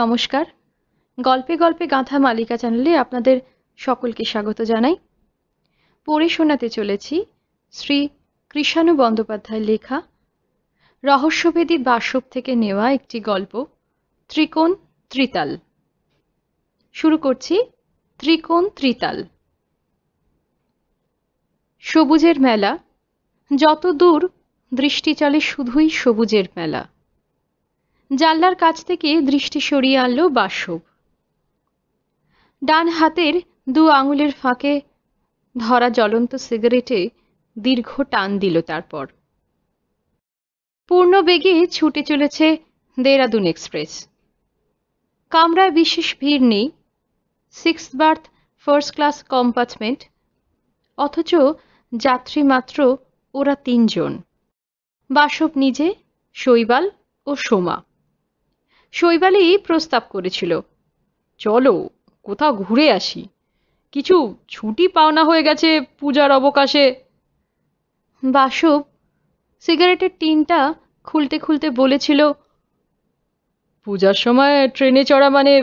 নমস্কার গল্পে গল্পে গাঁথা মালিকা চ্যানেলে আপনাদের সকলকে স্বাগত জানাই পড়ে শোনাতে চলেছি শ্রী কৃষাণু বন্দ্যোপাধ্যায় লেখা রহস্যভেদী বাসব থেকে নেওয়া একটি গল্প ত্রিকোণ ত্রিতাল শুরু করছি ত্রিকোণ ত্রিতাল সবুজের মেলা যত দূর দৃষ্টি চলে শুধুই সবুজের মেলা জানলার কাছ থেকে দৃষ্টি সরিয়ে আনল বাসব ডান হাতের দু আঙুলের ফাঁকে ধরা জ্বলন্ত সিগারেটে দীর্ঘ টান দিল তারপর পূর্ণ বেগে ছুটে চলেছে দেরাদুন এক্সপ্রেস কামরায় বিশেষ ভিড় নেই six berth first class compartment অথচ যাত্রী মাত্র ওরা তিনজন বাসব নিজে শৈবাল ও সোমা শৈবালী প্রস্তাব করেছিল চলো কোথাও ঘুরে আসি কিছু ছুটি পাওনা হয়ে গেছে পূজার অবকাশে বাসব সিগারেটের টিনটা খুলতে খুলতে বলেছিল পূজার সময় ট্রেনে চড়া মানে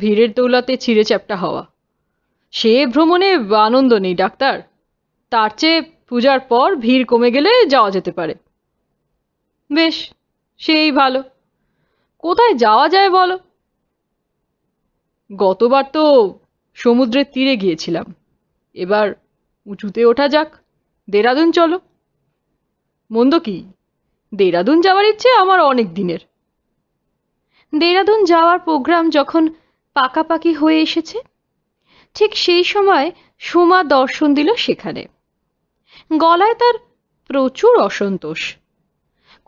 ভিড়ের দৌলাতে ছিঁড়ে চ্যাপটা হওয়া সে ভ্রমণে আনন্দ নেই ডাক্তার তার চেয়ে পূজার পর ভিড় কমে গেলে যাওয়া যেতে পারে বেশ সেই ভালো কোথায় যাওয়া যায় বলো গতবার তো সমুদ্রের তীরে গিয়েছিলাম এবার উঁচুতে ওঠা যাক দেরাদুন চলো মন্দ কি দেরাদুন যাওয়ার ইচ্ছে আমার অনেক দিনের দেরাদুন যাওয়ার প্রোগ্রাম যখন পাকাপাকি হয়ে এসেছে ঠিক সেই সময় সোমা দর্শন দিল সেখানে গলায় তার প্রচুর অসন্তোষ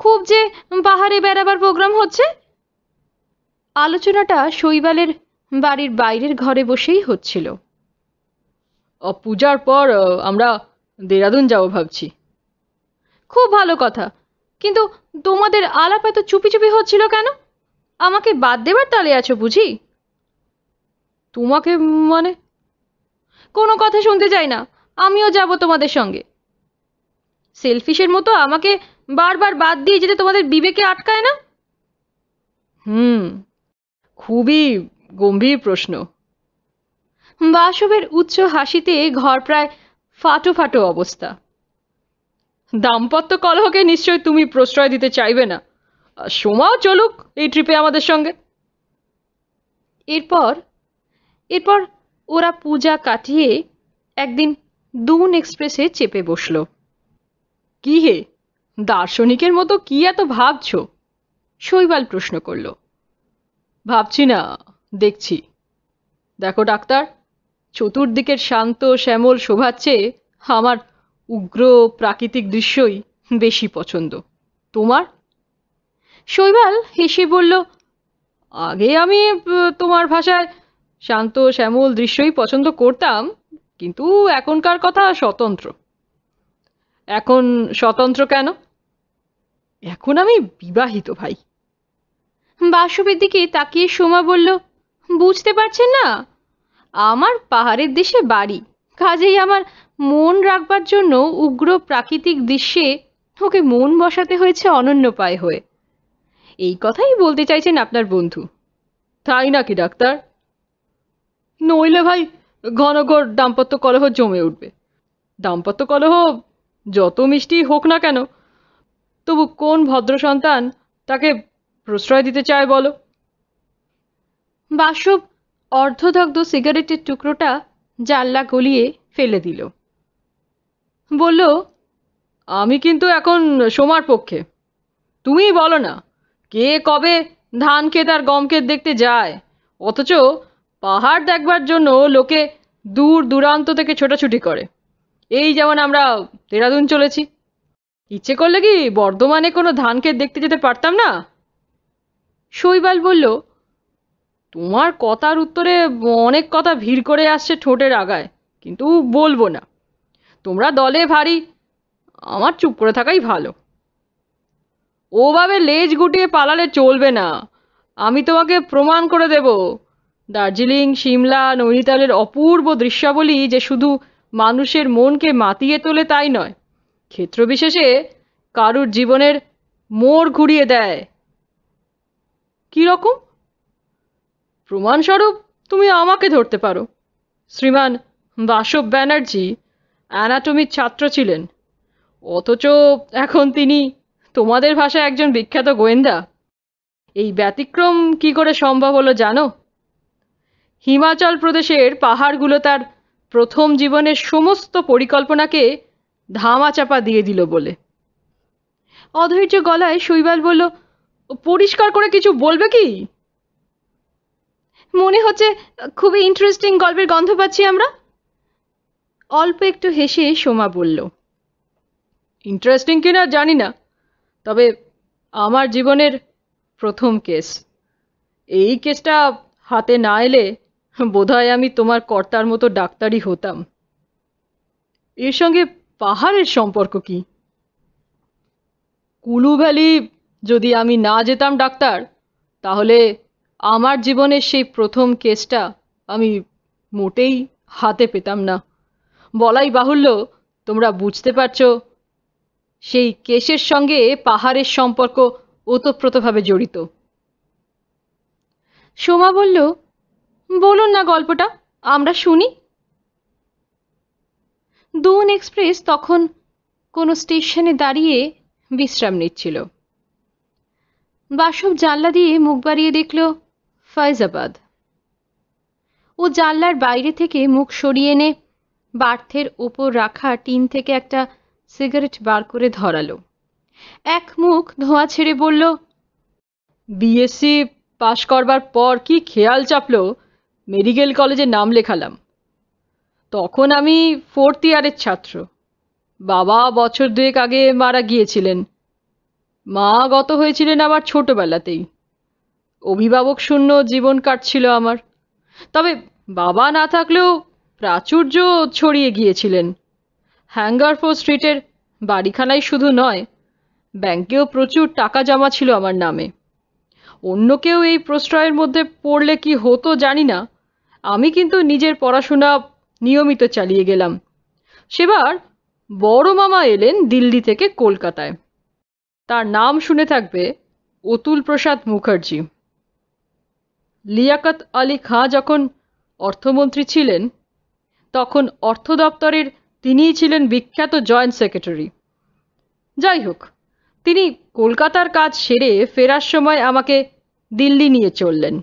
খুব যে পাহাড়ে বেড়াবার প্রোগ্রাম হচ্ছে আলোচনাটা শৈবালের বাড়ির বাইরের ঘরে বসেই হচ্ছিল পূজার পর আমরা দেরাদুন যাব ভাবছি খুব ভালো কথা কিন্তু তোমাদের আলাপ এত চুপি চুপি হচ্ছিল কেন আমাকে বাদ দেবার তালে আছো বুঝি তোমাকে মানে কোনো কথা শুনতে চাই না আমিও যাব তোমাদের সঙ্গে সেলফিশের মতো আমাকে বারবার বাদ দিয়ে যেতে তোমাদের বিবেকে আটকায় না হুম খুবই গম্ভীর প্রশ্ন বাসবের উচ্চ হাসিতে ঘর প্রায় ফাটো ফাটো অবস্থা দাম্পত্য কলহকে নিশ্চয় তুমি প্রশ্রয় দিতে চাইবে না সোমাও চলুক এই ট্রিপে আমাদের সঙ্গে এরপর এরপর ওরা পূজা কাটিয়ে একদিন দুন এক্সপ্রেসে চেপে বসল কি হে দার্শনিকের মতো কি এত ভাবছ শৈবাল প্রশ্ন করলো ভাবছি না দেখছি দেখো ডাক্তার চতুর্দিকের শান্ত শ্যামল শোভার চেয়ে আমার উগ্র প্রাকৃতিক দৃশ্যই বেশি পছন্দ তোমার শৈবাল হেসে বলল আগে আমি তোমার ভাষায় শান্ত শ্যামল দৃশ্যই পছন্দ করতাম কিন্তু এখনকার কথা স্বতন্ত্র এখন স্বতন্ত্র কেন এখন আমি বিবাহিত ভাই বাসবের দিকে তাকিয়ে সোমা বলল বুঝতে পারছেন না আমার পাহাড়ের দেশে বাড়ি কাজেই আমার মন রাখবার জন্য উগ্র প্রাকৃতিক দৃশ্যে ওকে মন বসাতে হয়েছে অনন্য পায় হয়ে এই কথাই বলতে চাইছেন আপনার বন্ধু তাই নাকি ডাক্তার নইলে ভাই ঘনঘর দাম্পত্য কলহ জমে উঠবে দাম্পত্য কলহ যত মিষ্টি হোক না কেন তবু কোন ভদ্র সন্তান তাকে প্রশ্রয় দিতে চায় বলো বাসব অর্ধদগ্ধ সিগারেটের টুকরোটা জানলা গলিয়ে ফেলে দিল বলল আমি কিন্তু এখন সোমার পক্ষে তুমি বলো না কে কবে ধান ক্ষেত আর গম ক্ষেত দেখতে যায় অথচ পাহাড় দেখবার জন্য লোকে দূর দূরান্ত থেকে ছোটাছুটি করে এই যেমন আমরা দেরাদুন চলেছি ইচ্ছে করলে কি বর্ধমানে কোনো ধান ক্ষেত দেখতে যেতে পারতাম না শৈবাল বলল তোমার কথার উত্তরে অনেক কথা ভিড় করে আসছে ঠোঁটের আগায় কিন্তু বলবো না তোমরা দলে ভারী আমার চুপ করে থাকাই ভালো ওভাবে লেজ গুটিয়ে পালালে চলবে না আমি তোমাকে প্রমাণ করে দেব দার্জিলিং সিমলা নৈনিতালের অপূর্ব দৃশ্যাবলী যে শুধু মানুষের মনকে মাতিয়ে তোলে তাই নয় ক্ষেত্রবিশেষে কারুর জীবনের মোড় ঘুরিয়ে দেয় কিরকম প্রমাণস্বরূপ তুমি আমাকে ধরতে পারো শ্রীমান বাসব ব্যানার্জি অ্যানাটমির ছাত্র ছিলেন অথচ এখন তিনি তোমাদের ভাষায় একজন বিখ্যাত গোয়েন্দা এই ব্যতিক্রম কি করে সম্ভব হলো জানো হিমাচল প্রদেশের পাহাড়গুলো তার প্রথম জীবনের সমস্ত পরিকল্পনাকে ধামাচাপা দিয়ে দিল বলে অধৈর্য গলায় শৈবাল বলল পরিষ্কার করে কিছু বলবে কি মনে হচ্ছে খুবই ইন্টারেস্টিং গল্পের গন্ধ পাচ্ছি আমরা অল্প একটু হেসে সোমা বলল ইন্টারেস্টিং কিনা জানি না তবে আমার জীবনের প্রথম কেস এই কেসটা হাতে না এলে বোধহয় আমি তোমার কর্তার মতো ডাক্তারই হতাম এর সঙ্গে পাহাড়ের সম্পর্ক কি কুলু ভ্যালি যদি আমি না যেতাম ডাক্তার তাহলে আমার জীবনের সেই প্রথম কেসটা আমি মোটেই হাতে পেতাম না বলাই বাহুল্য তোমরা বুঝতে পারছো সেই কেসের সঙ্গে পাহাড়ের সম্পর্ক ওতপ্রোতভাবে জড়িত সোমা বলল বলুন না গল্পটা আমরা শুনি দুন এক্সপ্রেস তখন কোনো স্টেশনে দাঁড়িয়ে বিশ্রাম নিচ্ছিল বাসব জানলা দিয়ে মুখ বাড়িয়ে দেখল ফয়জাবাদ ও জানলার বাইরে থেকে মুখ সরিয়ে এনে বার্থের ওপর রাখা টিন থেকে একটা সিগারেট বার করে ধরালো এক মুখ ধোঁয়া ছেড়ে বলল বিএসসি পাশ করবার পর কি খেয়াল চাপলো মেডিকেল কলেজে নাম লেখালাম তখন আমি ফোর্থ ইয়ারের ছাত্র বাবা বছর দুয়েক আগে মারা গিয়েছিলেন মা গত হয়েছিলেন আমার ছোটবেলাতেই অভিভাবক শূন্য জীবন কাটছিল আমার তবে বাবা না থাকলেও প্রাচুর্য ছড়িয়ে গিয়েছিলেন হ্যাঙ্গারফো স্ট্রিটের বাড়িখানাই শুধু নয় ব্যাংকেও প্রচুর টাকা জমা ছিল আমার নামে অন্য কেউ এই প্রশ্রয়ের মধ্যে পড়লে কি হতো জানি না আমি কিন্তু নিজের পড়াশোনা নিয়মিত চালিয়ে গেলাম সেবার বড় মামা এলেন দিল্লি থেকে কলকাতায় তার নাম শুনে থাকবে অতুল প্রসাদ মুখার্জি লিয়াকত আলী খাঁ যখন অর্থমন্ত্রী ছিলেন তখন অর্থ দপ্তরের তিনিই ছিলেন বিখ্যাত জয়েন্ট সেক্রেটারি যাই হোক তিনি কলকাতার কাজ সেরে ফেরার সময় আমাকে দিল্লি নিয়ে চললেন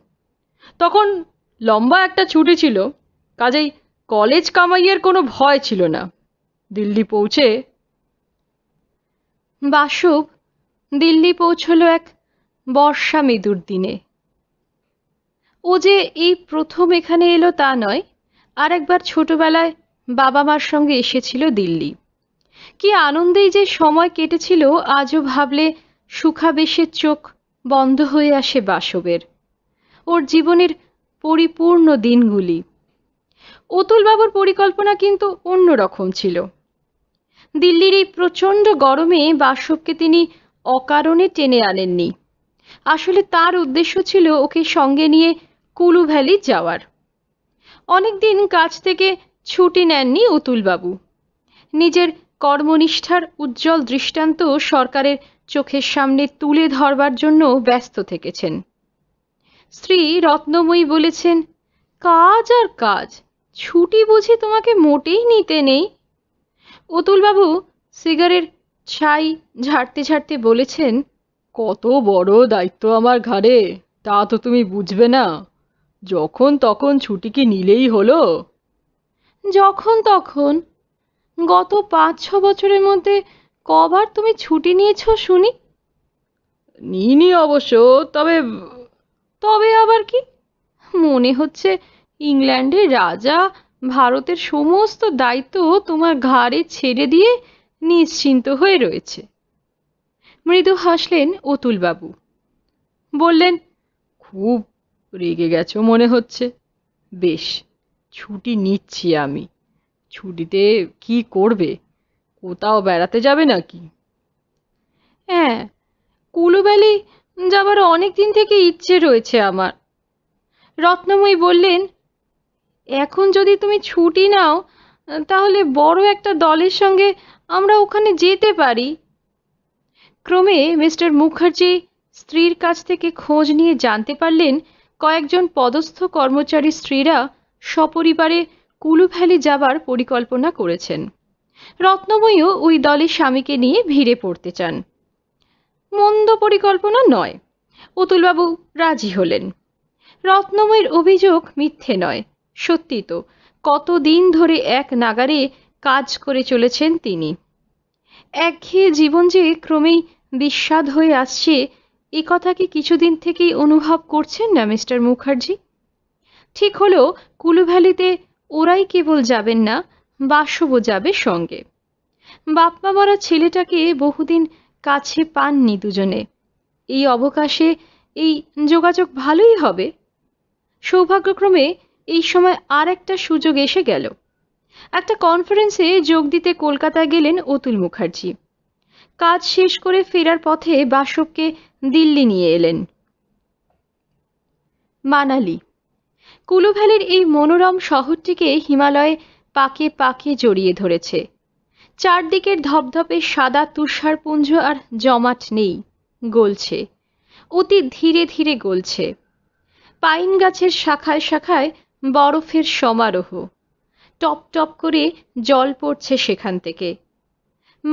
তখন লম্বা একটা ছুটি ছিল কাজেই কলেজ কামাইয়ের কোনো ভয় ছিল না দিল্লি পৌঁছে বাসুব দিল্লি পৌঁছল এক বর্ষা মৃদুর দিনে ও যে এই প্রথম এখানে এলো তা নয় আর একবার ছোটবেলায় বাবা মার সঙ্গে এসেছিল দিল্লি কি আনন্দেই যে সময় কেটেছিল আজও ভাবলে সুখাবেশের চোখ বন্ধ হয়ে আসে বাসবের ওর জীবনের পরিপূর্ণ দিনগুলি অতুলবাবুর পরিকল্পনা কিন্তু অন্যরকম ছিল দিল্লির এই প্রচণ্ড গরমে বাসবকে তিনি অকারণে টেনে আনেননি আসলে তার উদ্দেশ্য ছিল ওকে সঙ্গে নিয়ে কুলু ভ্যালি যাওয়ার অনেকদিন কাজ থেকে ছুটি নেননি অতুলবাবু নিজের কর্মনিষ্ঠার উজ্জ্বল দৃষ্টান্ত সরকারের চোখের সামনে তুলে ধরবার জন্য ব্যস্ত থেকেছেন স্ত্রী রত্নময়ী বলেছেন কাজ আর কাজ ছুটি বুঝি তোমাকে মোটেই নিতে নেই অতুলবাবু সিগারের সাই ঝাড়তে ঝাড়তে বলেছেন কত বড় দায়িত্ব আমার ঘাড়ে তা তো তুমি বুঝবে না যখন তখন ছুটি কি নিলেই হলো যখন তখন গত পাঁচ ছ বছরের মধ্যে কবার তুমি ছুটি নিয়েছ শুনি নিনি অবশ্য তবে তবে আবার কি মনে হচ্ছে ইংল্যান্ডের রাজা ভারতের সমস্ত দায়িত্ব তোমার ঘাড়ে ছেড়ে দিয়ে নিশ্চিন্ত হয়ে রয়েছে মৃদু হাসলেন অতুলবাবু বললেন খুব রেগে গেছ মনে হচ্ছে বেশ ছুটি নিচ্ছি আমি ছুটিতে কি করবে কোথাও বেড়াতে যাবে নাকি হ্যাঁ কুলুব্যালি যাবার অনেক দিন থেকে ইচ্ছে রয়েছে আমার রত্নময়ী বললেন এখন যদি তুমি ছুটি নাও তাহলে বড় একটা দলের সঙ্গে আমরা ওখানে যেতে পারি ক্রমে মিস্টার মুখার্জি স্ত্রীর কাছ থেকে খোঁজ নিয়ে জানতে পারলেন কয়েকজন পদস্থ কর্মচারী স্ত্রীরা সপরিবারে কুলু ভ্যালি যাবার পরিকল্পনা করেছেন রত্নময়ীও ওই দলে স্বামীকে নিয়ে ভিড়ে পড়তে চান মন্দ পরিকল্পনা নয় অতুলবাবু রাজি হলেন রত্নময়ীর অভিযোগ মিথ্যে নয় সত্যি তো কতদিন ধরে এক নাগারে কাজ করে চলেছেন তিনি একঘেয়ে জীবন যে ক্রমেই বিস্বাদ হয়ে আসছে এ কথা কি কিছুদিন থেকেই অনুভব করছেন না মিস্টার মুখার্জি ঠিক হলো কুলুভ্যালিতে ওরাই কেবল যাবেন না বাসবও যাবে সঙ্গে বাপমা মরা ছেলেটাকে বহুদিন কাছে পাননি দুজনে এই অবকাশে এই যোগাযোগ ভালোই হবে সৌভাগ্যক্রমে এই সময় আর একটা সুযোগ এসে গেল একটা কনফারেন্সে যোগ দিতে কলকাতা গেলেন অতুল মুখার্জি কাজ শেষ করে ফেরার পথে বাসবকে দিল্লি নিয়ে এলেন মানালি কুলুভ্যালির এই মনোরম শহরটিকে হিমালয়ে পাকে পাকে জড়িয়ে ধরেছে চারদিকের ধপধপে সাদা তুষারপুঞ্জ আর জমাট নেই গলছে অতি ধীরে ধীরে গলছে পাইন গাছের শাখায় শাখায় বরফের সমারোহ টপ টপ করে জল পড়ছে সেখান থেকে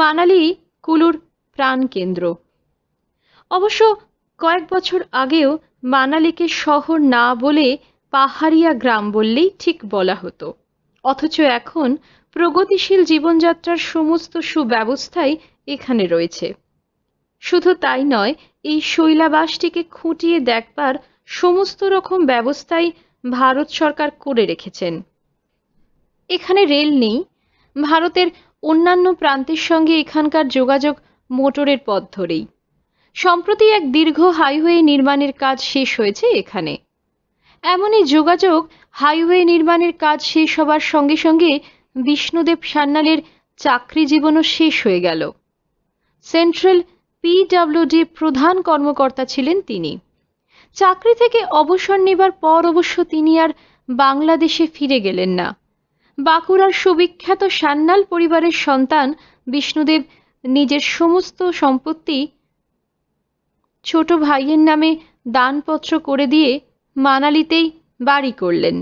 মানালি কুলুর প্রাণকেন্দ্র অবশ্য কয়েক বছর আগেও মানালিকে শহর না বলে পাহাড়িয়া গ্রাম বললেই ঠিক বলা হতো অথচ এখন প্রগতিশীল জীবনযাত্রার সমস্ত সুব্যবস্থাই এখানে রয়েছে শুধু তাই নয় এই শৈলাবাসটিকে খুঁটিয়ে দেখবার সমস্ত রকম ব্যবস্থাই ভারত সরকার করে রেখেছেন এখানে রেল নেই ভারতের অন্যান্য প্রান্তের সঙ্গে এখানকার যোগাযোগ মোটরের পথ ধরেই সম্প্রতি এক দীর্ঘ হাইওয়ে নির্মাণের কাজ শেষ হয়েছে এখানে এমনই যোগাযোগ হাইওয়ে নির্মাণের কাজ শেষ হবার সঙ্গে সঙ্গে বিষ্ণুদেব সান্যালের চাকরি জীবনও শেষ হয়ে গেল সেন্ট্রাল পিডাব্লিউডি প্রধান কর্মকর্তা ছিলেন তিনি চাকরি থেকে অবসর নেবার পর অবশ্য তিনি আর বাংলাদেশে ফিরে গেলেন না বাঁকুড়ার সুবিখ্যাত সান্যাল পরিবারের সন্তান বিষ্ণুদেব নিজের সমস্ত সম্পত্তি ছোট ভাইয়ের নামে দানপত্র করে দিয়ে মানালিতেই বাড়ি করলেন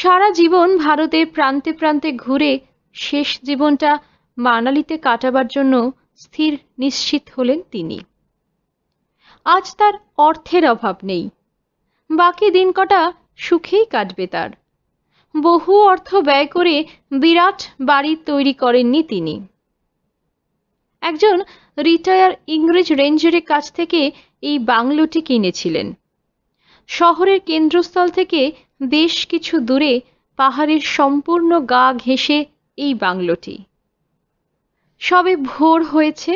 সারা জীবন ভারতের প্রান্তে প্রান্তে ঘুরে শেষ জীবনটা মানালিতে কাটাবার জন্য স্থির নিশ্চিত হলেন তিনি আজ তার অর্থের অভাব নেই বাকি দিন কটা সুখেই কাটবে তার বহু অর্থ ব্যয় করে বিরাট বাড়ি তৈরি করেননি তিনি একজন রিটায়ার ইংরেজ রেঞ্জারের কাছ থেকে এই বাংলোটি কিনেছিলেন শহরের কেন্দ্রস্থল থেকে বেশ কিছু দূরে পাহাড়ের সম্পূর্ণ গা ঘেঁষে এই বাংলোটি সবে ভোর হয়েছে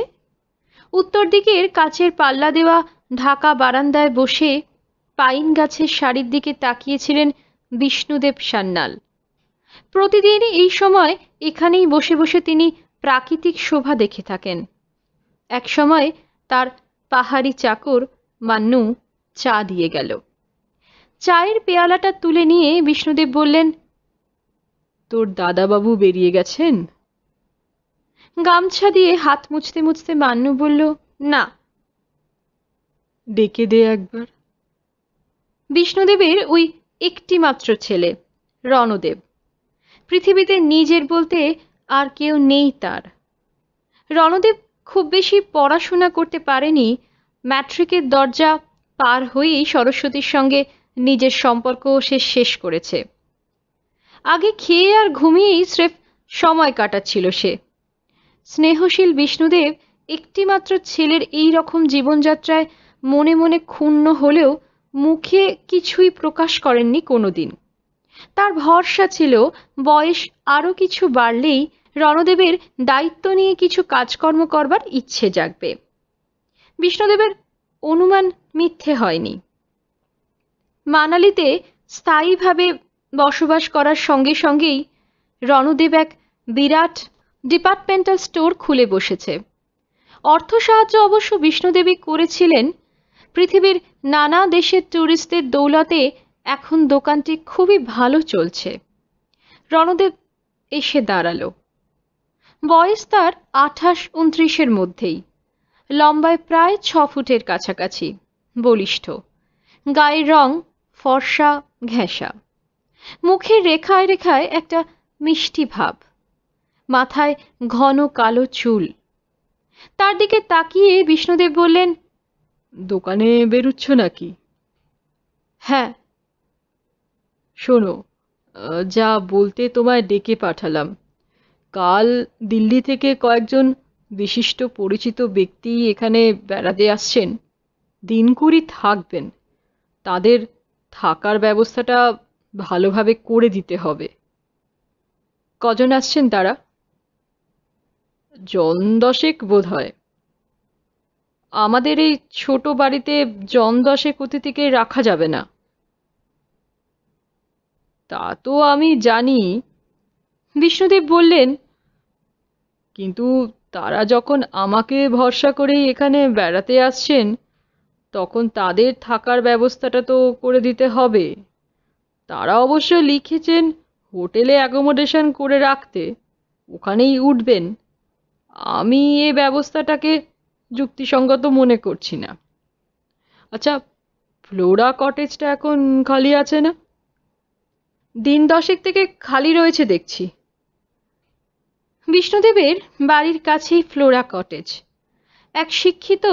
উত্তর দিকের কাছের পাল্লা দেওয়া ঢাকা বারান্দায় বসে পাইন গাছের শাড়ির দিকে তাকিয়েছিলেন বিষ্ণুদেব সান্যাল প্রতিদিন এই সময় এখানেই বসে বসে তিনি প্রাকৃতিক শোভা দেখে থাকেন এক সময় তার পাহাড়ি চাকর মান্নু চা দিয়ে গেল চায়ের পেয়ালাটা তুলে নিয়ে বিষ্ণুদেব বললেন তোর দাদাবাবু বেরিয়ে গেছেন গামছা দিয়ে হাত মুছতে মুছতে মান্নু বলল না ডেকে দে একবার বিষ্ণুদেবের ওই একটিমাত্র ছেলে রণদেব পৃথিবীতে নিজের বলতে আর কেউ নেই তার রণদেব খুব বেশি পড়াশোনা করতে পারেনি ম্যাট্রিকের দরজা পার হয়েই সরস্বতীর সঙ্গে নিজের সম্পর্ক সে শেষ করেছে আগে খেয়ে আর ঘুমিয়েই স্রেফ সময় কাটাচ্ছিল সে স্নেহশীল বিষ্ণুদেব একটিমাত্র ছেলের এই রকম জীবনযাত্রায় মনে মনে ক্ষুণ্ণ হলেও মুখে কিছুই প্রকাশ করেননি কোনোদিন তার ভরসা ছিল বয়স আরও কিছু বাড়লেই রণদেবের দায়িত্ব নিয়ে কিছু কাজকর্ম করবার ইচ্ছে জাগবে বিষ্ণুদেবের অনুমান মিথ্যে হয়নি মানালিতে স্থায়ীভাবে বসবাস করার সঙ্গে সঙ্গেই রণদেব এক বিরাট ডিপার্টমেন্টাল স্টোর খুলে বসেছে অর্থ সাহায্য অবশ্য বিষ্ণুদেবী করেছিলেন পৃথিবীর নানা দেশের ট্যুরিস্টদের দৌলতে এখন দোকানটি খুবই ভালো চলছে রণদেব এসে দাঁড়ালো বয়স তার আঠাশ উনত্রিশের মধ্যেই লম্বায় প্রায় ছ ফুটের কাছাকাছি বলিষ্ঠ গায়ের রং ফর্সা ঘেঁষা মুখের রেখায় রেখায় একটা মিষ্টি ভাব মাথায় ঘন কালো চুল তার দিকে তাকিয়ে বিষ্ণুদেব বললেন দোকানে বেরুচ্ছ নাকি হ্যাঁ শোনো যা বলতে তোমায় ডেকে পাঠালাম কাল দিল্লি থেকে কয়েকজন বিশিষ্ট পরিচিত ব্যক্তি এখানে বেড়াতে আসছেন দিন কুড়ি থাকবেন তাদের থাকার ব্যবস্থাটা ভালোভাবে করে দিতে হবে কজন আসছেন তারা জন দশেক বোধ হয় আমাদের এই ছোট বাড়িতে জন দশেক অতিথিকে রাখা যাবে না তা তো আমি জানি বিষ্ণুদেব বললেন কিন্তু তারা যখন আমাকে ভরসা করেই এখানে বেড়াতে আসছেন তখন তাদের থাকার ব্যবস্থাটা তো করে দিতে হবে তারা অবশ্য লিখেছেন হোটেলে অ্যাকোমোডেশন করে রাখতে ওখানেই উঠবেন আমি এ ব্যবস্থাটাকে যুক্তিসঙ্গত মনে করছি না আচ্ছা ফ্লোরা কটেজটা এখন খালি আছে না দিন দশেক থেকে খালি রয়েছে দেখছি বিষ্ণুদেবের বাড়ির কাছেই ফ্লোরা কটেজ এক শিক্ষিত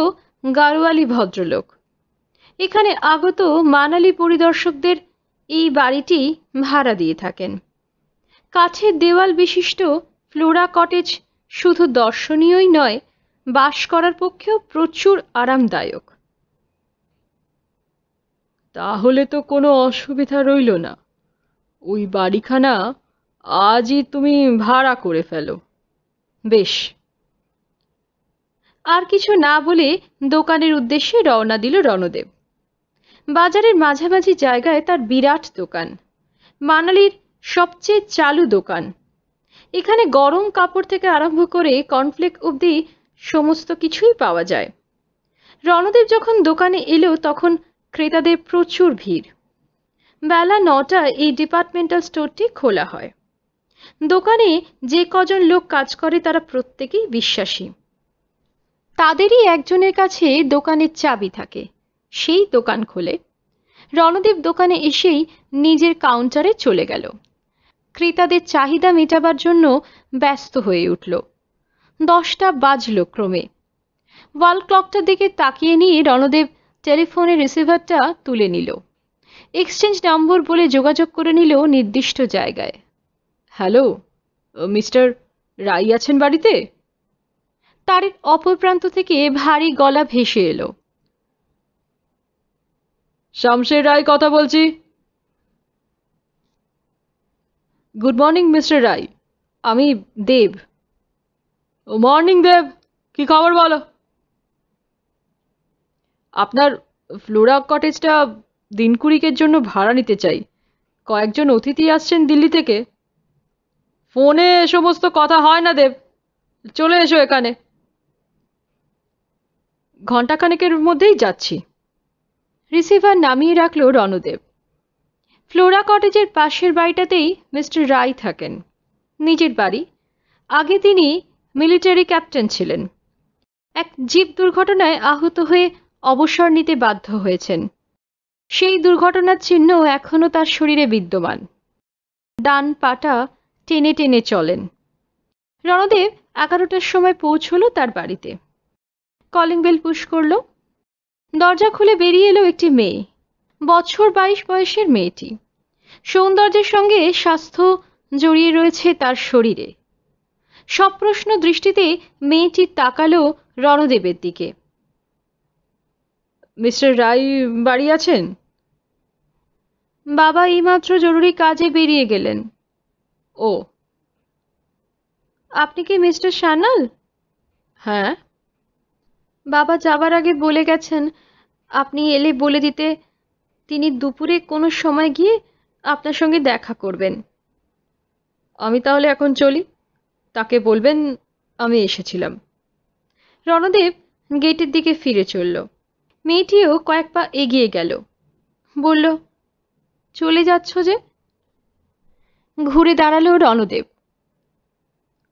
গারোয়ালি ভদ্রলোক এখানে আগত মানালি পরিদর্শকদের এই বাড়িটি ভাড়া দিয়ে থাকেন কাছের দেওয়াল বিশিষ্ট ফ্লোরা কটেজ শুধু দর্শনীয়ই নয় বাস করার পক্ষেও প্রচুর আরামদায়ক তাহলে তো কোনো অসুবিধা রইল না ওই বাড়িখানা আজই তুমি ভাড়া করে ফেলো বেশ আর কিছু না বলে দোকানের উদ্দেশ্যে রওনা দিল রণদেব বাজারের মাঝামাঝি জায়গায় তার বিরাট দোকান মানালির সবচেয়ে চালু দোকান এখানে গরম কাপড় থেকে আরম্ভ করে কনফ্লেক্ট অবধি সমস্ত কিছুই পাওয়া যায় রণদেব যখন দোকানে এলো তখন ক্রেতাদের প্রচুর ভিড় বেলা নটা এই ডিপার্টমেন্টাল স্টোরটি খোলা হয় দোকানে যে কজন লোক কাজ করে তারা প্রত্যেকেই বিশ্বাসী তাদেরই একজনের কাছে দোকানের চাবি থাকে সেই দোকান খোলে রণদেব দোকানে এসেই নিজের কাউন্টারে চলে গেল ক্রেতাদের চাহিদা মেটাবার জন্য ব্যস্ত হয়ে উঠল দশটা বাজল ক্রমে ওয়াল ক্লকটার দিকে তাকিয়ে নিয়ে রণদেব টেলিফোনের রিসিভারটা তুলে নিল এক্সচেঞ্জ নম্বর বলে যোগাযোগ করে নিল নির্দিষ্ট জায়গায় হ্যালো মিস্টার রাই আছেন বাড়িতে তারের অপর প্রান্ত থেকে ভারী গলা ভেসে এলো শামশের রায় কথা বলছি গুড মর্নিং মিস্টার রায় আমি দেব মর্নিং দেব কি খবর বলো আপনার ফ্লোরা কটেজটা দিন কুড়িকের জন্য ভাড়া নিতে চাই কয়েকজন অতিথি আসছেন দিল্লি থেকে ফোনে সমস্ত কথা হয় না দেব চলে এসো এখানে ঘণ্টাখানেকের মধ্যেই যাচ্ছি রিসিভার নামিয়ে রাখল রণদেব ফ্লোরা কটেজের পাশের বাড়িটাতেই মিস্টার রায় থাকেন নিজের বাড়ি আগে তিনি মিলিটারি ক্যাপ্টেন ছিলেন এক জীব দুর্ঘটনায় আহত হয়ে অবসর নিতে বাধ্য হয়েছেন সেই দুর্ঘটনার চিহ্ন এখনও তার শরীরে বিদ্যমান ডান পাটা টেনে টেনে চলেন রণদেব এগারোটার সময় পৌঁছল তার বাড়িতে কলিং বেল পুশ করল দরজা খুলে বেরিয়ে এলো একটি মেয়ে বছর বাইশ বয়সের মেয়েটি সৌন্দর্যের সঙ্গে স্বাস্থ্য জড়িয়ে রয়েছে তার শরীরে সপ্রশ্ন দৃষ্টিতে মেয়েটি তাকালো রণদেবের দিকে মিস্টার রায় বাড়ি আছেন বাবা এইমাত্র জরুরি কাজে বেরিয়ে গেলেন ও আপনি কি মিস্টার সানাল হ্যাঁ বাবা যাবার আগে বলে গেছেন আপনি এলে বলে দিতে তিনি দুপুরে কোনো সময় গিয়ে আপনার সঙ্গে দেখা করবেন আমি তাহলে এখন চলি তাকে বলবেন আমি এসেছিলাম রণদেব গেটের দিকে ফিরে চলল মেয়েটিও কয়েক পা এগিয়ে গেল বলল চলে যাচ্ছ যে ঘুরে দাঁড়ালো রণদেব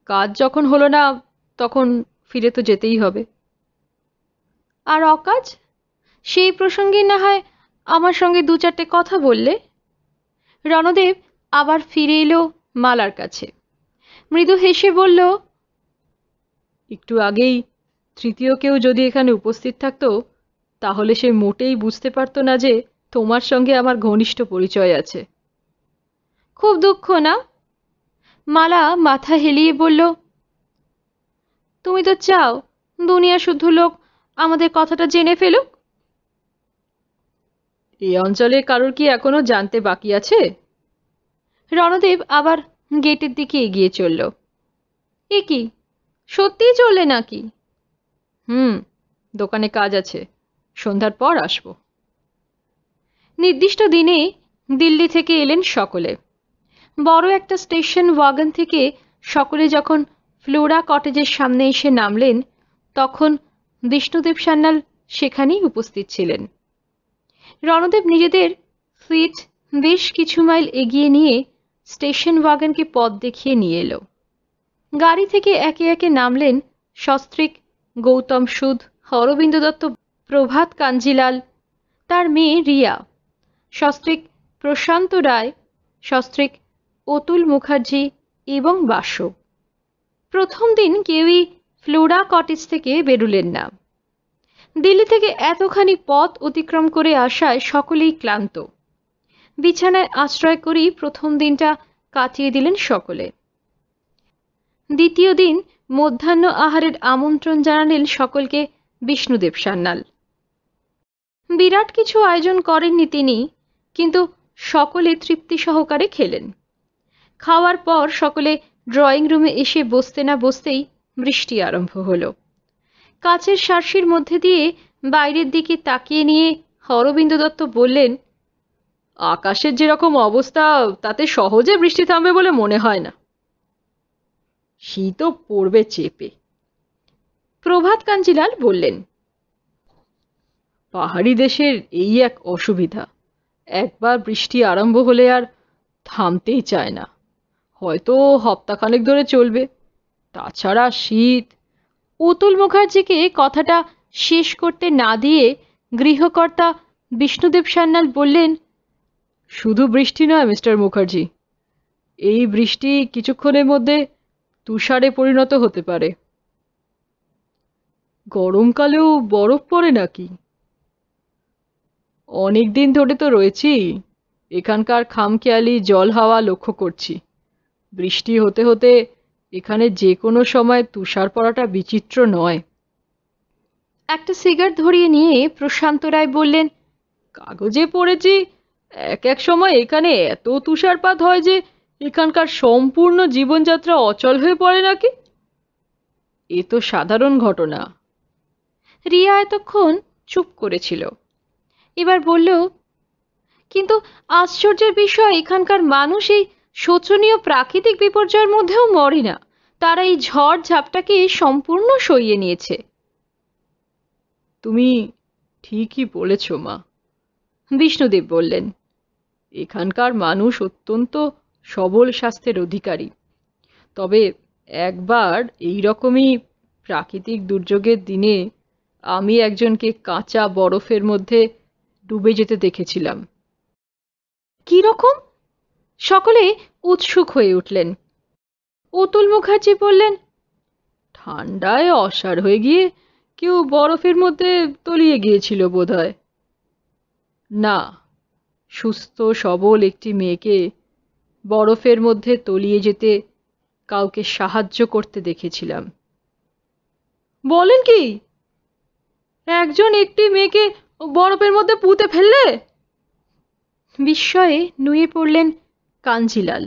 কাজ যখন হলো না তখন ফিরে তো যেতেই হবে আর অকাজ সেই প্রসঙ্গে না হয় আমার সঙ্গে দু চারটে কথা বললে রণদেব আবার ফিরে এলো মালার কাছে মৃদু হেসে বলল একটু আগেই তৃতীয় কেউ যদি এখানে উপস্থিত থাকতো তাহলে সে মোটেই বুঝতে পারতো না যে তোমার সঙ্গে আমার ঘনিষ্ঠ পরিচয় আছে খুব দুঃখ না মালা মাথা হেলিয়ে বলল তুমি তো চাও দুনিয়া শুদ্ধ লোক আমাদের কথাটা জেনে ফেলুক এই অঞ্চলে কারোর কি এখনো জানতে বাকি আছে রণদেব আবার গেটের দিকে এগিয়ে চলল এ কি সত্যিই চললে নাকি হুম দোকানে কাজ আছে সন্ধ্যার পর আসব নির্দিষ্ট দিনে দিল্লি থেকে এলেন সকলে বড় একটা স্টেশন ওয়াগন থেকে সকলে যখন ফ্লোরা কটেজের সামনে এসে নামলেন তখন বিষ্ণুদেব সান্যাল সেখানেই উপস্থিত ছিলেন রণদেব নিজেদের সিট বেশ কিছু মাইল এগিয়ে নিয়ে স্টেশন ওয়াগনকে পথ দেখিয়ে নিয়ে এলো গাড়ি থেকে একে একে নামলেন সস্ত্রিক গৌতম সুদ অরবিন্দ দত্ত প্রভাত কাঞ্জিলাল তার মেয়ে রিয়া সস্ত্রিক প্রশান্ত রায় সস্ত্রিক অতুল মুখার্জি এবং বাসু প্রথম দিন কেউই ফ্লোরা কটেজ থেকে বেরুলেন না দিল্লি থেকে এতখানি পথ অতিক্রম করে আসায় সকলেই ক্লান্ত বিছানায় আশ্রয় করেই প্রথম দিনটা কাটিয়ে দিলেন সকলে দ্বিতীয় দিন মধ্যাহ্ন আহারের আমন্ত্রণ জানালেন সকলকে বিষ্ণুদেব সান্যাল বিরাট কিছু আয়োজন করেননি তিনি কিন্তু সকলে তৃপ্তি সহকারে খেলেন খাওয়ার পর সকলে ড্রয়িং রুমে এসে বসতে না বসতেই বৃষ্টি আরম্ভ হল কাচের শার্সির মধ্যে দিয়ে বাইরের দিকে তাকিয়ে নিয়ে হরবিন্দ দত্ত বললেন আকাশের যেরকম অবস্থা তাতে সহজে বৃষ্টি থামবে বলে মনে হয় না শীতও পড়বে চেপে প্রভাত কাঞ্জিলাল বললেন পাহাড়ি দেশের এই এক অসুবিধা একবার বৃষ্টি আরম্ভ হলে আর থামতেই চায় না হয়তো হপ্তাখানেক ধরে চলবে তাছাড়া শীত অতুল মুখার্জিকে কথাটা শেষ করতে না দিয়ে গৃহকর্তা বিষ্ণুদেব সান্যাল বললেন শুধু বৃষ্টি নয় মিস্টার মুখার্জি এই বৃষ্টি কিছুক্ষণের মধ্যে তুষারে পরিণত হতে পারে গরমকালেও বরফ পড়ে নাকি অনেক দিন ধরে তো রয়েছি এখানকার খামখেয়ালি জল হাওয়া লক্ষ্য করছি বৃষ্টি হতে হতে এখানে যে কোনো সময় তুষার পড়াটা বিচিত্র নয় একটা সিগার ধরিয়ে নিয়ে প্রশান্ত রায় বললেন কাগজে পড়েছি এক এক সময় এখানে এত তুষারপাত হয় যে এখানকার সম্পূর্ণ জীবনযাত্রা অচল হয়ে পড়ে নাকি এ তো সাধারণ ঘটনা রিয়া এতক্ষণ চুপ করেছিল এবার বলল কিন্তু আশ্চর্যের বিষয় এখানকার মানুষ এই শোচনীয় প্রাকৃতিক বিপর্যয়ের মধ্যেও মরে না তারা এই ঝড় ঝাপটাকে সম্পূর্ণ সইয়ে নিয়েছে তুমি ঠিকই বলেছ মা বিষ্ণুদেব বললেন এখানকার মানুষ অত্যন্ত সবল স্বাস্থ্যের অধিকারী তবে একবার এই রকমই প্রাকৃতিক দুর্যোগের দিনে আমি একজনকে কাঁচা বরফের মধ্যে ডুবে যেতে দেখেছিলাম কি রকম সকলে উৎসুক হয়ে উঠলেন অতুল মুখার্জি বললেন ঠান্ডায় অসার হয়ে গিয়ে কেউ বরফের মধ্যে তলিয়ে গিয়েছিল হয় না সুস্থ সবল একটি মেয়েকে বরফের মধ্যে তলিয়ে যেতে কাউকে সাহায্য করতে দেখেছিলাম বলেন কি একজন একটি মেয়েকে বরফের মধ্যে পুঁতে ফেললে বিস্ময়ে নুয়ে পড়লেন কাঞ্জিলাল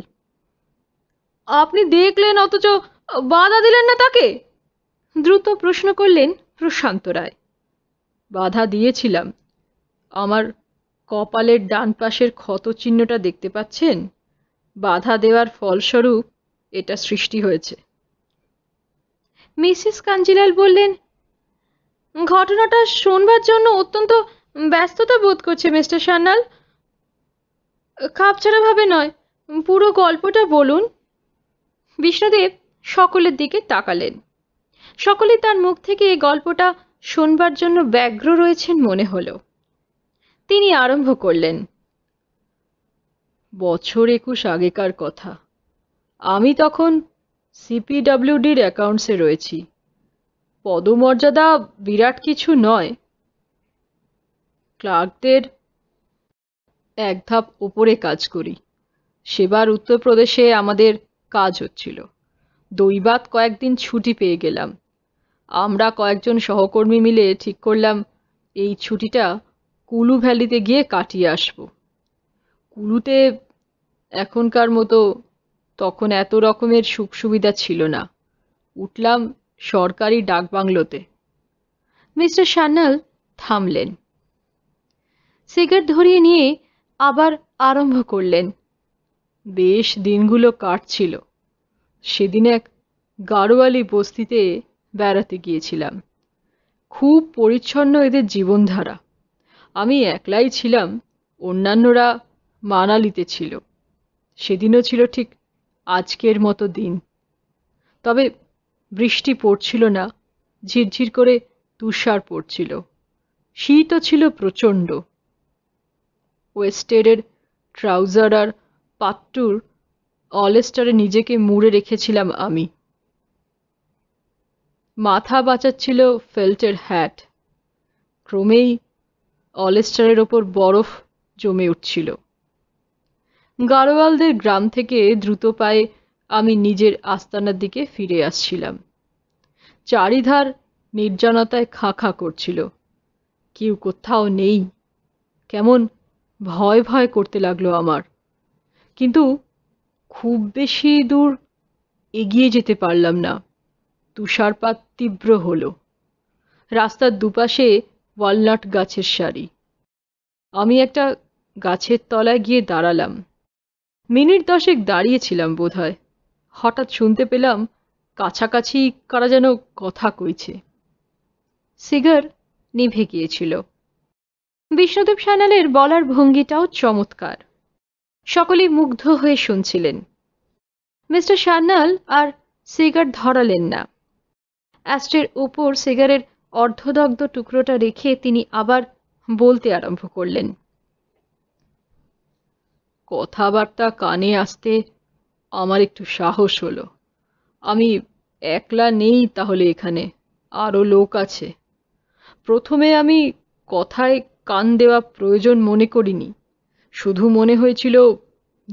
আপনি দেখলেন অথচ বাধা দিলেন না তাকে দ্রুত প্রশ্ন করলেন প্রশান্ত রায় বাধা দিয়েছিলাম আমার কপালের ডান পাশের ক্ষত চিহ্নটা দেখতে পাচ্ছেন বাধা দেওয়ার ফলস্বরূপ এটা সৃষ্টি হয়েছে মিসেস কাঞ্জিলাল বললেন ঘটনাটা শোনবার জন্য অত্যন্ত ব্যস্ততা বোধ করছে মিস্টার সান্নাল খাপছাড়াভাবে নয় পুরো গল্পটা বলুন বিষ্ণুদেব সকলের দিকে তাকালেন সকলে তার মুখ থেকে এই গল্পটা শোনবার জন্য ব্যগ্র রয়েছেন মনে হলো তিনি আরম্ভ করলেন বছর একুশ আগেকার কথা আমি তখন সিপিডাব্লিউডির অ্যাকাউন্টসে রয়েছি পদমর্যাদা বিরাট কিছু নয় ক্লার্কদের এক ধাপ ওপরে কাজ করি সেবার উত্তরপ্রদেশে আমাদের কাজ হচ্ছিল দৈবাত কয়েকদিন ছুটি পেয়ে গেলাম আমরা কয়েকজন সহকর্মী মিলে ঠিক করলাম এই ছুটিটা কুলু ভ্যালিতে গিয়ে কাটিয়ে আসবো কুলুতে এখনকার মতো তখন এত রকমের সুখ সুবিধা ছিল না উঠলাম সরকারি ডাকবাংলোতে মিস্টার সান্যাল থামলেন সিগারেট ধরিয়ে নিয়ে আবার আরম্ভ করলেন বেশ দিনগুলো কাটছিল সেদিন এক গাড়োয়ালি বস্তিতে বেড়াতে গিয়েছিলাম খুব পরিচ্ছন্ন এদের জীবনধারা আমি একলাই ছিলাম অন্যান্যরা মানালিতে ছিল সেদিনও ছিল ঠিক আজকের মতো দিন তবে বৃষ্টি পড়ছিল না ঝিরঝির করে তুষার পড়ছিল শীতও ছিল প্রচণ্ড ওয়েস্টেডের ট্রাউজার আর পাট্টুর অলেস্টারে নিজেকে মুড়ে রেখেছিলাম আমি মাথা বাঁচাচ্ছিল ফেল্টের হ্যাট ক্রমেই অলেস্টারের ওপর বরফ জমে উঠছিল গাড়োয়ালদের গ্রাম থেকে দ্রুত পায়ে আমি নিজের আস্তানার দিকে ফিরে আসছিলাম চারিধার নির্জনতায় খাঁ খাঁ করছিল কেউ কোথাও নেই কেমন ভয় ভয় করতে লাগলো আমার কিন্তু খুব বেশি দূর এগিয়ে যেতে পারলাম না তুষারপাত তীব্র হলো রাস্তার দুপাশে ওয়ালনাট গাছের সারি আমি একটা গাছের তলায় গিয়ে দাঁড়ালাম মিনিট দশেক দাঁড়িয়েছিলাম হয় হঠাৎ শুনতে পেলাম কাছাকাছি কারা যেন কথা কইছে সিগার নিভে গিয়েছিল বিষ্ণুদেব সানালের বলার ভঙ্গিটাও চমৎকার সকলেই মুগ্ধ হয়ে শুনছিলেন মিস্টার সান্যাল আর সিগার ধরালেন না অ্যাস্টের ওপর সিগারের অর্ধদগ্ধ টুকরোটা রেখে তিনি আবার বলতে আরম্ভ করলেন কথাবার্তা কানে আসতে আমার একটু সাহস হলো আমি একলা নেই তাহলে এখানে আরও লোক আছে প্রথমে আমি কথায় কান দেওয়া প্রয়োজন মনে করিনি শুধু মনে হয়েছিল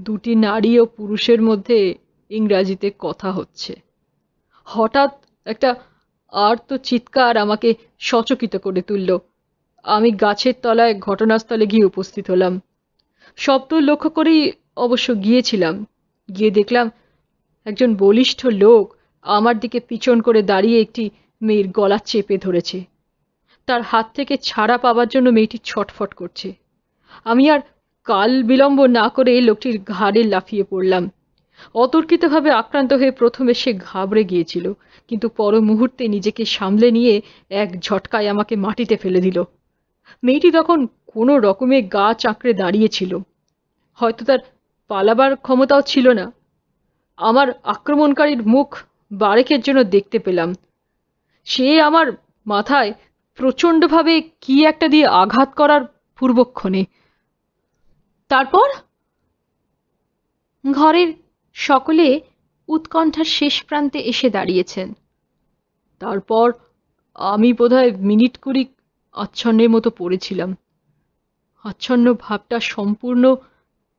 দুটি নারী ও পুরুষের মধ্যে ইংরাজিতে কথা হচ্ছে হঠাৎ একটা আর তো চিৎকার আমাকে সচকিত করে তুলল আমি গাছের তলায় ঘটনাস্থলে গিয়ে উপস্থিত হলাম শব্দ লক্ষ্য করেই অবশ্য গিয়েছিলাম গিয়ে দেখলাম একজন বলিষ্ঠ লোক আমার দিকে পিছন করে দাঁড়িয়ে একটি মেয়ের গলা চেপে ধরেছে তার হাত থেকে ছাড়া পাওয়ার জন্য মেয়েটি ছটফট করছে আমি আর কাল বিলম্ব না করে লোকটির ঘাড়ে লাফিয়ে পড়লাম অতর্কিতভাবে আক্রান্ত হয়ে প্রথমে সে ঘাবড়ে গিয়েছিল কিন্তু পর মুহূর্তে নিজেকে সামলে নিয়ে এক ঝটকায় আমাকে মাটিতে ফেলে দিল মেয়েটি তখন কোনো রকমে গা চাঁকড়ে দাঁড়িয়েছিল হয়তো তার পালাবার ক্ষমতাও ছিল না আমার আক্রমণকারীর মুখ বারেকের জন্য দেখতে পেলাম সে আমার মাথায় প্রচণ্ডভাবে কি একটা দিয়ে আঘাত করার পূর্বক্ষণে তারপর ঘরের সকলে উৎকণ্ঠার শেষ প্রান্তে এসে দাঁড়িয়েছেন তারপর আমি বোধহয় মিনিট কুড়ি আচ্ছন্নের মতো পড়েছিলাম আচ্ছন্ন ভাবটা সম্পূর্ণ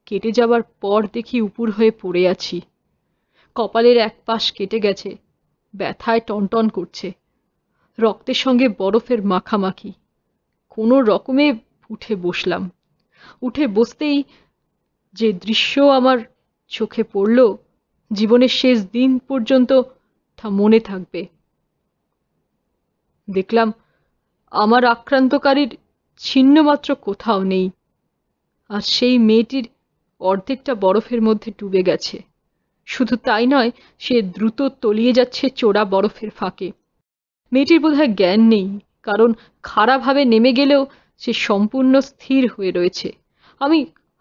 কেটে যাবার পর দেখি উপুর হয়ে পড়ে আছি কপালের এক পাশ কেটে গেছে ব্যথায় টনটন করছে রক্তের সঙ্গে বরফের মাখামাখি কোনো রকমে উঠে বসলাম উঠে বসতেই যে দৃশ্য আমার চোখে পড়ল জীবনের শেষ দিন পর্যন্ত তা মনে থাকবে দেখলাম আমার আক্রান্তকারীর ছিন্নমাত্র কোথাও নেই আর সেই মেয়েটির অর্ধেকটা বরফের মধ্যে ডুবে গেছে শুধু তাই নয় সে দ্রুত তলিয়ে যাচ্ছে চোরা বরফের ফাঁকে মেয়েটির বোধহয় জ্ঞান নেই কারণ খাড়াভাবে নেমে গেলেও সে সম্পূর্ণ স্থির হয়ে রয়েছে আমি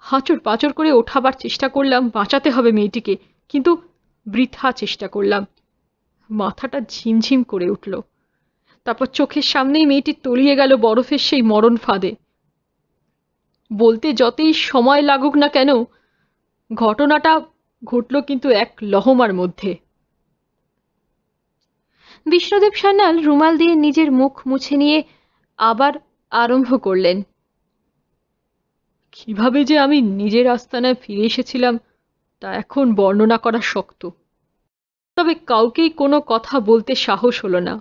হাঁচড় পাঁচড় করে ওঠাবার চেষ্টা করলাম বাঁচাতে হবে মেয়েটিকে কিন্তু বৃথা চেষ্টা করলাম মাথাটা ঝিমঝিম করে উঠল তারপর চোখের সামনেই মেয়েটি তলিয়ে গেল বরফের সেই মরণ ফাঁদে বলতে যতই সময় লাগুক না কেন ঘটনাটা ঘটল কিন্তু এক লহমার মধ্যে বিষ্ণুদেব সান্যাল রুমাল দিয়ে নিজের মুখ মুছে নিয়ে আবার আরম্ভ করলেন কিভাবে যে আমি নিজের আস্তানায় ফিরে এসেছিলাম তা এখন বর্ণনা করা শক্ত তবে কাউকেই কোনো কথা বলতে সাহস হলো না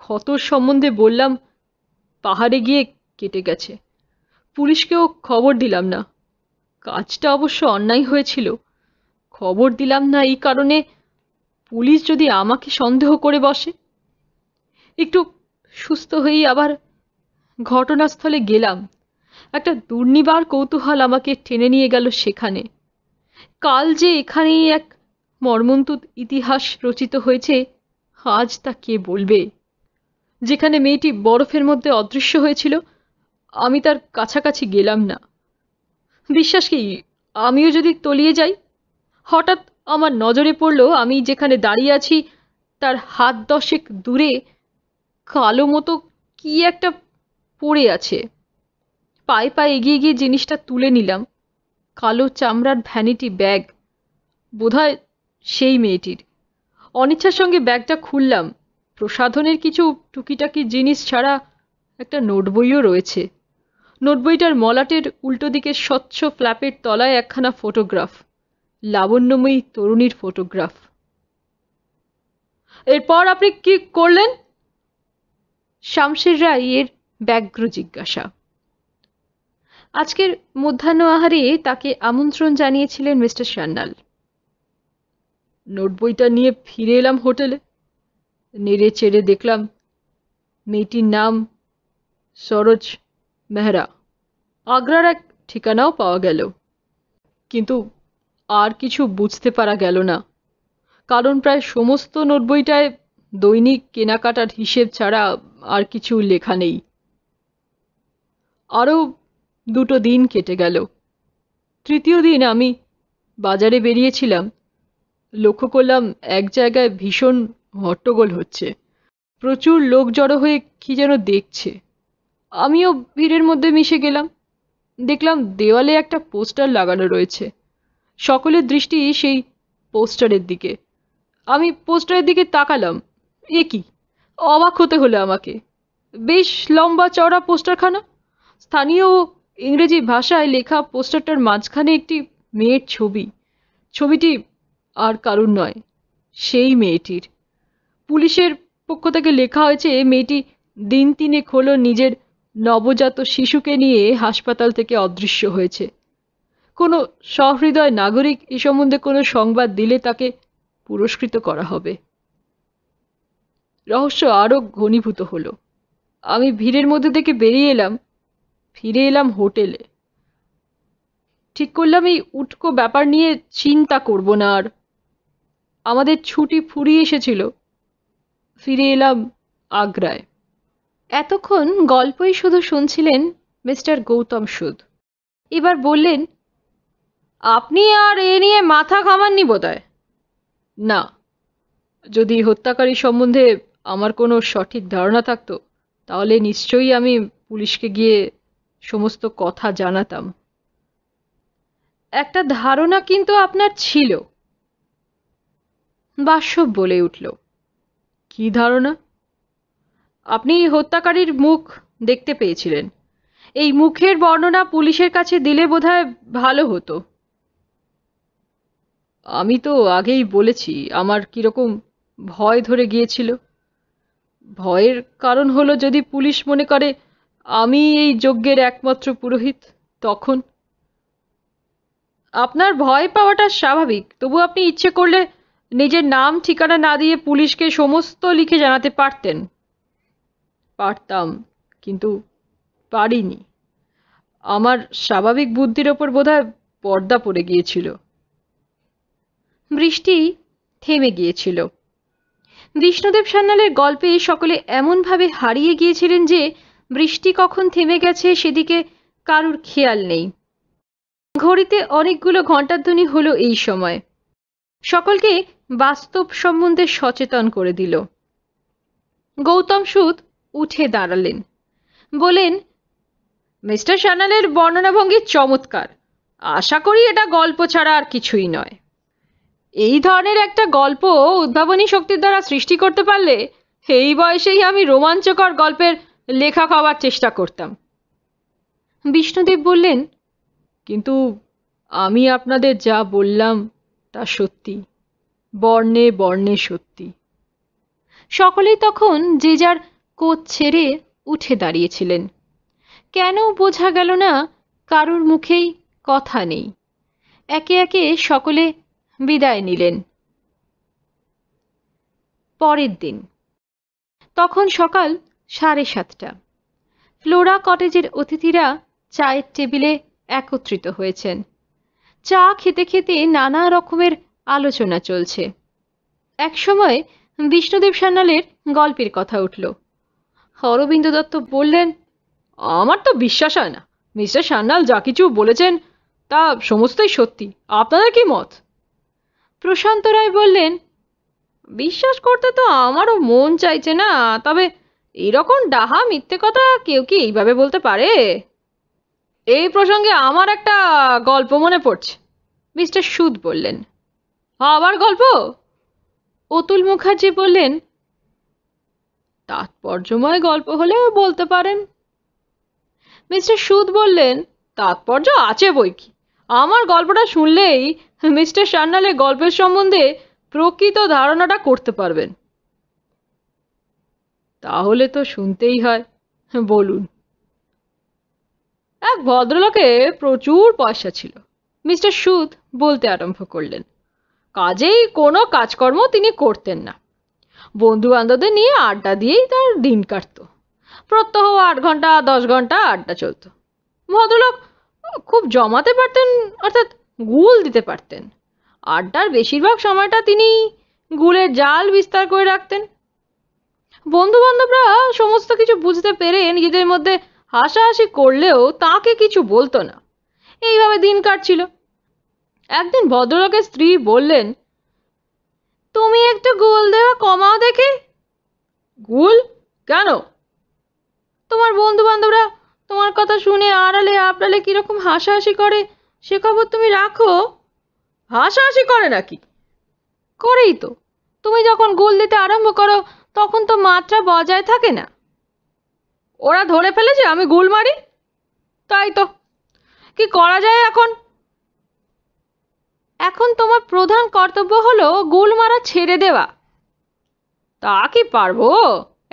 ক্ষতর সম্বন্ধে বললাম পাহাড়ে গিয়ে কেটে গেছে পুলিশকেও খবর দিলাম না কাজটা অবশ্য অন্যায় হয়েছিল খবর দিলাম না এই কারণে পুলিশ যদি আমাকে সন্দেহ করে বসে একটু সুস্থ হয়েই আবার ঘটনাস্থলে গেলাম একটা দুর্নিবার কৌতূহল আমাকে টেনে নিয়ে গেল সেখানে কাল যে এখানেই এক মর্মন্তুদ ইতিহাস রচিত হয়েছে আজ তা কে বলবে যেখানে মেয়েটি বরফের মধ্যে অদৃশ্য হয়েছিল আমি তার কাছাকাছি গেলাম না বিশ্বাস কি আমিও যদি তলিয়ে যাই হঠাৎ আমার নজরে পড়ল আমি যেখানে দাঁড়িয়ে আছি তার হাত দশেক দূরে কালো মতো কি একটা পড়ে আছে পায়ে পায়ে এগিয়ে গিয়ে জিনিসটা তুলে নিলাম কালো চামড়ার ভ্যানিটি ব্যাগ বোধহয় সেই মেয়েটির অনিচ্ছার সঙ্গে ব্যাগটা খুললাম প্রসাধনের কিছু টুকিটাকি জিনিস ছাড়া একটা নোটবইও রয়েছে নোটবইটার মলাটের উল্টো দিকে স্বচ্ছ ফ্ল্যাপের তলায় একখানা ফটোগ্রাফ লাবণ্যময়ী তরুণীর ফটোগ্রাফ এরপর আপনি কি করলেন শামশের এর ব্যগ্র জিজ্ঞাসা আজকের মধ্যাহ্ন আহারে তাকে আমন্ত্রণ জানিয়েছিলেন মিস্টার সান্যাল নোট বইটা নিয়ে ফিরে এলাম হোটেলে নেড়ে চেড়ে দেখলাম মেয়েটির নাম সরোজ মেহরা আগ্রার এক ঠিকানাও পাওয়া গেল কিন্তু আর কিছু বুঝতে পারা গেল না কারণ প্রায় সমস্ত নোট বইটায় দৈনিক কেনাকাটার হিসেব ছাড়া আর কিছু লেখা নেই আরও দুটো দিন কেটে গেল তৃতীয় দিন আমি বাজারে বেরিয়েছিলাম লক্ষ্য করলাম এক জায়গায় ভীষণ হট্টগোল হচ্ছে প্রচুর লোক জড়ো হয়ে কি যেন দেখছে আমিও ভিড়ের মধ্যে মিশে গেলাম দেখলাম দেওয়ালে একটা পোস্টার লাগানো রয়েছে সকলের দৃষ্টি সেই পোস্টারের দিকে আমি পোস্টারের দিকে তাকালাম এ কি অবাক হতে হলো আমাকে বেশ লম্বা চওড়া পোস্টারখানা স্থানীয় ইংরেজি ভাষায় লেখা পোস্টারটার মাঝখানে একটি মেয়ের ছবি ছবিটি আর কারুর নয় সেই মেয়েটির পুলিশের পক্ষ থেকে লেখা হয়েছে মেয়েটি দিন তিনেক হলো নিজের নবজাত শিশুকে নিয়ে হাসপাতাল থেকে অদৃশ্য হয়েছে কোনো সহৃদয় নাগরিক এ সম্বন্ধে কোনো সংবাদ দিলে তাকে পুরস্কৃত করা হবে রহস্য আরও ঘনীভূত হলো আমি ভিড়ের মধ্যে থেকে বেরিয়ে এলাম ফিরে এলাম হোটেলে ঠিক করলাম এই উটকো ব্যাপার নিয়ে চিন্তা করব না আর আমাদের ছুটি ফুরিয়ে এসেছিল ফিরে এলাম আগ্রায় এতক্ষণ গল্পই শুধু শুনছিলেন মিস্টার গৌতম সুদ এবার বললেন আপনি আর এ নিয়ে মাথা ঘামাননি বোধহয় না যদি হত্যাকারী সম্বন্ধে আমার কোনো সঠিক ধারণা থাকতো তাহলে নিশ্চয়ই আমি পুলিশকে গিয়ে সমস্ত কথা জানাতাম একটা ধারণা কিন্তু আপনার ছিল বাসব বলে উঠল কি ধারণা আপনি হত্যাকারীর মুখ দেখতে পেয়েছিলেন এই মুখের বর্ণনা পুলিশের কাছে দিলে বোধহয় ভালো হতো আমি তো আগেই বলেছি আমার কিরকম ভয় ধরে গিয়েছিল ভয়ের কারণ হলো যদি পুলিশ মনে করে আমি এই যজ্ঞের একমাত্র পুরোহিত তখন আপনার ভয় পাওয়াটা স্বাভাবিক তবু আপনি ইচ্ছে করলে নিজের নাম ঠিকানা না দিয়ে পুলিশকে সমস্ত লিখে জানাতে পারতেন পারতাম কিন্তু পারিনি আমার স্বাভাবিক বুদ্ধির ওপর বোধহয় পর্দা পড়ে গিয়েছিল বৃষ্টি থেমে গিয়েছিল বিষ্ণুদেব সান্যালের গল্পে সকলে এমনভাবে হারিয়ে গিয়েছিলেন যে বৃষ্টি কখন থেমে গেছে সেদিকে কারুর খেয়াল নেই ঘড়িতে অনেকগুলো ঘণ্টাধ্বনি হলো এই সময় সকলকে বাস্তব সম্বন্ধে সচেতন করে দিল গৌতম সুদ উঠে দাঁড়ালেন বলেন মিস্টার সানালের বর্ণনাভঙ্গি চমৎকার আশা করি এটা গল্প ছাড়া আর কিছুই নয় এই ধরনের একটা গল্প উদ্ভাবনী শক্তির দ্বারা সৃষ্টি করতে পারলে এই বয়সেই আমি রোমাঞ্চকর গল্পের লেখা হওয়ার চেষ্টা করতাম বিষ্ণুদেব বললেন কিন্তু আমি আপনাদের যা বললাম তা সত্যি বর্ণে বর্ণে সত্যি সকলেই তখন যে যার কোচ ছেড়ে উঠে দাঁড়িয়েছিলেন কেন বোঝা গেল না কারুর মুখেই কথা নেই একে একে সকলে বিদায় নিলেন পরের দিন তখন সকাল সাড়ে সাতটা ফ্লোরা কটেজের অতিথিরা চায়ের টেবিলে একত্রিত হয়েছেন চা খেতে খেতে নানা রকমের আলোচনা চলছে একসময় বিষ্ণুদেব সান্যালের গল্পের কথা উঠল অরবিন্দ দত্ত বললেন আমার তো বিশ্বাস হয় না মিস্টার সান্যাল যা কিছু বলেছেন তা সমস্তই সত্যি আপনাদের কি মত প্রশান্ত রায় বললেন বিশ্বাস করতে তো আমারও মন চাইছে না তবে এরকম ডাহা মিথ্যে কথা কেউ কি এইভাবে বলতে পারে এই প্রসঙ্গে আমার একটা গল্প মনে পড়ছে মিস্টার সুদ বললেন আবার গল্প অতুল মুখার্জি বললেন তাৎপর্যময় গল্প হলে বলতে পারেন মিস্টার সুদ বললেন তাৎপর্য আছে বই কি আমার গল্পটা শুনলেই মিস্টার সান্যালের গল্পের সম্বন্ধে প্রকৃত ধারণাটা করতে পারবেন তাহলে তো শুনতেই হয় বলুন এক ভদ্রলোকে প্রচুর পয়সা ছিল মিস্টার সুদ বলতে আরম্ভ করলেন কাজেই কোনো কাজকর্ম তিনি করতেন না বন্ধু বান্ধবদের নিয়ে আড্ডা দিয়েই তার দিন কাটত প্রত্যহ আট ঘন্টা দশ ঘন্টা আড্ডা চলত ভদ্রলোক খুব জমাতে পারতেন অর্থাৎ গুল দিতে পারতেন আড্ডার বেশিরভাগ সময়টা তিনি গুলের জাল বিস্তার করে রাখতেন বন্ধুবান্ধবরা সমস্ত কিছু বুঝতে পেরে নিজেদের মধ্যে হাসাহাসি করলেও তাকে কিছু বলতো না এইভাবে দিন কাটছিল একদিন ভদ্রলোকের স্ত্রী বললেন তুমি একটু গোল দেওয়া কমাও দেখি গুল কেন তোমার বন্ধু বান্ধবরা তোমার কথা শুনে আড়ালে আড়ালে কিরকম হাসাহাসি করে সে খবর তুমি রাখো হাসাহাসি করে নাকি করেই তো তুমি যখন গোল দিতে আরম্ভ করো তখন তো মাত্রা বজায় থাকে না ওরা ধরে ফেলেছে আমি গুল মারি তাই তো কি করা যায় এখন এখন তোমার প্রধান কর্তব্য হলো গুল মারা ছেড়ে দেওয়া তা কি পারবো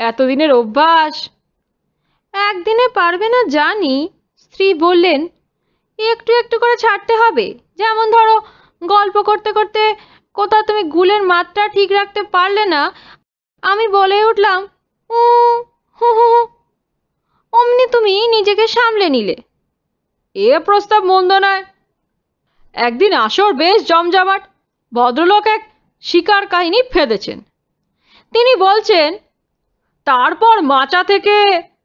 এতদিনের অভ্যাস একদিনে পারবে না জানি স্ত্রী বললেন একটু একটু করে ছাড়তে হবে যেমন ধরো গল্প করতে করতে কোথাও তুমি গুলের মাত্রা ঠিক রাখতে পারলে না আমি বলে উঠলাম ও হু হু অমনি তুমি নিজেকে সামলে নিলে এ প্রস্তাব মন্দ নয় একদিন আসর বেশ জমজমাট ভদ্রলোক এক শিকার কাহিনী ফেদেছেন তিনি বলছেন তারপর মাচা থেকে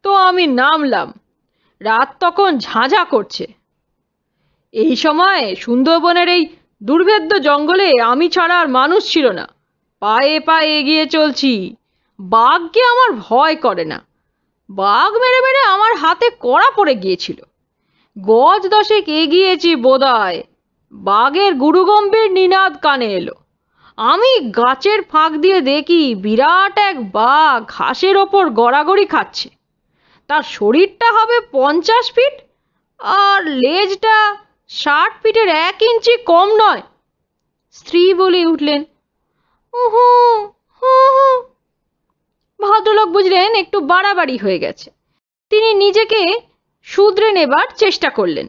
তো আমি নামলাম রাত তখন ঝাঁঝা করছে এই সময় সুন্দরবনের এই দুর্ভেদ্য জঙ্গলে আমি ছাড়া আর মানুষ ছিল না পায়ে পায়ে এগিয়ে চলছি বাঘকে আমার ভয় করে না বাঘ মেরে মেরে আমার হাতে কড়া পড়ে গিয়েছিল গজ দশেক এগিয়েছি বোধায় বাঘের গুরুগম্ভীর নিনাদ কানে এলো আমি গাছের ফাঁক দিয়ে দেখি বিরাট এক বাঘ ঘাসের ওপর গড়াগড়ি খাচ্ছে তার শরীরটা হবে পঞ্চাশ ফিট আর লেজটা ষাট ফিটের এক ইঞ্চি কম নয় স্ত্রী বলে উঠলেন ভদ্রলোক বুঝলেন একটু বাড়াবাড়ি হয়ে গেছে তিনি নিজেকে শুধরে নেবার চেষ্টা করলেন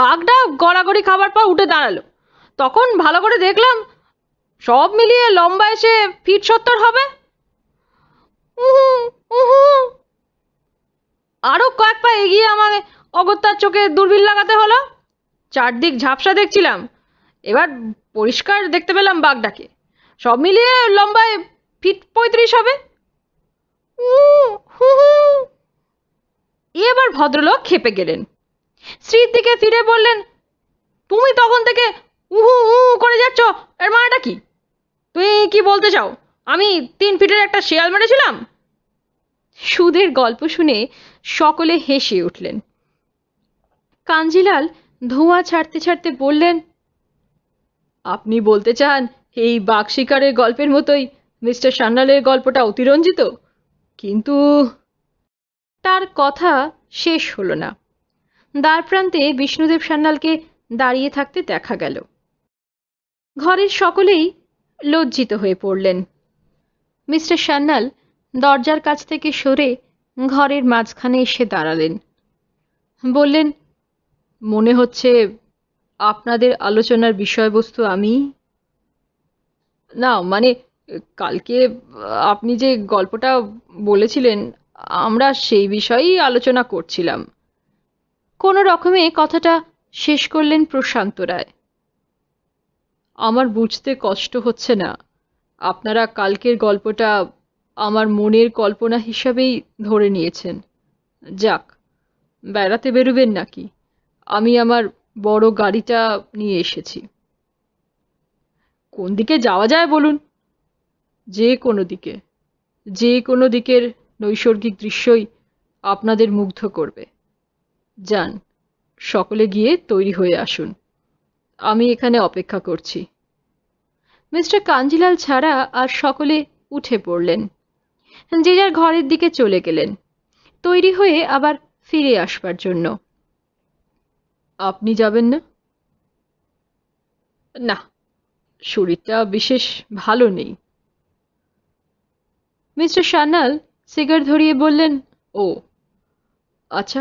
বাঘটা গড়াগড়ি খাবার পর উঠে দাঁড়ালো তখন ভালো করে দেখলাম সব মিলিয়ে লম্বা এসে ফিট সত্তর হবে আরো কয়েক পা এগিয়ে আমার অগত্যার চোখে দূরবীন লাগাতে হলো চারদিক ঝাপসা দেখছিলাম এবার পরিষ্কার দেখতে পেলাম বাঘটাকে সব মিলিয়ে লম্বায় ফিট পঁয়ত্রিশ হবে এবার ভদ্রলোক খেপে গেলেন স্ত্রীর দিকে ফিরে বললেন তুমি তখন থেকে উহু উহু করে যাচ্ছ এর মানেটা কি তুই কি বলতে চাও আমি তিন ফিটের একটা শেয়াল মেরেছিলাম সুদের গল্প শুনে সকলে হেসে উঠলেন কাঞ্জিলাল ধোঁয়া ছাড়তে ছাড়তে বললেন আপনি বলতে চান এই বাঘ শিকারের গল্পের মতোই মিস্টার সান্যালের গল্পটা অতিরঞ্জিত কিন্তু তার কথা শেষ হলো না দ্বার প্রান্তে বিষ্ণুদেব সান্যালকে দাঁড়িয়ে থাকতে দেখা গেল ঘরের সকলেই লজ্জিত হয়ে পড়লেন মিস্টার সান্যাল দরজার কাছ থেকে সরে ঘরের মাঝখানে এসে দাঁড়ালেন বললেন মনে হচ্ছে আপনাদের আলোচনার বিষয়বস্তু আমি না মানে কালকে আপনি যে গল্পটা বলেছিলেন আমরা সেই বিষয়েই আলোচনা করছিলাম কোনো রকমে কথাটা শেষ করলেন প্রশান্ত রায় আমার বুঝতে কষ্ট হচ্ছে না আপনারা কালকের গল্পটা আমার মনের কল্পনা হিসাবেই ধরে নিয়েছেন যাক বেড়াতে বেরোবেন নাকি আমি আমার বড় গাড়িটা নিয়ে এসেছি কোন দিকে যাওয়া যায় বলুন যে কোনো দিকে যে কোনো দিকের নৈসর্গিক দৃশ্যই আপনাদের মুগ্ধ করবে যান সকলে গিয়ে তৈরি হয়ে আসুন আমি এখানে অপেক্ষা করছি মিস্টার কাঞ্জিলাল ছাড়া আর সকলে উঠে পড়লেন যে যার ঘরের দিকে চলে গেলেন তৈরি হয়ে আবার ফিরে আসবার জন্য আপনি যাবেন না না শরীরটা বিশেষ ভালো নেই মিস্টার সান্যাল সিগার ধরিয়ে বললেন ও আচ্ছা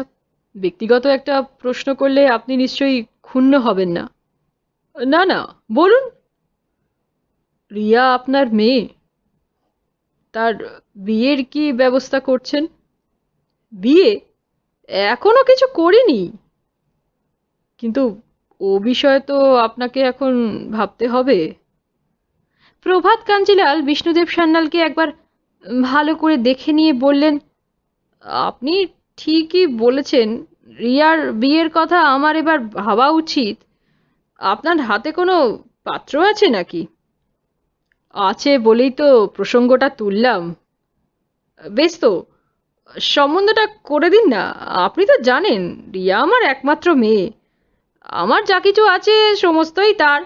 ব্যক্তিগত একটা প্রশ্ন করলে আপনি নিশ্চয়ই ক্ষুণ্ণ হবেন না না না বলুন রিয়া আপনার মেয়ে তার বিয়ের কি ব্যবস্থা করছেন বিয়ে এখনও কিছু করিনি কিন্তু ও বিষয়ে তো আপনাকে এখন ভাবতে হবে প্রভাত কাঞ্জিলাল বিষ্ণুদেব সান্যালকে একবার ভালো করে দেখে নিয়ে বললেন আপনি ঠিকই বলেছেন রিয়ার বিয়ের কথা আমার এবার ভাবা উচিত আপনার হাতে কোনো পাত্র আছে নাকি আছে বলেই তো প্রসঙ্গটা তুললাম বেশ তো সম্বন্ধটা করে দিন না আপনি তো জানেন রিয়া আমার একমাত্র মেয়ে আমার যা কিছু আছে সমস্তই তার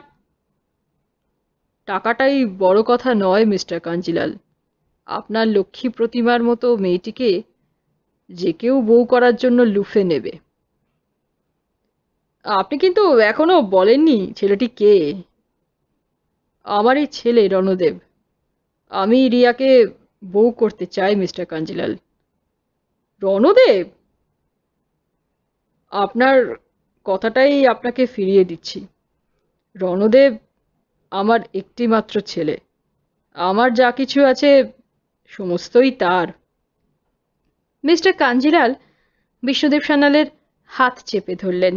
টাকাটাই বড় কথা নয় মিস্টার কাঞ্জিলাল আপনার লক্ষ্মী প্রতিমার মতো মেয়েটিকে যে কেউ বউ করার জন্য লুফে নেবে আপনি কিন্তু এখনো বলেননি ছেলেটি কে আমারই ছেলে রণদেব আমি রিয়াকে বউ করতে চাই মিস্টার কাঞ্জিলাল রণদেব আপনার কথাটাই আপনাকে ফিরিয়ে দিচ্ছি রণদেব আমার একটিমাত্র ছেলে আমার যা কিছু আছে সমস্তই তার মিস্টার কাঞ্জিলাল বিষ্ণুদেব সান্যালের হাত চেপে ধরলেন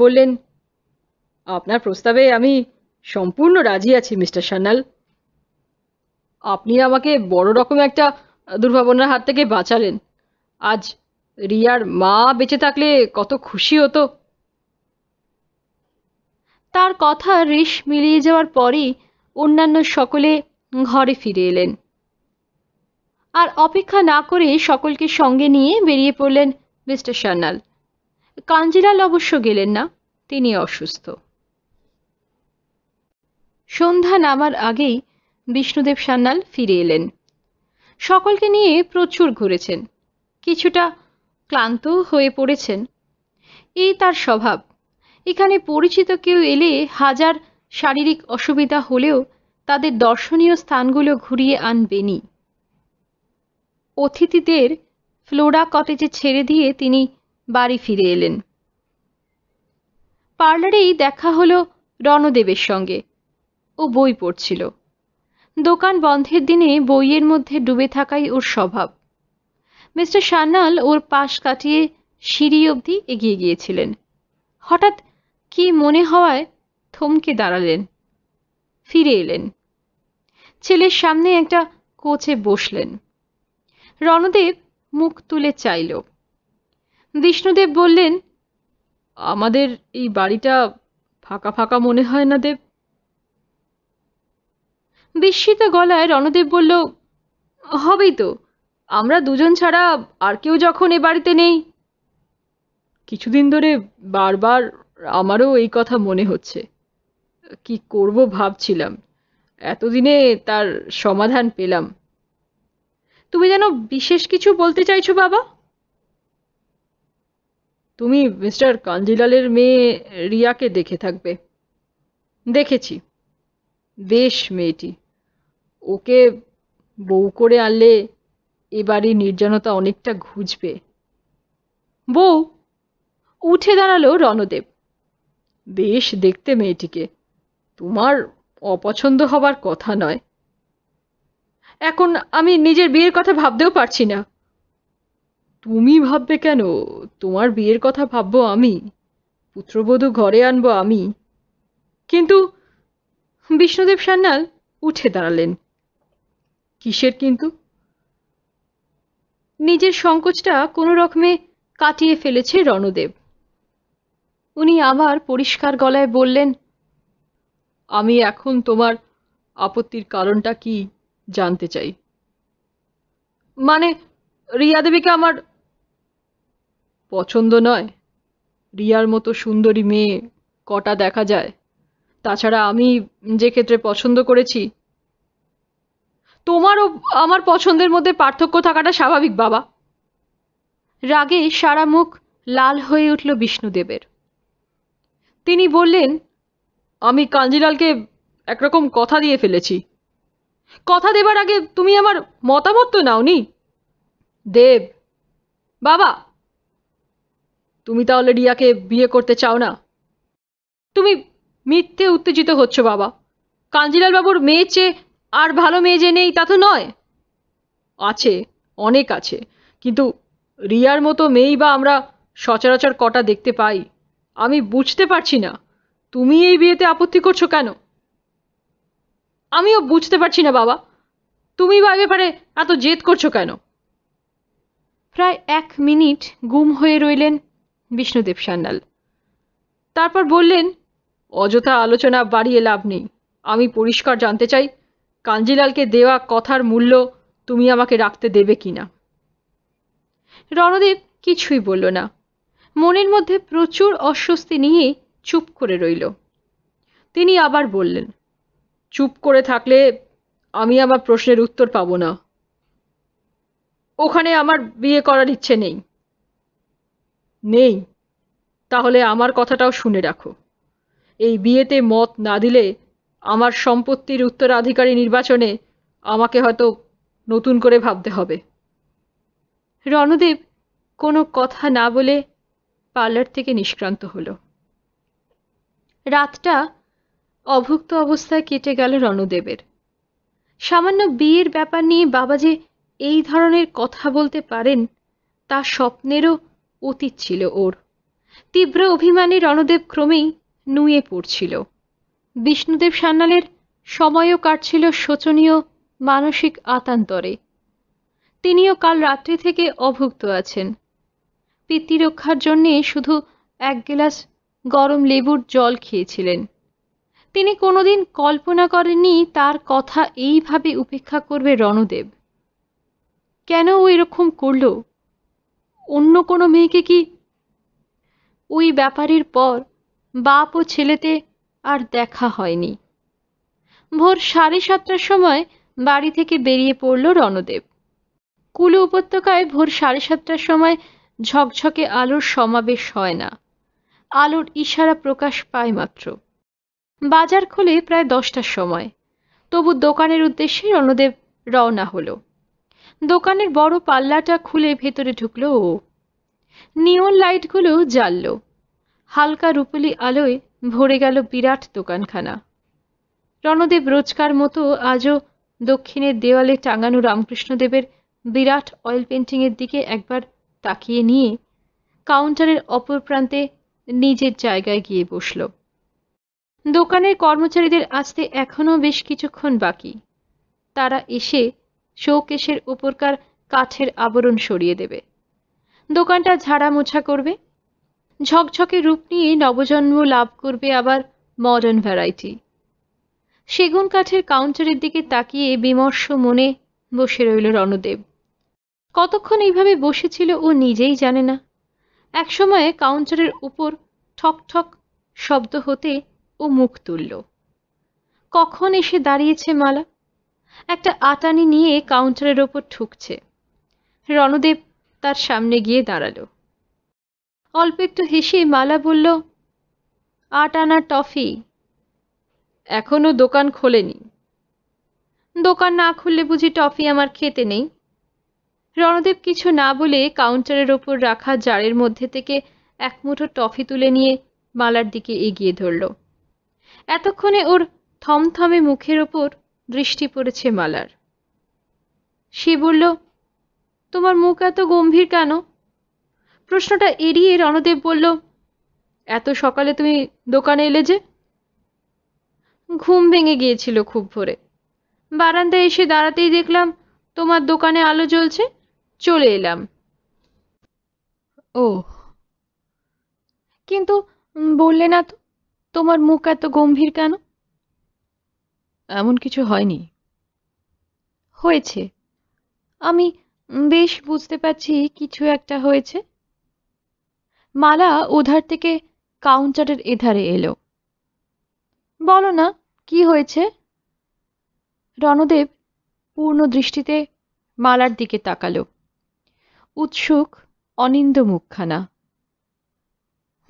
বললেন আপনার প্রস্তাবে আমি সম্পূর্ণ রাজি আছি মিস্টার সান্যাল আপনি আমাকে বড় রকম একটা দুর্ভাবনার হাত থেকে বাঁচালেন আজ রিয়ার মা বেঁচে থাকলে কত খুশি হতো তার কথা রেশ মিলিয়ে যাওয়ার পরেই অন্যান্য সকলে ঘরে ফিরে এলেন আর অপেক্ষা না করে সকলকে সঙ্গে নিয়ে বেরিয়ে পড়লেন মিস্টার সান্যাল কাঞ্জিলাল অবশ্য গেলেন না তিনি অসুস্থ সন্ধ্যা নামার আগেই বিষ্ণুদেব সান্যাল ফিরে এলেন সকলকে নিয়ে প্রচুর ঘুরেছেন কিছুটা ক্লান্ত হয়ে পড়েছেন এই তার স্বভাব এখানে পরিচিত কেউ এলে হাজার শারীরিক অসুবিধা হলেও তাদের দর্শনীয় স্থানগুলো ঘুরিয়ে আনবেনই অতিথিদের ফ্লোরা কটেজে ছেড়ে দিয়ে তিনি বাড়ি ফিরে এলেন পার্লারেই দেখা হলো রণদেবের সঙ্গে ও বই পড়ছিল দোকান বন্ধের দিনে বইয়ের মধ্যে ডুবে থাকাই ওর স্বভাব মিস্টার সান্যাল ওর পাশ কাটিয়ে সিঁড়ি অবধি এগিয়ে গিয়েছিলেন হঠাৎ কি মনে হওয়ায় থমকে দাঁড়ালেন ফিরে এলেন ছেলের সামনে একটা কোচে বসলেন রণদেব মুখ তুলে চাইল বিষ্ণুদেব বললেন আমাদের এই বাড়িটা ফাঁকা ফাঁকা মনে হয় না দেব বিস্মিত গলায় রণদেব বলল হবেই তো আমরা দুজন ছাড়া আর কেউ যখন এ বাড়িতে নেই কিছুদিন ধরে বারবার আমারও এই কথা মনে হচ্ছে কি করব ভাবছিলাম এতদিনে তার সমাধান পেলাম তুমি যেন বিশেষ কিছু বলতে চাইছো বাবা তুমি মিস্টার কাঞ্জিলালের মেয়ে রিয়াকে দেখে থাকবে দেখেছি বেশ মেয়েটি ওকে বউ করে আনলে এবারে নির্জনতা অনেকটা ঘুজবে বউ উঠে দাঁড়ালো রণদেব বেশ দেখতে মেয়েটিকে তোমার অপছন্দ হবার কথা নয় এখন আমি নিজের বিয়ের কথা ভাবতেও পারছি না তুমি ভাববে কেন তোমার বিয়ের কথা ভাববো আমি পুত্রবধূ ঘরে আনবো আমি কিন্তু বিষ্ণুদেব সান্যাল উঠে দাঁড়ালেন কিসের কিন্তু নিজের সংকোচটা কোনো রকমে কাটিয়ে ফেলেছে রণদেব উনি আবার পরিষ্কার গলায় বললেন আমি এখন তোমার আপত্তির কারণটা কি জানতে চাই মানে রিয়া দেবীকে আমার পছন্দ নয় রিয়ার মতো সুন্দরী মেয়ে কটা দেখা যায় তাছাড়া আমি যে ক্ষেত্রে পছন্দ করেছি তোমারও আমার পছন্দের মধ্যে পার্থক্য থাকাটা স্বাভাবিক বাবা রাগে সারা মুখ লাল হয়ে উঠল বিষ্ণুদেবের তিনি বললেন আমি কাঞ্জিলালকে একরকম কথা দিয়ে ফেলেছি কথা দেবার আগে তুমি আমার মতামত তো নাওনি দেব বাবা তুমি তাহলে রিয়াকে বিয়ে করতে চাও না তুমি মিথ্যে উত্তেজিত হচ্ছ বাবা কাঞ্জিলাল বাবুর মেয়ে চেয়ে আর ভালো মেয়ে যে নেই তা তো নয় আছে অনেক আছে কিন্তু রিয়ার মতো মেয়েই বা আমরা সচরাচর কটা দেখতে পাই আমি বুঝতে পারছি না তুমি এই বিয়েতে আপত্তি করছো কেন আমিও বুঝতে পারছি না বাবা তুমি বা ব্যাপারে এত জেদ করছো কেন প্রায় এক মিনিট গুম হয়ে রইলেন বিষ্ণুদেব সান্যাল তারপর বললেন অযথা আলোচনা বাড়িয়ে লাভ নেই আমি পরিষ্কার জানতে চাই কাঞ্জিলালকে দেওয়া কথার মূল্য তুমি আমাকে রাখতে দেবে কি না রণদেব কিছুই বলল না মনের মধ্যে প্রচুর অস্বস্তি নিয়ে চুপ করে রইল তিনি আবার বললেন চুপ করে থাকলে আমি আমার প্রশ্নের উত্তর পাব না ওখানে আমার বিয়ে করার ইচ্ছে নেই নেই তাহলে আমার কথাটাও শুনে রাখো এই বিয়েতে মত না দিলে আমার সম্পত্তির উত্তরাধিকারী নির্বাচনে আমাকে হয়তো নতুন করে ভাবতে হবে রণদেব কোনো কথা না বলে পার্লার থেকে নিষ্ক্রান্ত হল রাতটা অভুক্ত অবস্থায় কেটে গেল রণদেবের সামান্য বিয়ের ব্যাপার নিয়ে বাবা যে এই ধরনের কথা বলতে পারেন তা স্বপ্নেরও অতীত ছিল ওর তীব্র অভিমানে রণদেব ক্রমেই নুয়ে পড়ছিল বিষ্ণুদেব সান্যালের সময়ও কাটছিল শোচনীয় মানসিক আতান্তরে তিনিও কাল রাত্রি থেকে অভুক্ত আছেন পিতৃরক্ষার জন্যে শুধু এক গ্লাস গরম লেবুর জল খেয়েছিলেন তিনি কোনোদিন কল্পনা করেননি তার কথা এইভাবে উপেক্ষা করবে রণদেব কেন ও এরকম করল অন্য কোনো মেয়েকে কি ওই ব্যাপারের পর বাপ ও ছেলেতে আর দেখা হয়নি ভোর সাড়ে সাতটার সময় বাড়ি থেকে বেরিয়ে পড়ল রণদেব কুলু উপত্যকায় ভোর সাড়ে সাতটার সময় ঝকঝকে আলোর সমাবেশ হয় না আলোর ইশারা প্রকাশ পায় মাত্র বাজার খোলে প্রায় দশটার সময় তবু দোকানের উদ্দেশ্যে রণদেব রওনা হলো দোকানের বড় পাল্লাটা খুলে ভেতরে ঢুকল ও নিয়ন লাইটগুলো জ্বালল হালকা রুপলি আলোয় ভরে গেল বিরাট দোকানখানা রণদেব রোজকার মতো আজও দক্ষিণের দেওয়ালে টাঙানো রামকৃষ্ণদেবের বিরাট অয়েল পেন্টিংয়ের দিকে একবার তাকিয়ে নিয়ে কাউন্টারের অপর প্রান্তে নিজের জায়গায় গিয়ে বসল দোকানের কর্মচারীদের আসতে এখনও বেশ কিছুক্ষণ বাকি তারা এসে শোকেশের উপরকার কাঠের আবরণ সরিয়ে দেবে দোকানটা ঝাড়া মোছা করবে ঝকঝকে রূপ নিয়ে নবজন্ম লাভ করবে আবার মডার্ন ভ্যারাইটি সেগুন কাঠের কাউন্টারের দিকে তাকিয়ে বিমর্ষ মনে বসে রইল রণদেব কতক্ষণ এইভাবে বসেছিল ও নিজেই জানে না একসময়ে কাউন্টারের উপর ঠক ঠক শব্দ হতে ও মুখ তুলল কখন এসে দাঁড়িয়েছে মালা একটা আটানি নিয়ে কাউন্টারের ওপর ঠুকছে রণদেব তার সামনে গিয়ে দাঁড়ালো অল্প একটু হেসে মালা বলল আট আনা টফি এখনও দোকান খোলেনি দোকান না খুললে বুঝি টফি আমার খেতে নেই রণদেব কিছু না বলে কাউন্টারের ওপর রাখা জারের মধ্যে থেকে এক মুঠো টফি তুলে নিয়ে মালার দিকে এগিয়ে ধরল এতক্ষণে ওর থমথমে মুখের ওপর দৃষ্টি পড়েছে মালার সে বলল তোমার মুখ এত গম্ভীর কেন প্রশ্নটা এড়িয়ে রণদেব বলল এত সকালে তুমি দোকানে এলে যে ঘুম ভেঙে গিয়েছিল খুব ভোরে বারান্দায় এসে দাঁড়াতেই দেখলাম তোমার দোকানে আলো জ্বলছে চলে এলাম ও কিন্তু বললে না তো তোমার মুখ এত গম্ভীর কেন এমন কিছু হয়নি হয়েছে আমি বেশ বুঝতে পারছি কিছু একটা হয়েছে মালা ওধার থেকে কাউন্টারের এধারে এলো বলো না কি হয়েছে রণদেব পূর্ণ দৃষ্টিতে মালার দিকে তাকালো উৎসুক অনিন্দ মুখখানা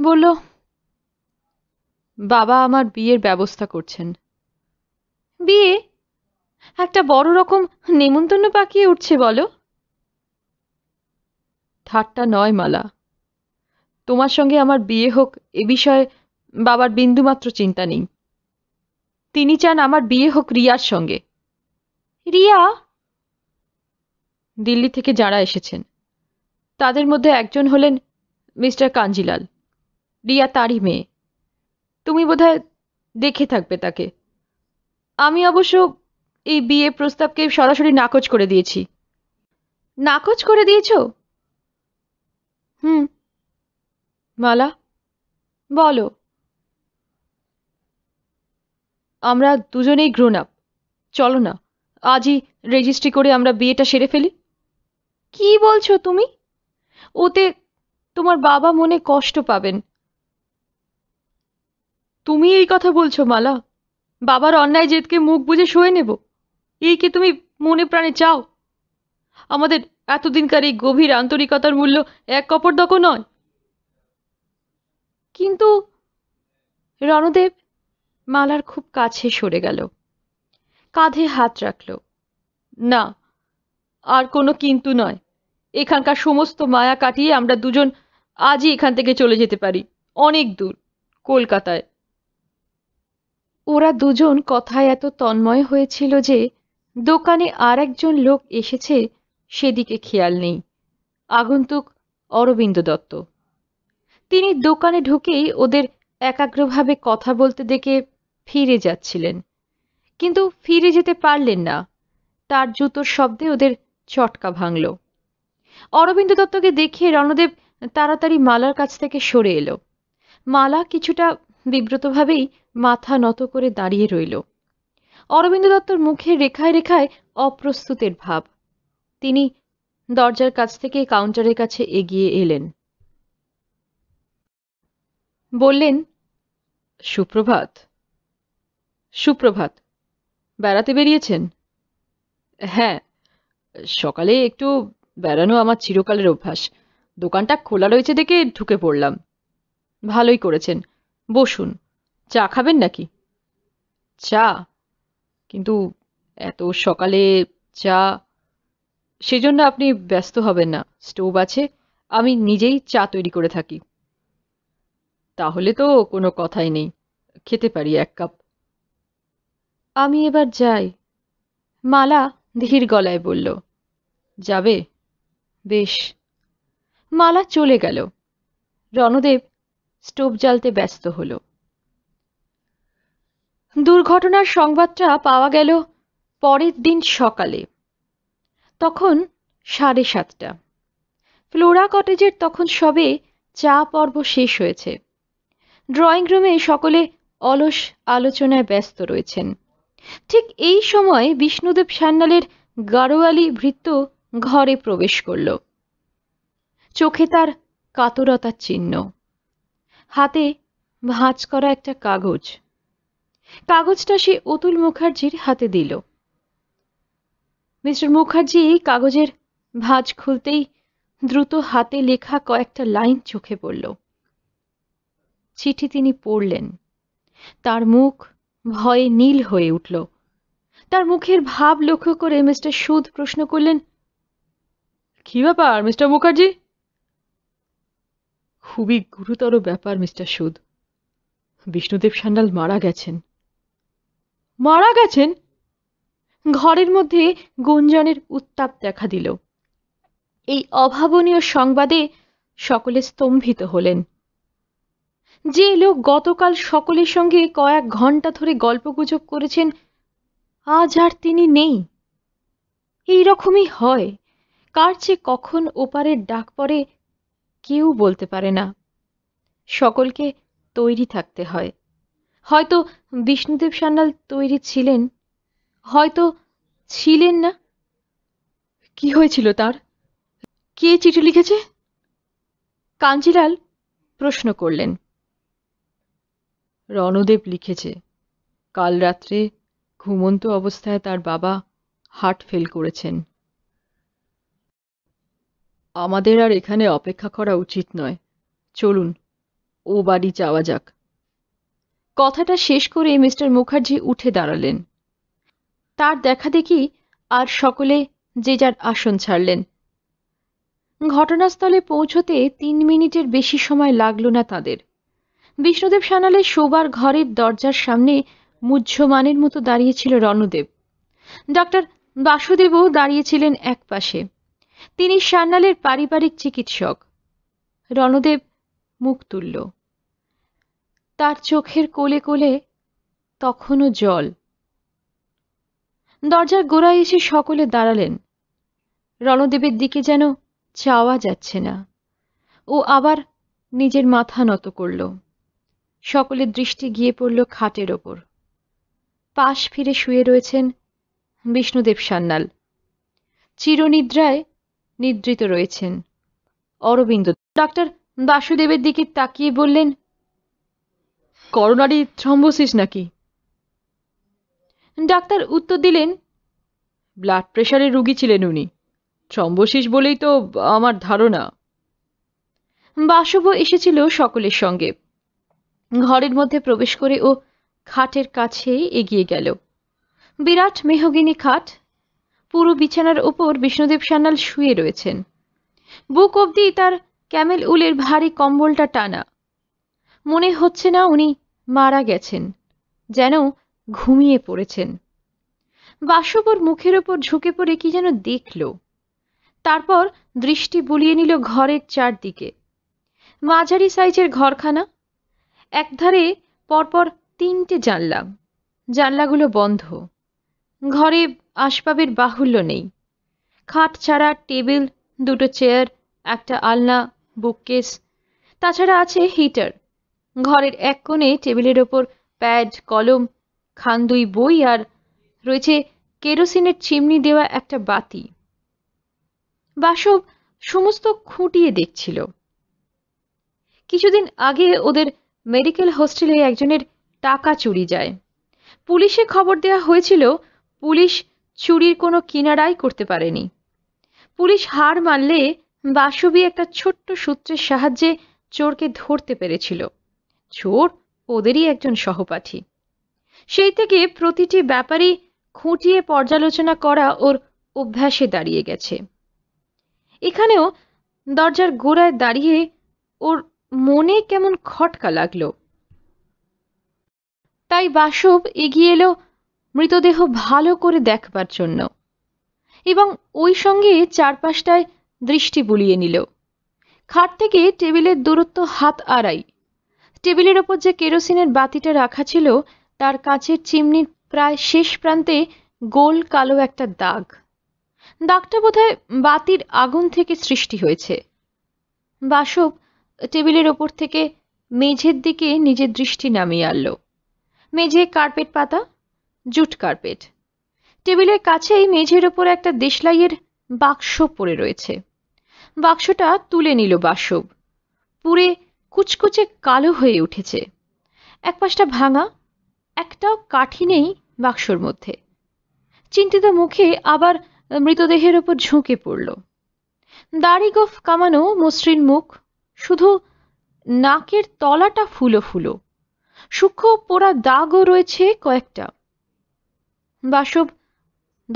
বলল বাবা আমার বিয়ের ব্যবস্থা করছেন বিয়ে একটা বড় রকম নেমন্তন্ন পাকিয়ে উঠছে বলো ঠাট্টা নয় মালা তোমার সঙ্গে আমার বিয়ে হোক এ বিষয়ে বাবার বিন্দুমাত্র চিন্তা নেই তিনি চান আমার বিয়ে হোক রিয়ার সঙ্গে রিয়া দিল্লি থেকে যারা এসেছেন তাদের মধ্যে একজন হলেন মিস্টার কাঞ্জিলাল রিয়া তারই মেয়ে তুমি বোধহয় দেখে থাকবে তাকে আমি অবশ্য এই বিয়ে প্রস্তাবকে সরাসরি নাকচ করে দিয়েছি নাকচ করে দিয়েছ হুম মালা বলো আমরা দুজনেই গ্রোন আপ চলো না আজই রেজিস্ট্রি করে আমরা বিয়েটা সেরে ফেলি কি বলছো তুমি ওতে তোমার বাবা মনে কষ্ট পাবেন তুমি এই কথা বলছো মালা বাবার অন্যায় জেদকে মুখ বুঝে শুয়ে নেব এই কি তুমি মনে প্রাণে চাও আমাদের এতদিনকার এই গভীর আন্তরিকতার মূল্য এক কপর দক নয় কিন্তু রণদেব মালার খুব কাছে সরে গেল কাঁধে হাত রাখল না আর কোনো কিন্তু নয় এখানকার সমস্ত মায়া কাটিয়ে আমরা দুজন আজই এখান থেকে চলে যেতে পারি অনেক দূর কলকাতায় ওরা দুজন কথায় এত তন্ময় হয়েছিল যে দোকানে আর একজন লোক এসেছে সেদিকে খেয়াল নেই আগন্তুক অরবিন্দ দত্ত তিনি দোকানে ঢুকেই ওদের একাগ্রভাবে কথা বলতে দেখে ফিরে যাচ্ছিলেন কিন্তু ফিরে যেতে পারলেন না তার জুতোর শব্দে ওদের চটকা ভাঙল অরবিন্দ দত্তকে দেখে রণদেব তাড়াতাড়ি মালার কাছ থেকে সরে এলো মালা কিছুটা বিব্রতভাবেই মাথা নত করে দাঁড়িয়ে রইল অরবিন্দ দত্তর মুখে রেখায় রেখায় অপ্রস্তুতের ভাব তিনি দরজার কাছ থেকে কাউন্টারের কাছে এগিয়ে এলেন বললেন সুপ্রভাত সুপ্রভাত বেড়াতে বেরিয়েছেন হ্যাঁ সকালে একটু বেড়ানো আমার চিরকালের অভ্যাস দোকানটা খোলা রয়েছে দেখে ঢুকে পড়লাম ভালোই করেছেন বসুন চা খাবেন নাকি চা কিন্তু এত সকালে চা সেজন্য আপনি ব্যস্ত হবেন না স্টোভ আছে আমি নিজেই চা তৈরি করে থাকি তাহলে তো কোনো কথাই নেই খেতে পারি এক কাপ আমি এবার যাই মালা ধীর গলায় বলল যাবে বেশ মালা চলে গেল রণদেব স্টোভ জ্বালতে ব্যস্ত হল দুর্ঘটনার সংবাদটা পাওয়া গেল পরের দিন সকালে তখন সাড়ে সাতটা ফ্লোরা কটেজের তখন সবে চা পর্ব শেষ হয়েছে ড্রয়িং রুমে সকলে অলস আলোচনায় ব্যস্ত রয়েছেন ঠিক এই সময় বিষ্ণুদেব সান্যালের গাড়োয়ালি ভৃত্য ঘরে প্রবেশ করল চোখে তার কাতরতার চিহ্ন হাতে ভাঁজ করা একটা কাগজ কাগজটা সে অতুল মুখার্জির হাতে দিল মিস্টার মুখার্জি কাগজের ভাঁজ খুলতেই দ্রুত হাতে লেখা কয়েকটা লাইন চোখে পড়ল চিঠি তিনি পড়লেন তার মুখ ভয়ে নীল হয়ে উঠল তার মুখের ভাব লক্ষ্য করে মিস্টার সুদ প্রশ্ন করলেন কি ব্যাপার মিস্টার মুখার্জি খুবই গুরুতর ব্যাপার মিস্টার সুদ বিষ্ণুদেব সান্যাল মারা গেছেন মারা গেছেন ঘরের মধ্যে গুঞ্জনের উত্তাপ দেখা দিল এই অভাবনীয় সংবাদে সকলে স্তম্ভিত হলেন যে লোক গতকাল সকলের সঙ্গে কয়েক ঘন্টা ধরে গল্পগুজব করেছেন আজ আর তিনি নেই এই রকমই হয় কার যে কখন ওপারের ডাক পড়ে কেউ বলতে পারে না সকলকে তৈরি থাকতে হয় হয়তো বিষ্ণুদেব সান্যাল তৈরি ছিলেন হয়তো ছিলেন না কি হয়েছিল তার কে চিঠি লিখেছে কাঞ্জিলাল প্রশ্ন করলেন রণদেব লিখেছে কাল রাত্রে ঘুমন্ত অবস্থায় তার বাবা হার্ট ফেল করেছেন আমাদের আর এখানে অপেক্ষা করা উচিত নয় চলুন ও বাড়ি যাওয়া যাক কথাটা শেষ করে মিস্টার মুখার্জি উঠে দাঁড়ালেন তার দেখা দেখি আর সকলে যে যার আসন ছাড়লেন ঘটনাস্থলে পৌঁছতে তিন মিনিটের বেশি সময় লাগল না তাদের বিষ্ণুদেব সানালে শোবার ঘরের দরজার সামনে মুহ্যমানের মতো দাঁড়িয়েছিল রণদেব ডক্টর বাসুদেবও দাঁড়িয়েছিলেন এক পাশে তিনি সান্নালের পারিবারিক চিকিৎসক রণদেব মুখ তুলল তার চোখের কোলে কোলে তখনও জল দরজার গোড়ায় এসে সকলে দাঁড়ালেন রণদেবের দিকে যেন চাওয়া যাচ্ছে না ও আবার নিজের মাথা নত করলো সকলের দৃষ্টি গিয়ে পড়ল খাটের ওপর পাশ ফিরে শুয়ে রয়েছেন বিষ্ণুদেব সান্যাল চিরনিদ্রায় নিদ্রিত রয়েছেন অরবিন্দ ডাক্তার বাসুদেবের দিকে তাকিয়ে বললেন করোনারি থ্রম্বোসিস নাকি ডাক্তার উত্তর দিলেন ব্লাড প্রেশারের রুগী ছিলেন উনি থ্রম্বোসিস বলেই তো আমার ধারণা বাসুব এসেছিল সকলের সঙ্গে ঘরের মধ্যে প্রবেশ করে ও খাটের কাছে এগিয়ে গেল বিরাট মেহগিনী খাট পুরো বিছানার ওপর বিষ্ণুদেব সান্যাল শুয়ে রয়েছেন বুক অবধি তার ক্যামেল উলের ভারী কম্বলটা টানা মনে হচ্ছে না উনি মারা গেছেন যেন ঘুমিয়ে পড়েছেন বাসবর মুখের ওপর ঝুঁকে পড়ে কি যেন দেখল তারপর দৃষ্টি বুলিয়ে নিল ঘরের চারদিকে মাঝারি সাইজের ঘরখানা একধারে পরপর তিনটে জানলা জানলাগুলো বন্ধ ঘরে আসবাবের বাহুল্য নেই খাট ছাড়া টেবিল দুটো চেয়ার একটা আলনা বুককেস তাছাড়া আছে হিটার ঘরের এক কোণে টেবিলের ওপর প্যাড কলম খান দুই বই আর রয়েছে কেরোসিনের চিমনি দেওয়া একটা বাতি বাসব সমস্ত খুঁটিয়ে দেখছিল কিছুদিন আগে ওদের মেডিকেল হোস্টেলে একজনের টাকা চুরি যায় পুলিশে খবর দেয়া হয়েছিল পুলিশ চুরির কোনো কিনারাই করতে পারেনি পুলিশ হার মানলে বাসবি একটা ছোট্ট সূত্রের সাহায্যে চোরকে ধরতে পেরেছিল চোর ওদেরই একজন সহপাঠী সেই থেকে প্রতিটি ব্যাপারই খুঁটিয়ে পর্যালোচনা করা ওর অভ্যাসে দাঁড়িয়ে গেছে এখানেও দরজার গোড়ায় দাঁড়িয়ে ওর মনে কেমন খটকা লাগল তাই বাসব এগিয়ে এলো মৃতদেহ ভালো করে দেখবার জন্য এবং ওই সঙ্গে চারপাশটায় দৃষ্টি বুলিয়ে নিল খাট থেকে টেবিলের দূরত্ব হাত আড়াই টেবিলের ওপর যে কেরোসিনের বাতিটা রাখা ছিল তার কাছের চিমনির প্রায় শেষ প্রান্তে গোল কালো একটা দাগ দাগটা বোধহয় বাতির আগুন থেকে সৃষ্টি হয়েছে বাসব টেবিলের ওপর থেকে মেঝের দিকে নিজের দৃষ্টি নামিয়ে আনল মেঝে কার্পেট পাতা জুট কার্পেট টেবিলের কাছেই মেঝের ওপর একটা দেশলাইয়ের বাক্স পড়ে রয়েছে বাক্সটা তুলে নিল বাসব পুরে কুচকুচে কালো হয়ে উঠেছে এক পাশটা ভাঙা একটাও কাঠি নেই বাক্সর মধ্যে চিন্তিত মুখে আবার মৃতদেহের ওপর ঝুঁকে পড়ল দাড়ি গোফ কামানো মসৃণ মুখ শুধু নাকের তলাটা ফুলো ফুলো সূক্ষ্ম পোড়া দাগও রয়েছে কয়েকটা বাসব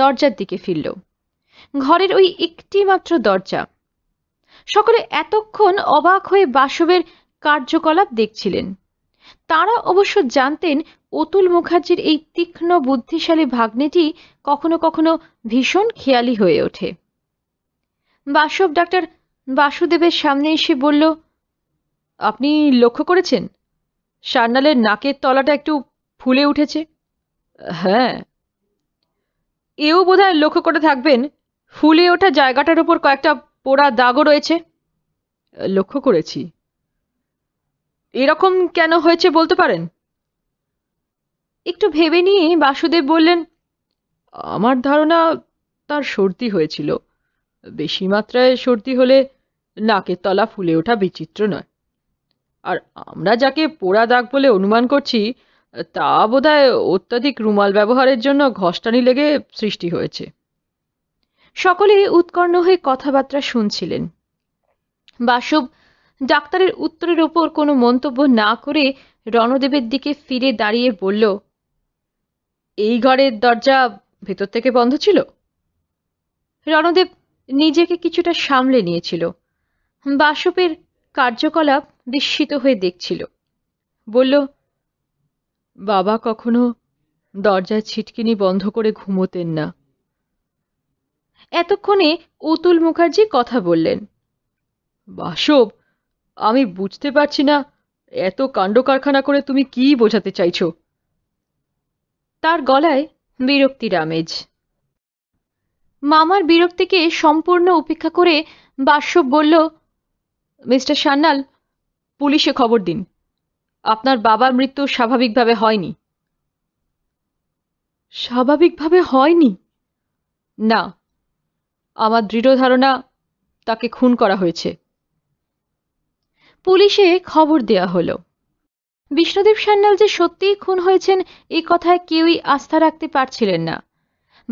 দরজার দিকে ফিরল ঘরের ওই একটি মাত্র দরজা সকলে এতক্ষণ অবাক হয়ে বাসবের কার্যকলাপ দেখছিলেন তারা অবশ্য জানতেন অতুল মুখার্জির এই তীক্ষ্ণ বুদ্ধিশালী ভাগ্নেটি কখনো কখনো ভীষণ খেয়ালি হয়ে ওঠে বাসব ডাক্তার বাসুদেবের সামনে এসে বলল আপনি লক্ষ্য করেছেন সান্নালের নাকের তলাটা একটু ফুলে উঠেছে হ্যাঁ এও বোধহয় লক্ষ্য করে থাকবেন ফুলে ওঠা জায়গাটার উপর কয়েকটা পোড়া দাগও রয়েছে লক্ষ্য করেছি এরকম কেন হয়েছে বলতে পারেন একটু ভেবে নিয়ে বাসুদেব বললেন আমার ধারণা তার সর্দি হয়েছিল বেশি মাত্রায় সর্দি হলে নাকের তলা ফুলে ওঠা বিচিত্র নয় আর আমরা যাকে পোড়া দাগ বলে অনুমান করছি তা বোধহয় অত্যাধিক রুমাল ব্যবহারের জন্য ঘষ্টানি লেগে সৃষ্টি হয়েছে সকলে উৎকর্ণ হয়ে কথাবার্তা শুনছিলেন বাসব ডাক্তারের উত্তরের ওপর কোনো মন্তব্য না করে রণদেবের দিকে ফিরে দাঁড়িয়ে বলল এই ঘরের দরজা ভেতর থেকে বন্ধ ছিল রণদেব নিজেকে কিছুটা সামলে নিয়েছিল বাসপের কার্যকলাপ দৃশ্যিত হয়ে দেখছিল বলল বাবা কখনো দরজার ছিটকিনি বন্ধ করে ঘুমোতেন না এতক্ষণে অতুল মুখার্জি কথা বললেন বাসব আমি বুঝতে পারছি না এত কাণ্ড কারখানা করে তুমি কি বোঝাতে চাইছো তার গলায় বিরক্তির আমেজ মামার বিরক্তিকে সম্পূর্ণ উপেক্ষা করে বাস্যব বলল মিস্টার সান্যাল পুলিশে খবর দিন আপনার বাবার মৃত্যু স্বাভাবিকভাবে হয়নি স্বাভাবিকভাবে হয়নি না আমার দৃঢ় ধারণা তাকে খুন করা হয়েছে পুলিশে খবর দেয়া হল বিষ্ণুদেব সান্যাল যে সত্যিই খুন হয়েছেন এ কথায় কেউই আস্থা রাখতে পারছিলেন না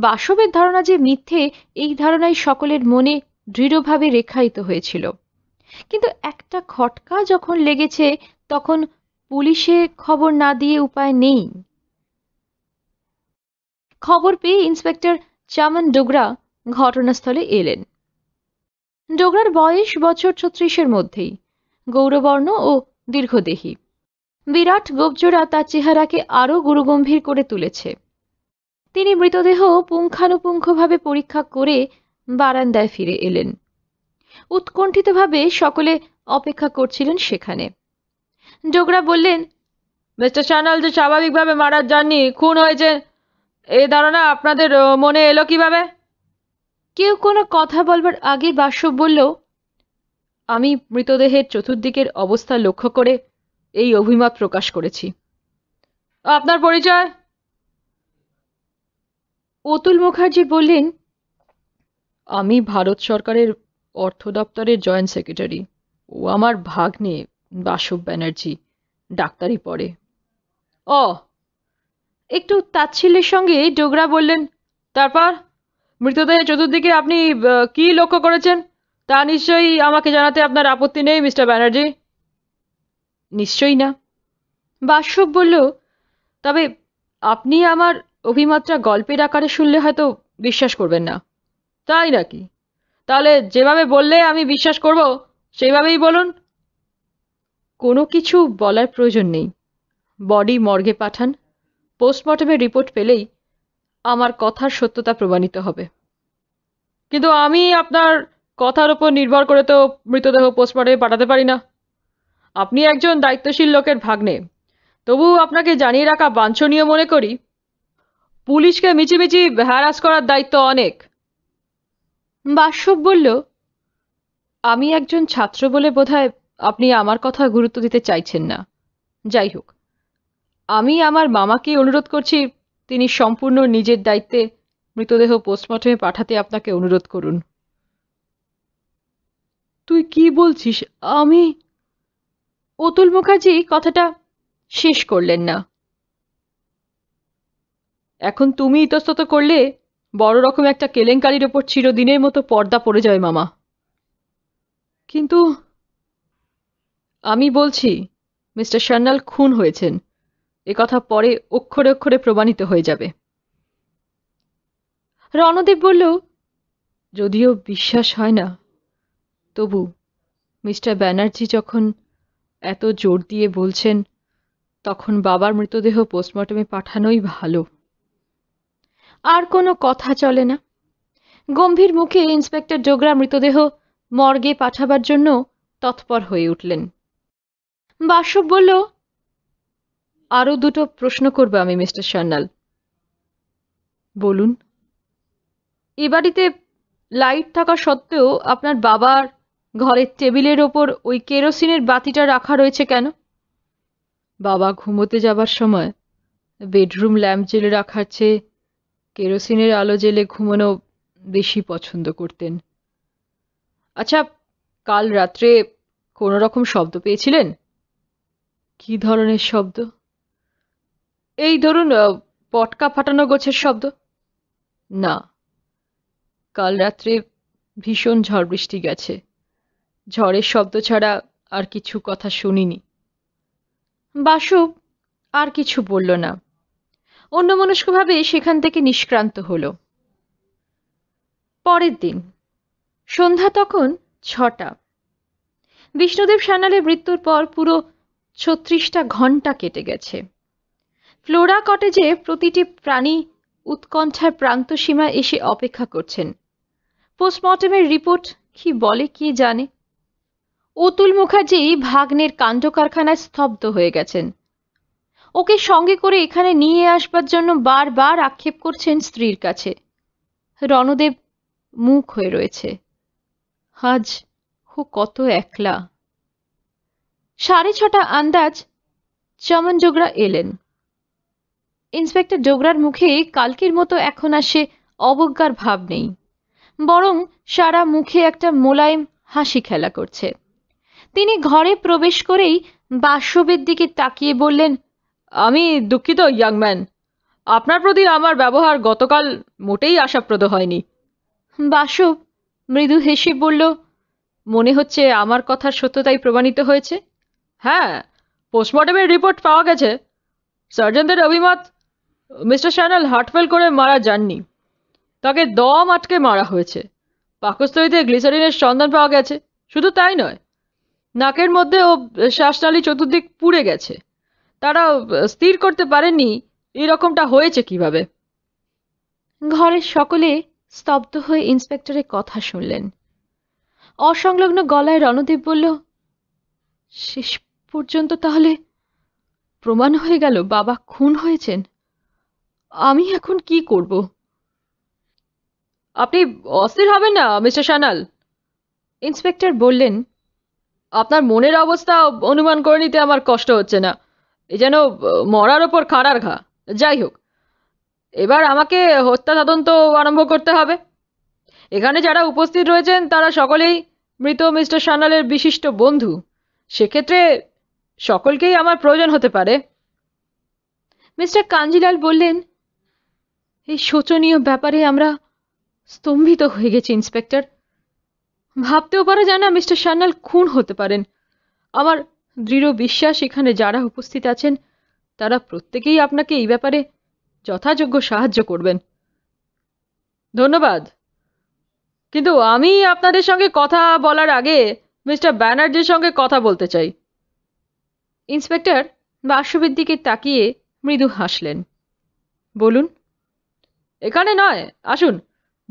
বাসবের ধারণা যে মিথ্যে এই ধারণাই সকলের মনে দৃঢ়ভাবে রেখায়িত হয়েছিল কিন্তু একটা খটকা যখন লেগেছে তখন পুলিশে খবর না দিয়ে উপায় নেই খবর পেয়ে ইন্সপেক্টর চামন ডোগরা ঘটনাস্থলে এলেন ডোগরার বয়স বছর ছত্রিশের মধ্যেই গৌরবর্ণ ও দীর্ঘদেহী বিরাট গোপজোড়া তার চেহারাকে আরও গুরুগম্ভীর করে তুলেছে তিনি মৃতদেহ পুঙ্খানুপুঙ্খভাবে পরীক্ষা করে বারান্দায় ফিরে এলেন উৎকণ্ঠিতভাবে সকলে অপেক্ষা করছিলেন সেখানে ডোগরা বললেন মিস্টার সানাল যে স্বাভাবিকভাবে মারা যাননি খুন হয়েছে এ ধারণা আপনাদের মনে এলো কিভাবে কেউ কোনো কথা বলবার আগে বাসব বলল আমি মৃতদেহের চতুর্দিকের অবস্থা লক্ষ্য করে এই অভিমত প্রকাশ করেছি আপনার পরিচয় অতুল মুখার্জি বললেন আমি ভারত সরকারের অর্থ দপ্তরের জয়েন্ট সেক্রেটারি ও আমার ভাগ্নে বাসব ব্যানার্জি ডাক্তারি পড়ে অ একটু তাচ্ছিল্যের সঙ্গে ডোগরা বললেন তারপর মৃতদেহের চতুর্দিকে আপনি কি লক্ষ্য করেছেন তা নিশ্চয়ই আমাকে জানাতে আপনার আপত্তি নেই মিস্টার ব্যানার্জি নিশ্চয়ই না বাসব বলল তবে আপনি আমার অভিমাত্রা গল্পের আকারে শুনলে হয়তো বিশ্বাস করবেন না তাই নাকি তাহলে যেভাবে বললে আমি বিশ্বাস করব সেইভাবেই বলুন কোনো কিছু বলার প্রয়োজন নেই বডি মর্গে পাঠান পোস্টমর্টমের রিপোর্ট পেলেই আমার কথার সত্যতা প্রমাণিত হবে কিন্তু আমি আপনার কথার ওপর নির্ভর করে তো মৃতদেহ পোস্টমর্টমে পাঠাতে পারি না আপনি একজন দায়িত্বশীল লোকের ভাগ্নে তবু আপনাকে জানিয়ে রাখা বাঞ্ছনীয় মনে করি পুলিশকে মিচিমিচি হ্যারাস করার দায়িত্ব অনেক বাসব বলল আমি একজন ছাত্র বলে বোধহয় আপনি আমার কথা গুরুত্ব দিতে চাইছেন না যাই হোক আমি আমার মামাকে অনুরোধ করছি তিনি সম্পূর্ণ নিজের দায়িত্বে মৃতদেহ পোস্টমর্টমে পাঠাতে আপনাকে অনুরোধ করুন তুই কি বলছিস আমি অতুল মুখার্জি কথাটা শেষ করলেন না এখন তুমি ইতস্তত করলে বড় রকম একটা কেলেঙ্কারির ওপর চিরদিনের মতো পর্দা পড়ে যায় মামা কিন্তু আমি বলছি মিস্টার সান্যাল খুন হয়েছেন এ কথা পরে অক্ষরে অক্ষরে প্রমাণিত হয়ে যাবে রণদেব বলল যদিও বিশ্বাস হয় না তবু মিস্টার ব্যানার্জি যখন এত জোর দিয়ে বলছেন তখন বাবার মৃতদেহ পোস্টমর্টমে পাঠানোই ভালো আর কোনো কথা চলে না গম্ভীর মুখে ইন্সপেক্টর ডোগরা মৃতদেহ মর্গে পাঠাবার জন্য তৎপর হয়ে উঠলেন বাসব বলল আরও দুটো প্রশ্ন করবো আমি মিস্টার সান্নাল বলুন এ বাড়িতে লাইট থাকা সত্ত্বেও আপনার বাবার ঘরের টেবিলের ওপর ওই কেরোসিনের বাতিটা রাখা রয়েছে কেন বাবা ঘুমোতে যাবার সময় বেডরুম ল্যাম্প জেলে রাখার চেয়ে কেরোসিনের আলো জেলে ঘুমানো বেশি পছন্দ করতেন আচ্ছা কাল রাত্রে কোনো রকম শব্দ পেয়েছিলেন কি ধরনের শব্দ এই ধরুন পটকা ফাটানো গোছের শব্দ না কাল রাত্রে ভীষণ ঝড় বৃষ্টি গেছে ঝড়ের শব্দ ছাড়া আর কিছু কথা শুনিনি বাসু আর কিছু বলল না অন্যমনস্কভাবে সেখান থেকে নিষ্ক্রান্ত হল পরের দিন সন্ধ্যা তখন ছটা বিষ্ণুদেব সান্যালের মৃত্যুর পর পুরো ছত্রিশটা ঘন্টা কেটে গেছে ফ্লোরা কটেজে প্রতিটি প্রাণী উৎকণ্ঠার প্রান্ত সীমা এসে অপেক্ষা করছেন পোস্টমর্টমের রিপোর্ট কি বলে কি জানে অতুল মুখার্জি ভাগ্নের কাণ্ড কারখানায় স্তব্ধ হয়ে গেছেন ওকে সঙ্গে করে এখানে নিয়ে আসবার জন্য বারবার আক্ষেপ করছেন স্ত্রীর কাছে রণদেব মুখ হয়ে রয়েছে আজ ও কত একলা সাড়ে ছটা আন্দাজ চমন জোগরা এলেন ইন্সপেক্টর জোগরার মুখে কালকের মতো এখন আর সে অবজ্ঞার ভাব নেই বরং সারা মুখে একটা মোলায়েম হাসি খেলা করছে তিনি ঘরে প্রবেশ করেই বাসবের দিকে তাকিয়ে বললেন আমি দুঃখিত ইয়াং ম্যান আপনার প্রতি আমার ব্যবহার গতকাল মোটেই আশাপ্রদ হয়নি বাসু মৃদু হেসে বলল মনে হচ্ছে আমার কথার সত্যতাই প্রমাণিত হয়েছে হ্যাঁ পোস্টমর্টমের রিপোর্ট পাওয়া গেছে সার্জনদের অভিমত মিস্টার শ্যানাল হার্টফেল করে মারা যাননি তাকে দম আটকে মারা হয়েছে পাকস্থলিতে গ্লিসারিনের সন্ধান পাওয়া গেছে শুধু তাই নয় নাকের মধ্যে ও শ্বাসনালী চতুর্দিক পুড়ে গেছে তারা স্থির করতে পারেনি এরকমটা হয়েছে কিভাবে ঘরের সকলে স্তব্ধ হয়ে ইন্সপেক্টরের কথা শুনলেন অসংলগ্ন গলায় রণদীপ বলল শেষ পর্যন্ত তাহলে প্রমাণ হয়ে গেল বাবা খুন হয়েছেন আমি এখন কি করব আপনি অস্থির হবেন না মিস্টার সানাল ইন্সপেক্টর বললেন আপনার মনের অবস্থা অনুমান করে নিতে আমার কষ্ট হচ্ছে না এ যেন মরার ওপর খাঁড়ার ঘা যাই হোক এবার আমাকে হত্যা তদন্ত আরম্ভ করতে হবে এখানে যারা উপস্থিত রয়েছেন তারা সকলেই মৃত মিস্টার সান্যালের বিশিষ্ট বন্ধু সেক্ষেত্রে সকলকেই আমার প্রয়োজন হতে পারে মিস্টার কাঞ্জিলাল বললেন এই শোচনীয় ব্যাপারে আমরা স্তম্ভিত হয়ে গেছি ইন্সপেক্টর ভাবতেও পারা যায় না মিস্টার সান্যাল খুন হতে পারেন আমার দৃঢ় বিশ্বাস এখানে যারা উপস্থিত আছেন তারা প্রত্যেকেই আপনাকে এই ব্যাপারে যথাযোগ্য সাহায্য করবেন ধন্যবাদ কিন্তু আমি আপনাদের সঙ্গে কথা বলার আগে মিস্টার ব্যানার্জির সঙ্গে কথা বলতে চাই ইন্সপেক্টর বাসবের দিকে তাকিয়ে মৃদু হাসলেন বলুন এখানে নয় আসুন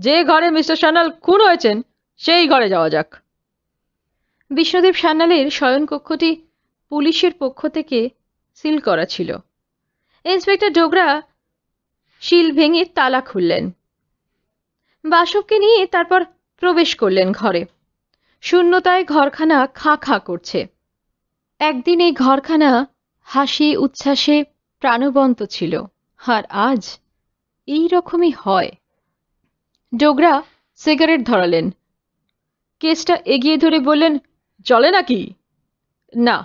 যে ঘরে মিস্টার সান্যাল খুন হয়েছেন সেই ঘরে যাওয়া যাক বিষ্ণুদেব সান্যালের শয়নকক্ষটি পুলিশের পক্ষ থেকে সিল করা ছিল ইন্সপেক্টর ডোগরা শিল ভেঙে তালা খুললেন বাসবকে নিয়ে তারপর প্রবেশ করলেন ঘরে শূন্যতায় ঘরখানা খাঁ খাঁ করছে একদিন এই ঘরখানা হাসি উচ্ছ্বাসে প্রাণবন্ত ছিল আর আজ এই রকমই হয় ডোগরা সিগারেট ধরালেন কেসটা এগিয়ে ধরে বললেন চলে নাকি না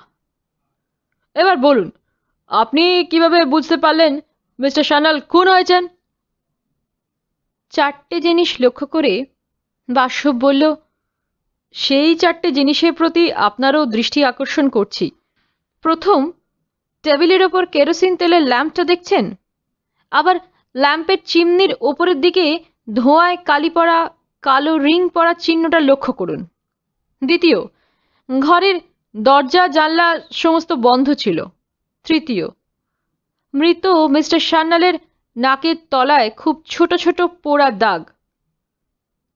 এবার বলুন আপনি কিভাবে বুঝতে পারলেন মিস্টার সান্যাল খুন হয়েছেন চারটে জিনিস লক্ষ্য করে বাসব বলল সেই চারটে জিনিসের প্রতি আপনারও দৃষ্টি আকর্ষণ করছি প্রথম টেবিলের ওপর কেরোসিন তেলের ল্যাম্পটা দেখছেন আবার ল্যাম্পের চিমনির ওপরের দিকে ধোঁয়ায় কালি পড়া কালো রিং পড়া চিহ্নটা লক্ষ্য করুন দ্বিতীয় ঘরের দরজা জানলা সমস্ত বন্ধ ছিল তৃতীয় মৃত মিস্টার সান্নালের নাকের তলায় খুব ছোট ছোট পোড়া দাগ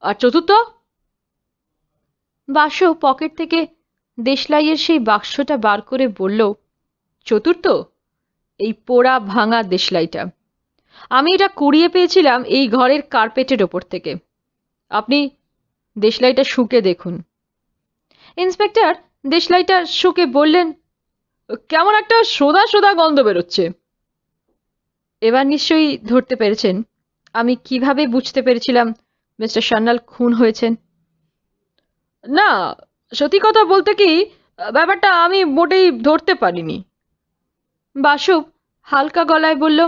আর চতুর্থ বাসু পকেট থেকে দেশলাইয়ের সেই বাক্সটা বার করে বলল চতুর্থ এই পোড়া ভাঙা দেশলাইটা আমি এটা কুড়িয়ে পেয়েছিলাম এই ঘরের কার্পেটের ওপর থেকে আপনি দেশলাইটা শুকে দেখুন ইন্সপেক্টর দেশলাইটা শুকে বললেন কেমন একটা সোদা সোদা গন্ধ বেরোচ্ছে এবার নিশ্চয়ই ধরতে পেরেছেন আমি কিভাবে বুঝতে পেরেছিলাম মিস্টার সান্নাল খুন হয়েছেন না সত্যি কথা বলতে কি ব্যাপারটা আমি মোটেই ধরতে পারিনি বাসু হালকা গলায় বলল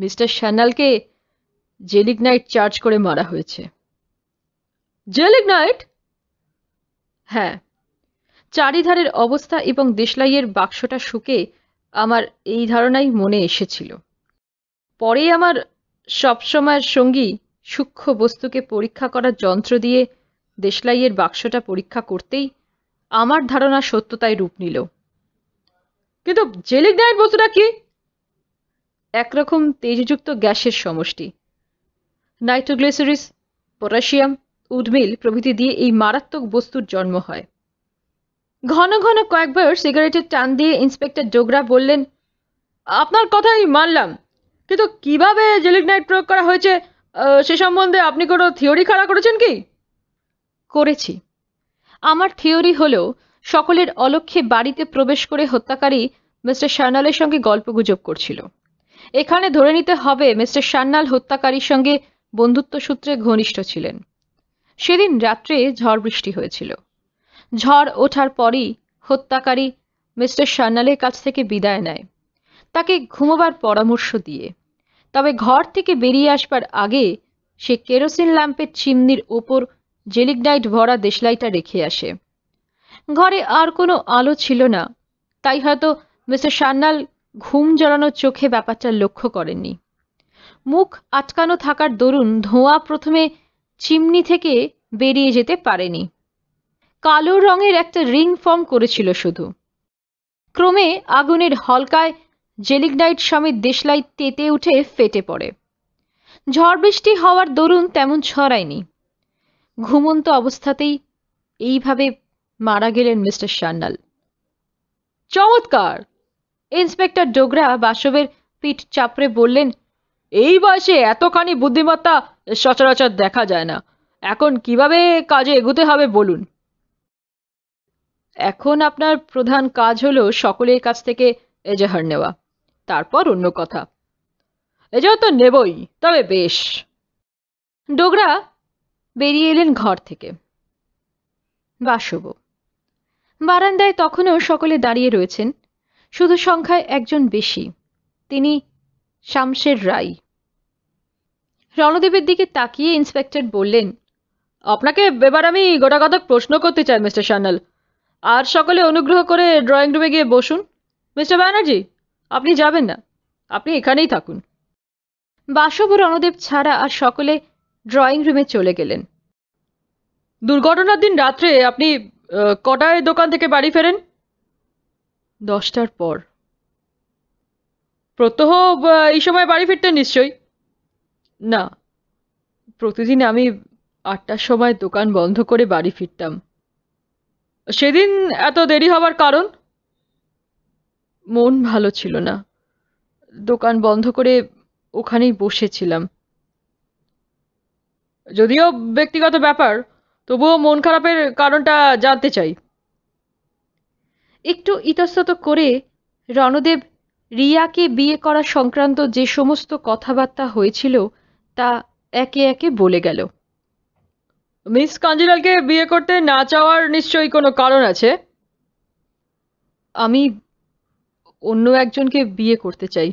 মিস্টার সান্যালকে জেলিগনাইট চার্জ করে মারা হয়েছে জেলিগনাইট হ্যাঁ চারিধারের অবস্থা এবং দেশলাইয়ের বাক্সটা শুকে আমার এই ধারণাই মনে এসেছিল পরে আমার সবসময়ের সঙ্গী সূক্ষ্ম বস্তুকে পরীক্ষা করার যন্ত্র দিয়ে দেশলাইয়ের বাক্সটা পরীক্ষা করতেই আমার ধারণা সত্যতায় রূপ নিল কিন্তু জেলিক দেয়ের বস্তুটা কি একরকম তেজযুক্ত গ্যাসের সমষ্টি নাইট্রোগ্লিসারিস পটাশিয়াম উদ্মিল প্রভৃতি দিয়ে এই মারাত্মক বস্তুর জন্ম হয় ঘন ঘন কয়েকবার সিগারেটের টান দিয়ে ইন্সপেক্টর ডোগরা বললেন আপনার কথাই মানলাম কিন্তু কিভাবে জেলিগনাইট প্রয়োগ করা হয়েছে সে সম্বন্ধে আপনি কোনো থিওরি খাড়া করেছেন কি করেছি আমার থিওরি হলো সকলের অলক্ষ্যে বাড়িতে প্রবেশ করে হত্যাকারী মিস্টার সান্নালের সঙ্গে গল্প গুজব করছিল এখানে ধরে নিতে হবে মিস্টার সান্নাল হত্যাকারীর সঙ্গে বন্ধুত্ব সূত্রে ঘনিষ্ঠ ছিলেন সেদিন রাত্রে ঝড় বৃষ্টি হয়েছিল ঝড় ওঠার পরই হত্যাকারী মিস্টার সান্যালের কাছ থেকে বিদায় নেয় তাকে ঘুমোবার পরামর্শ দিয়ে তবে ঘর থেকে বেরিয়ে আসবার আগে সে কেরোসিন ল্যাম্পের চিমনির ওপর জেলিগনাইট ভরা দেশলাইটা রেখে আসে ঘরে আর কোনো আলো ছিল না তাই হয়তো মিস্টার সান্যাল ঘুম জড়ানো চোখে ব্যাপারটা লক্ষ্য করেননি মুখ আটকানো থাকার দরুন ধোঁয়া প্রথমে চিমনি থেকে বেরিয়ে যেতে পারেনি কালো রঙের একটা রিং ফর্ম করেছিল শুধু ক্রমে আগুনের হলকায় জেলিগনাইট সমেত দেশলাই তেতে উঠে ফেটে পড়ে ঝড় বৃষ্টি হওয়ার দরুন তেমন ছড়ায়নি ঘুমন্ত অবস্থাতেই এইভাবে মারা গেলেন মিস্টার সান্ডাল চমৎকার ইন্সপেক্টর ডোগরা বাসবের পিঠ চাপড়ে বললেন এই বয়সে এতখানি বুদ্ধিমত্তা সচরাচর দেখা যায় না এখন কিভাবে কাজে এগুতে হবে বলুন এখন আপনার প্রধান কাজ হল সকলের কাছ থেকে এজাহার নেওয়া তারপর অন্য কথা এজাহার তো নেবই তবে বেশ ডোগরা বেরিয়ে এলেন ঘর থেকে বাসব বারান্দায় তখনও সকলে দাঁড়িয়ে রয়েছেন শুধু সংখ্যায় একজন বেশি তিনি শামসের রায় রণদেবের দিকে তাকিয়ে ইন্সপেক্টর বললেন আপনাকে এবার আমি গোটাগতক প্রশ্ন করতে চাই মিস্টার সান্যাল আর সকলে অনুগ্রহ করে ড্রয়িং রুমে গিয়ে বসুন মিস্টার ব্যানার্জি আপনি যাবেন না আপনি এখানেই থাকুন বাসব রণদেব ছাড়া আর সকলে ড্রয়িং রুমে চলে গেলেন দুর্ঘটনার দিন রাত্রে আপনি কটায় দোকান থেকে বাড়ি ফেরেন দশটার পর প্রত্যহ এই সময় বাড়ি ফিরতেন নিশ্চয়ই না প্রতিদিন আমি আটটার সময় দোকান বন্ধ করে বাড়ি ফিরতাম সেদিন এত দেরি হওয়ার কারণ মন ভালো ছিল না দোকান বন্ধ করে ওখানেই বসেছিলাম যদিও ব্যক্তিগত ব্যাপার তবুও মন খারাপের কারণটা জানতে চাই একটু ইতস্তত করে রণদেব রিয়াকে বিয়ে করা সংক্রান্ত যে সমস্ত কথাবার্তা হয়েছিল তা একে একে বলে গেল মিস কাঞ্জিলালকে বিয়ে করতে না চাওয়ার নিশ্চয়ই কোনো কারণ আছে আমি অন্য একজনকে বিয়ে করতে চাই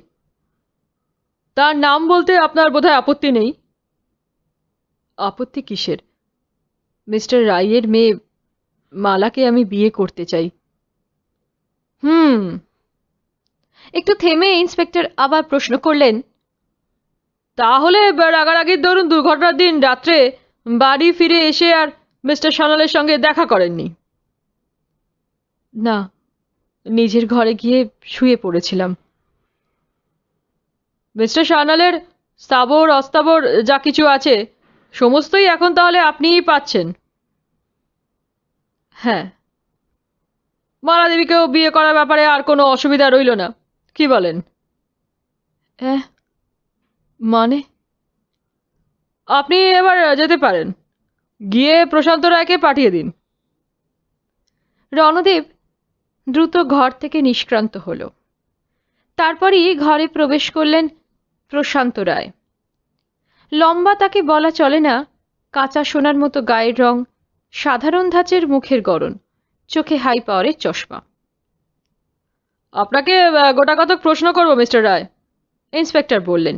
তার নাম বলতে আপনার বোধহয় আপত্তি নেই আপত্তি কিসের মিস্টার রায়ের মেয়ে মালাকে আমি বিয়ে করতে চাই হুম একটু থেমে ইন্সপেক্টর আবার প্রশ্ন করলেন তাহলে রাগারাগির ধরুন দুর্ঘটনার দিন রাত্রে বাড়ি ফিরে এসে আর মিস্টার সোনালের সঙ্গে দেখা করেননি না নিজের ঘরে গিয়ে শুয়ে পড়েছিলাম মিস্টার সোনালের স্থাবর অস্তাবর যা কিছু আছে সমস্তই এখন তাহলে আপনিই পাচ্ছেন হ্যাঁ মালা দেবীকেও বিয়ে করার ব্যাপারে আর কোনো অসুবিধা রইল না কি বলেন হ্যাঁ মানে আপনি এবার যেতে পারেন গিয়ে প্রশান্ত রায়কে পাঠিয়ে দিন রণদেব দ্রুত ঘর থেকে নিষ্ক্রান্ত হল তারপরই ঘরে প্রবেশ করলেন প্রশান্ত রায় লম্বা তাকে বলা চলে না কাঁচা সোনার মতো গায়ের রং সাধারণ ধাঁচের মুখের গরণ চোখে হাই পাওয়ারের চশমা আপনাকে গোটা কতক প্রশ্ন করব মিস্টার রায় ইন্সপেক্টর বললেন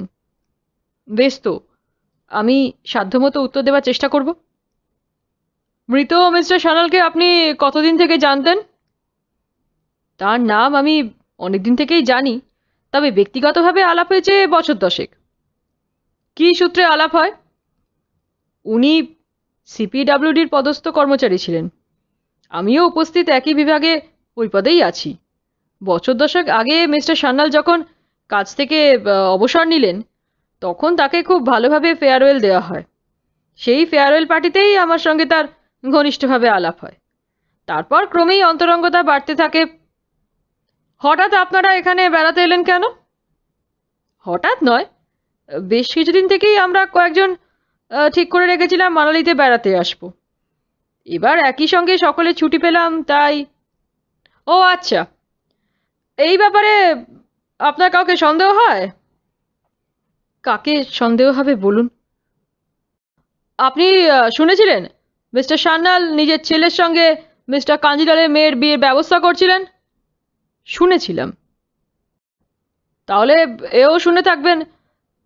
বেশ তো আমি সাধ্যমতো উত্তর দেওয়ার চেষ্টা করব মৃত মিস্টার সানালকে আপনি কতদিন থেকে জানতেন তার নাম আমি অনেকদিন থেকেই জানি তবে ব্যক্তিগতভাবে আলাপ হয়েছে বছর দশেক কি সূত্রে আলাপ হয় উনি সিপিডাব্লিউডির পদস্থ কর্মচারী ছিলেন আমিও উপস্থিত একই বিভাগে ওই পদেই আছি বছর দশেক আগে মিস্টার সান্যাল যখন কাজ থেকে অবসর নিলেন তখন তাকে খুব ভালোভাবে ফেয়ারওয়েল দেওয়া হয় সেই ফেয়ারওয়েল পার্টিতেই আমার সঙ্গে তার ঘনিষ্ঠভাবে আলাপ হয় তারপর ক্রমেই অন্তরঙ্গতা বাড়তে থাকে হঠাৎ আপনারা এখানে বেড়াতে এলেন কেন হঠাৎ নয় বেশ কিছুদিন থেকেই আমরা কয়েকজন ঠিক করে রেখেছিলাম মানালিতে বেড়াতে আসব এবার একই সঙ্গে সকলে ছুটি পেলাম তাই ও আচ্ছা এই ব্যাপারে আপনার কাউকে সন্দেহ হয় কাকে সন্দেহ হবে বলুন আপনি শুনেছিলেন মিস্টার সান্যাল নিজের ছেলের সঙ্গে মিস্টার কাঞ্জিলালের মেয়ের বিয়ের ব্যবস্থা করছিলেন শুনেছিলাম তাহলে এও শুনে থাকবেন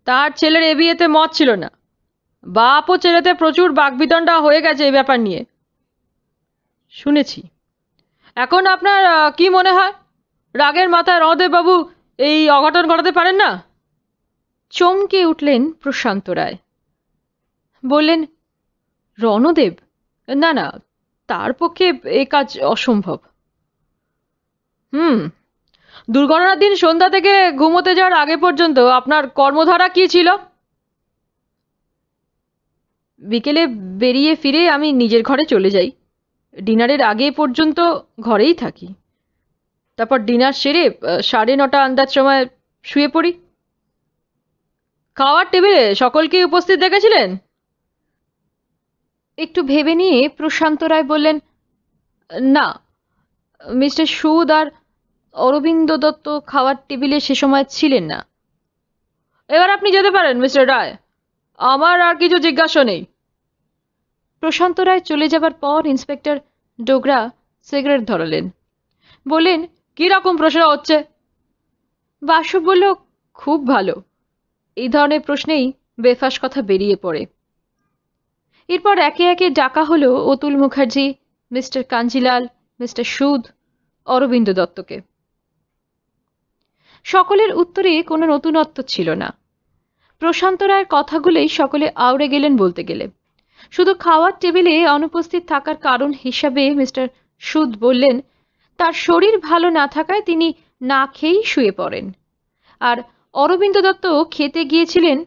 তার ছেলের এ বিয়েতে মত ছিল না বাপ ও ছেলেতে প্রচুর বাগবিতণ্ডা হয়ে গেছে এই ব্যাপার নিয়ে শুনেছি এখন আপনার কি মনে হয় রাগের মাথায় রহদেববাবু এই অঘটন ঘটাতে পারেন না চমকে উঠলেন প্রশান্ত রায় বললেন রণদেব না না তার পক্ষে এ কাজ অসম্ভব হুম দুর্ঘটনার দিন সন্ধ্যা থেকে ঘুমোতে যাওয়ার আগে পর্যন্ত আপনার কর্মধারা কি ছিল বিকেলে বেরিয়ে ফিরে আমি নিজের ঘরে চলে যাই ডিনারের আগে পর্যন্ত ঘরেই থাকি তারপর ডিনার সেরে সাড়ে নটা আন্দাজ সময় শুয়ে পড়ি খাওয়ার টেবিলে সকলকে উপস্থিত দেখেছিলেন একটু ভেবে নিয়ে প্রশান্ত রায় বললেন না মিস্টার সুদ আর অরবিন্দ দত্ত খাওয়ার টেবিলে সে সময় ছিলেন না এবার আপনি যেতে পারেন মিস্টার রায় আমার আর কিছু জিজ্ঞাসা নেই প্রশান্ত রায় চলে যাবার পর ইন্সপেক্টর ডোগরা সিগারেট ধরালেন বললেন কী রকম প্রশ্ন হচ্ছে বাসু বলল খুব ভালো এই ধরনের প্রশ্নেই বেফাস কথা বেরিয়ে পড়ে এরপর একে একে ডাকা হল অতুল মুখার্জি মিস্টার কাঞ্জিলাল মিস্টার সুদ অরবিন্দ দত্তকে সকলের উত্তরে কোনো নতুনত্ব ছিল না প্রশান্ত রায়ের কথাগুলোই সকলে আউড়ে গেলেন বলতে গেলে শুধু খাওয়ার টেবিলে অনুপস্থিত থাকার কারণ হিসাবে মিস্টার সুদ বললেন তার শরীর ভালো না থাকায় তিনি না খেয়েই শুয়ে পড়েন আর অরবিন্দ দত্ত খেতে গিয়েছিলেন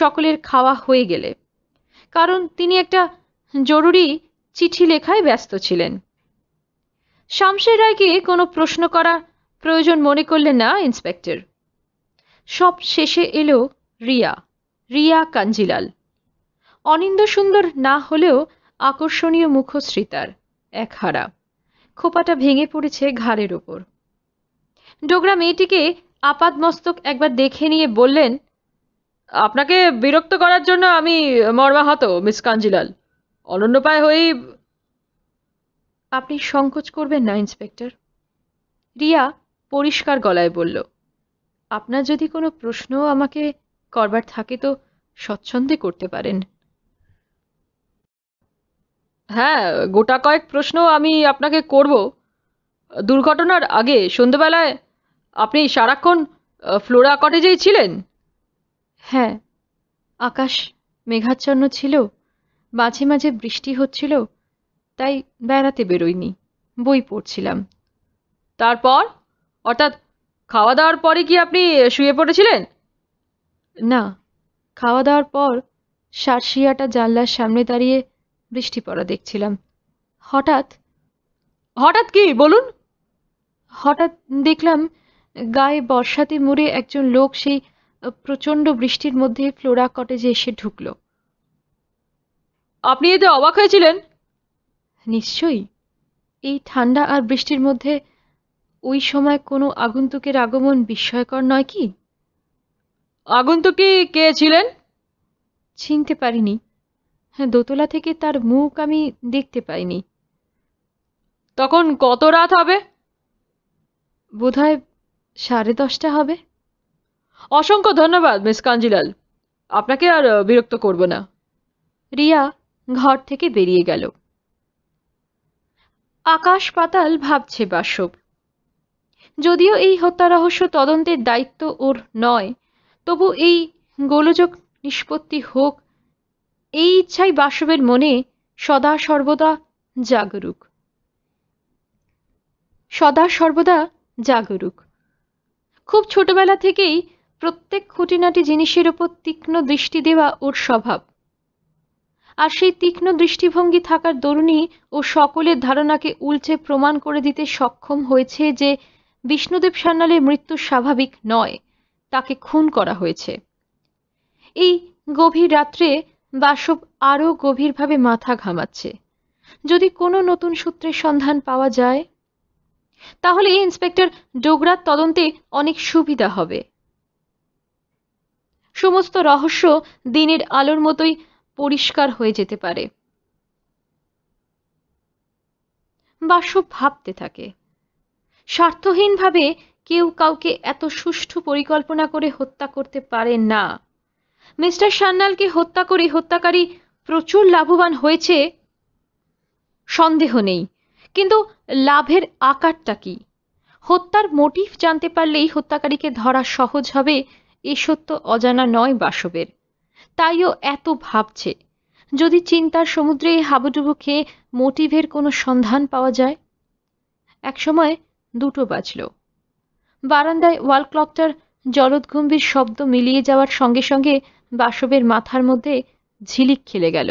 সকলের খাওয়া হয়ে গেলে কারণ তিনি একটা জরুরি চিঠি লেখায় ব্যস্ত ছিলেন শামশের রায়কে কোনো প্রশ্ন করা প্রয়োজন মনে করলেন না ইন্সপেক্টর সব শেষে এলো রিয়া রিয়া কাঞ্জিলাল অনিন্দ সুন্দর না হলেও আকর্ষণীয় মুখশ্রী তার একহারা খোপাটা ভেঙে পড়েছে ঘাড়ের ওপর ডোগরা মেয়েটিকে মস্তক একবার দেখে নিয়ে বললেন আপনাকে বিরক্ত করার জন্য আমি মর্মাহত মিস কাঞ্জিলাল অনন্যপায় হয়েই আপনি সংকোচ করবেন না ইন্সপেক্টর রিয়া পরিষ্কার গলায় বলল আপনার যদি কোনো প্রশ্ন আমাকে করবার থাকে তো স্বচ্ছন্দে করতে পারেন হ্যাঁ গোটা কয়েক প্রশ্ন আমি আপনাকে করব দুর্ঘটনার আগে সন্ধ্যেবেলায় আপনি সারাক্ষণ ফ্লোরা কটেজেই ছিলেন হ্যাঁ আকাশ মেঘাচ্ছন্ন ছিল মাঝে মাঝে বৃষ্টি হচ্ছিল তাই বেড়াতে বেরোইনি বই পড়ছিলাম তারপর অর্থাৎ খাওয়া দাওয়ার পরে কি আপনি শুয়ে পড়েছিলেন না খাওয়া দাওয়ার পর সারশিয়াটা জানলার সামনে দাঁড়িয়ে বৃষ্টি পড়া দেখছিলাম হঠাৎ হঠাৎ কি বলুন হঠাৎ দেখলাম গায়ে বর্ষাতে মরে একজন লোক সেই প্রচণ্ড বৃষ্টির মধ্যে ফ্লোরা কটেজে এসে ঢুকল আপনি এতে অবাক হয়েছিলেন নিশ্চয়ই এই ঠান্ডা আর বৃষ্টির মধ্যে ওই সময় কোনো আগন্তুকের আগমন বিস্ময়কর নয় কি আগন্তুকি কে ছিলেন চিনতে পারিনি হ্যাঁ দোতলা থেকে তার মুখ আমি দেখতে পাইনি তখন কত রাত হবে বোধহয় সাড়ে দশটা হবে অসংখ্য ধন্যবাদ মিস কাঞ্জিলাল আপনাকে আর বিরক্ত করব না রিয়া ঘর থেকে বেরিয়ে গেল আকাশ পাতাল ভাবছে বাসব যদিও এই হত্যা রহস্য তদন্তের দায়িত্ব ওর নয় তবু এই গোলযোগ নিষ্পত্তি হোক এই ইচ্ছাই বাসবের মনে সদা সর্বদা জাগরুক সদা সর্বদা জাগরুক খুব ছোটবেলা থেকেই প্রত্যেক খুঁটিনাটি জিনিসের ওপর তীক্ষ্ণ দৃষ্টি দেওয়া ওর স্বভাব আর সেই তীক্ষ্ণ দৃষ্টিভঙ্গি থাকার দরুণই ও সকলের ধারণাকে উল্টে প্রমাণ করে দিতে সক্ষম হয়েছে যে বিষ্ণুদেব সান্যালের মৃত্যু স্বাভাবিক নয় তাকে খুন করা হয়েছে এই গভীর রাত্রে বাসব আরও গভীরভাবে মাথা ঘামাচ্ছে যদি কোনো নতুন সূত্রের সন্ধান পাওয়া যায় তাহলে ইন্সপেক্টর ডোগরার তদন্তে অনেক সুবিধা হবে সমস্ত রহস্য দিনের আলোর মতোই পরিষ্কার হয়ে যেতে পারে বাসু ভাবতে থাকে স্বার্থহীনভাবে কেউ কাউকে এত সুষ্ঠু পরিকল্পনা করে হত্যা করতে পারে না মিস্টার সান্নালকে হত্যা করে হত্যাকারী প্রচুর লাভবান হয়েছে সন্দেহ নেই কিন্তু লাভের আকারটা কি হত্যার মোটিভ জানতে পারলেই হত্যাকারীকে ধরা সহজ হবে এ সত্য অজানা নয় বাসবের তাইও এত ভাবছে যদি চিন্তার সমুদ্রে হাবুডুবু খেয়ে মোটিভের কোনো সন্ধান পাওয়া যায় একসময় দুটো বাজল বারান্দায় ওয়াল ক্লকটার জলদগম্ভীর শব্দ মিলিয়ে যাওয়ার সঙ্গে সঙ্গে বাসবের মাথার মধ্যে ঝিলিক খেলে গেল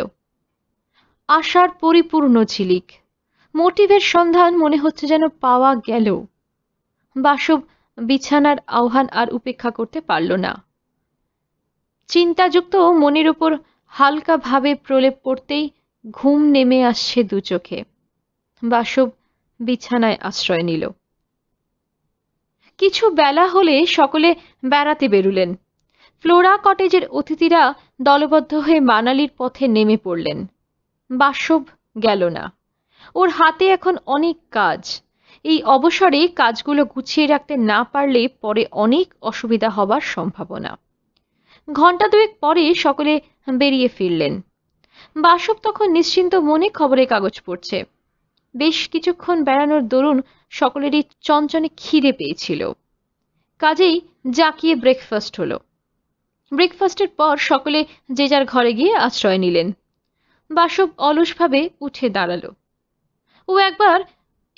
আশার পরিপূর্ণ ঝিলিক মোটিভের সন্ধান মনে হচ্ছে যেন পাওয়া গেল বাসব বিছানার আহ্বান আর উপেক্ষা করতে পারল না চিন্তাযুক্ত মনের উপর হালকাভাবে প্রলেপ পড়তেই ঘুম নেমে আসছে দু চোখে বাসব বিছানায় আশ্রয় নিল কিছু বেলা হলে সকলে বেড়াতে বেরুলেন ফ্লোরা কটেজের অতিথিরা দলবদ্ধ হয়ে মানালির পথে নেমে পড়লেন বাসব গেল না ওর হাতে এখন অনেক কাজ এই অবসরে কাজগুলো গুছিয়ে রাখতে না পারলে পরে অনেক অসুবিধা হবার সম্ভাবনা ঘন্টা দুয়েক পরে সকলে বেরিয়ে ফিরলেন বাসব তখন নিশ্চিন্ত মনে খবরের কাগজ পড়ছে বেশ কিছুক্ষণ বেড়ানোর দরুন সকলেরই চঞ্চনে খিদে পেয়েছিল কাজেই জাকিয়ে ব্রেকফাস্ট হলো ব্রেকফাস্টের পর সকলে যে যার ঘরে গিয়ে আশ্রয় নিলেন বাসব অলসভাবে উঠে দাঁড়ালো ও একবার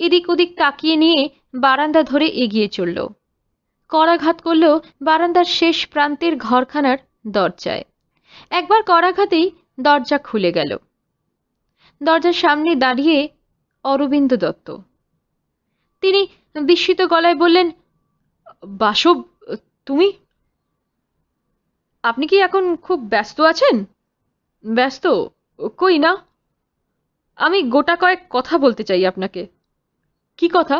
এদিক ওদিক তাকিয়ে নিয়ে বারান্দা ধরে এগিয়ে চলল করাঘাত করল বারান্দার শেষ প্রান্তের ঘরখানার দরজায় একবার করাঘাতেই দরজা খুলে গেল দরজার সামনে দাঁড়িয়ে অরবিন্দ দত্ত তিনি বিস্মিত গলায় বললেন বাসব তুমি আপনি কি এখন খুব ব্যস্ত আছেন ব্যস্ত কই না আমি গোটা কয়েক কথা বলতে চাই আপনাকে কি কথা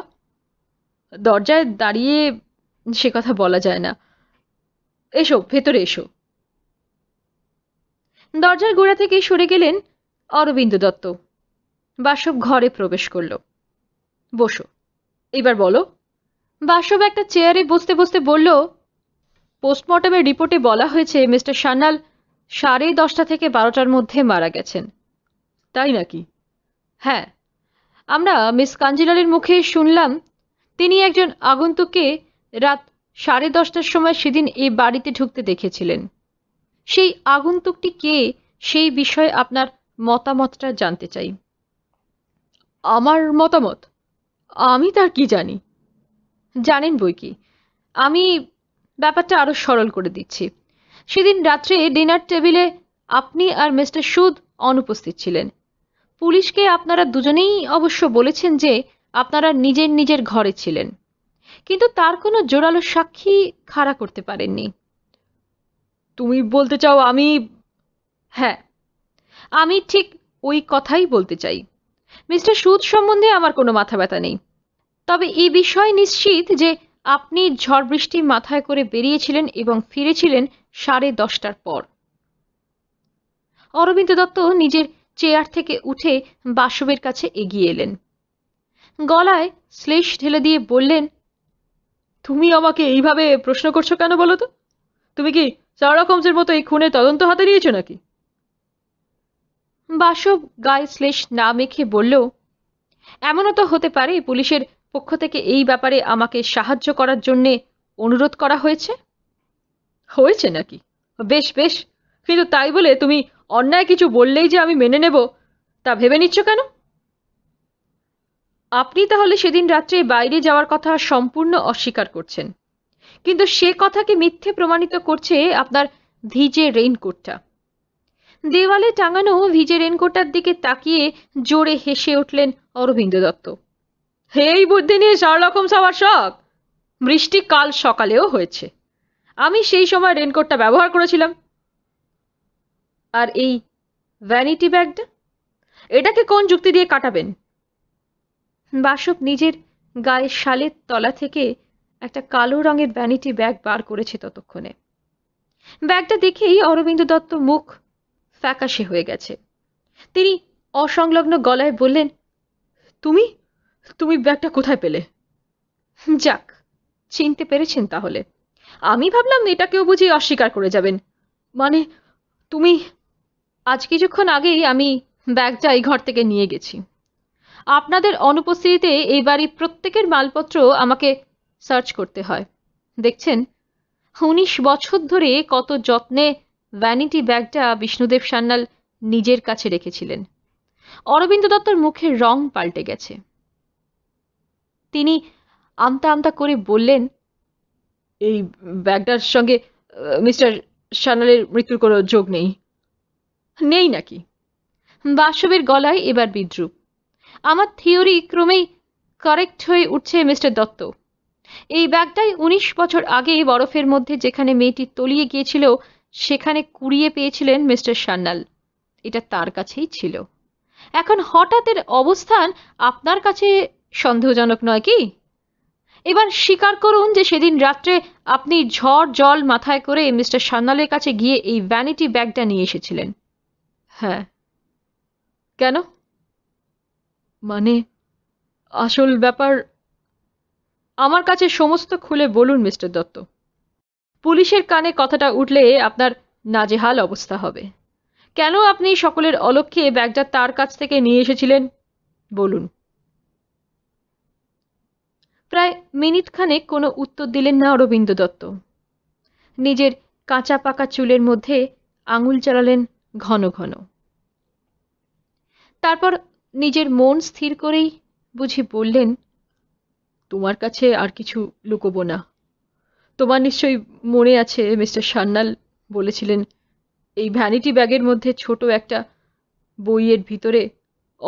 দরজায় দাঁড়িয়ে সে কথা বলা যায় না এসো ভেতরে এসো দরজার গোড়া থেকে সরে গেলেন অরবিন্দ দত্ত বাসব ঘরে প্রবেশ করল বসো এবার বলো বাসব একটা চেয়ারে বসতে বসতে বলল পোস্টমর্টমের রিপোর্টে বলা হয়েছে মিস্টার সান্যাল সাড়ে দশটা থেকে বারোটার মধ্যে মারা গেছেন তাই নাকি হ্যাঁ আমরা মিস কাঞ্জিলালের মুখে শুনলাম তিনি একজন আগন্তুককে রাত সাড়ে দশটার সময় সেদিন এই বাড়িতে ঢুকতে দেখেছিলেন সেই আগন্তুকটি কে সেই বিষয়ে আপনার মতামতটা জানতে চাই আমার মতামত আমি তার কি জানি জানেন বই কি আমি ব্যাপারটা আরও সরল করে দিচ্ছি সেদিন রাত্রে ডিনার টেবিলে আপনি আর মিস্টার সুদ অনুপস্থিত ছিলেন পুলিশকে আপনারা দুজনেই অবশ্য বলেছেন যে আপনারা নিজের নিজের ঘরে ছিলেন কিন্তু তার কোনো জোরালো সাক্ষী খাড়া করতে পারেননি তুমি বলতে চাও আমি হ্যাঁ আমি ঠিক ওই কথাই বলতে চাই মিস্টার সুদ সম্বন্ধে আমার কোনো মাথা ব্যথা নেই তবে এই বিষয় নিশ্চিত যে আপনি ঝড় বৃষ্টি মাথায় করে বেরিয়েছিলেন এবং ফিরেছিলেন সাড়ে দশটার পর অরবিন্দ দত্ত নিজের চেয়ার থেকে উঠে বাসবের কাছে এগিয়ে এলেন গলায় শ্লেষ ঢেলে দিয়ে বললেন তুমি আমাকে এইভাবে প্রশ্ন করছো কেন বলো তো তুমি কি চারা কমসের মতো এই খুনে তদন্ত হাতে নিয়েছো নাকি বাসব গায়ে শ্লেষ না মেখে বলল এমনও তো হতে পারে পুলিশের পক্ষ থেকে এই ব্যাপারে আমাকে সাহায্য করার জন্যে অনুরোধ করা হয়েছে হয়েছে নাকি বেশ বেশ কিন্তু তাই বলে তুমি অন্যায় কিছু বললেই যে আমি মেনে নেব তা ভেবে নিচ্ছ কেন আপনি তাহলে সেদিন রাত্রে বাইরে যাওয়ার কথা সম্পূর্ণ অস্বীকার করছেন কিন্তু সে কথাকে মিথ্যে প্রমাণিত করছে আপনার ভিজে রেইনকোটটা দেওয়ালে টাঙানো ভিজে রেনকোটার দিকে তাকিয়ে জোরে হেসে উঠলেন অরবিন্দ দত্ত হেই বুদ্ধি নিয়ে সারারকম সবার শখ বৃষ্টি কাল সকালেও হয়েছে আমি সেই সময় রেনকোটটা ব্যবহার করেছিলাম আর এই ভ্যানিটি ব্যাগটা এটাকে কোন যুক্তি দিয়ে কাটাবেন বাসক নিজের গায়ের শালের তলা থেকে একটা কালো রঙের ভ্যানিটি ব্যাগ বার করেছে ততক্ষণে ব্যাগটা দেখেই অরবিন্দ দত্ত মুখ ফ্যাকাশে হয়ে গেছে তিনি অসংলগ্ন গলায় বললেন তুমি তুমি ব্যাগটা কোথায় পেলে যাক চিনতে পেরেছেন তাহলে আমি ভাবলাম এটাকেও বুঝি অস্বীকার করে যাবেন মানে তুমি আজ কিছুক্ষণ আগেই আমি ব্যাগটা এই ঘর থেকে নিয়ে গেছি আপনাদের অনুপস্থিতিতে এই বাড়ির প্রত্যেকের মালপত্র আমাকে সার্চ করতে হয় দেখছেন উনিশ বছর ধরে কত যত্নে ভ্যানিটি ব্যাগটা বিষ্ণুদেব সান্যাল নিজের কাছে রেখেছিলেন অরবিন্দ দত্তর মুখের রং পাল্টে গেছে তিনি আমতা আমতা করে বললেন এই ব্যাগটার সঙ্গে মিস্টার সান্যালের মৃত্যুর কোনো যোগ নেই নেই নাকি বাসবের গলায় এবার বিদ্রুপ আমার থিওরি ক্রমেই কারেক্ট হয়ে উঠছে মিস্টার দত্ত এই ব্যাগটাই উনিশ বছর আগে বরফের মধ্যে যেখানে মেয়েটি তলিয়ে গিয়েছিল সেখানে কুড়িয়ে পেয়েছিলেন মিস্টার সান্যাল এটা তার কাছেই ছিল এখন হঠাৎ এর অবস্থান আপনার কাছে সন্দেহজনক নয় কি এবার স্বীকার করুন যে সেদিন রাত্রে আপনি ঝড় জল মাথায় করে মিস্টার সান্যালের কাছে গিয়ে এই ভ্যানিটি ব্যাগটা নিয়ে এসেছিলেন হ্যাঁ কেন মানে আসল ব্যাপার আমার কাছে সমস্ত খুলে বলুন মিস্টার দত্ত পুলিশের কানে কথাটা উঠলে আপনার নাজেহাল অবস্থা হবে কেন আপনি সকলের অলক্ষ্যে ব্যাগটা তার কাছ থেকে নিয়ে এসেছিলেন বলুন প্রায় মিনিটখানে কোনো উত্তর দিলেন না অরবিন্দ দত্ত নিজের কাঁচা পাকা চুলের মধ্যে আঙুল চালালেন ঘন ঘন তারপর নিজের মন স্থির করেই বুঝি বললেন তোমার কাছে আর কিছু লুকোব না তোমার নিশ্চয়ই মনে আছে মিস্টার সান্নাল বলেছিলেন এই ভ্যানিটি ব্যাগের মধ্যে ছোট একটা বইয়ের ভিতরে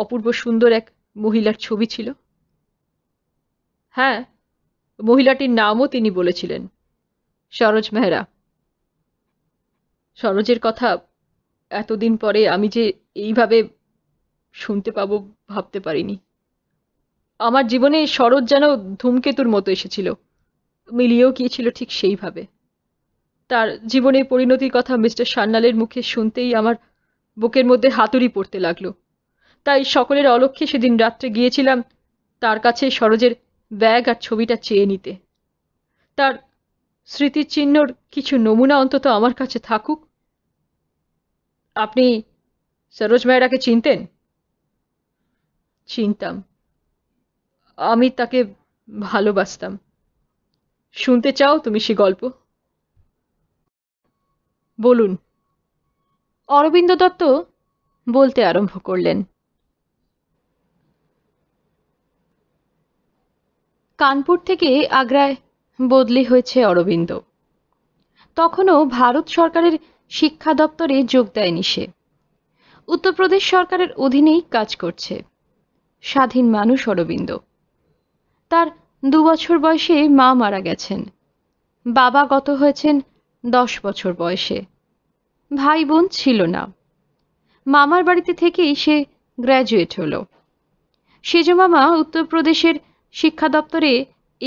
অপূর্ব সুন্দর এক মহিলার ছবি ছিল হ্যাঁ মহিলাটির নামও তিনি বলেছিলেন সরোজ মেহরা সরোজের কথা এতদিন পরে আমি যে এইভাবে শুনতে পাবো ভাবতে পারিনি আমার জীবনে শরৎ যেন ধূমকেতুর মতো এসেছিল মিলিয়েও গিয়েছিল ঠিক সেইভাবে তার জীবনে পরিণতির কথা মিস্টার সান্নালের মুখে শুনতেই আমার বুকের মধ্যে হাতুড়ি পড়তে লাগলো তাই সকলের অলক্ষ্যে সেদিন রাত্রে গিয়েছিলাম তার কাছে সরোজের ব্যাগ আর ছবিটা চেয়ে নিতে তার স্মৃতিচিহ্নর কিছু নমুনা অন্তত আমার কাছে থাকুক আপনি সরোজ মায়েরাকে চিনতেন চিনতাম আমি তাকে ভালোবাসতাম শুনতে চাও তুমি সে গল্প বলুন অরবিন্দ দত্ত বলতে আরম্ভ করলেন কানপুর থেকে আগ্রায় বদলি হয়েছে অরবিন্দ তখনও ভারত সরকারের শিক্ষা দপ্তরে যোগ দেয়নি সে উত্তরপ্রদেশ সরকারের অধীনেই কাজ করছে স্বাধীন মানুষ অরবিন্দ তার দুবছর বয়সে মা মারা গেছেন বাবা গত হয়েছেন দশ বছর বয়সে ভাই বোন ছিল না মামার বাড়িতে থেকেই সে গ্র্যাজুয়েট হল সেজ মামা উত্তরপ্রদেশের শিক্ষা দপ্তরে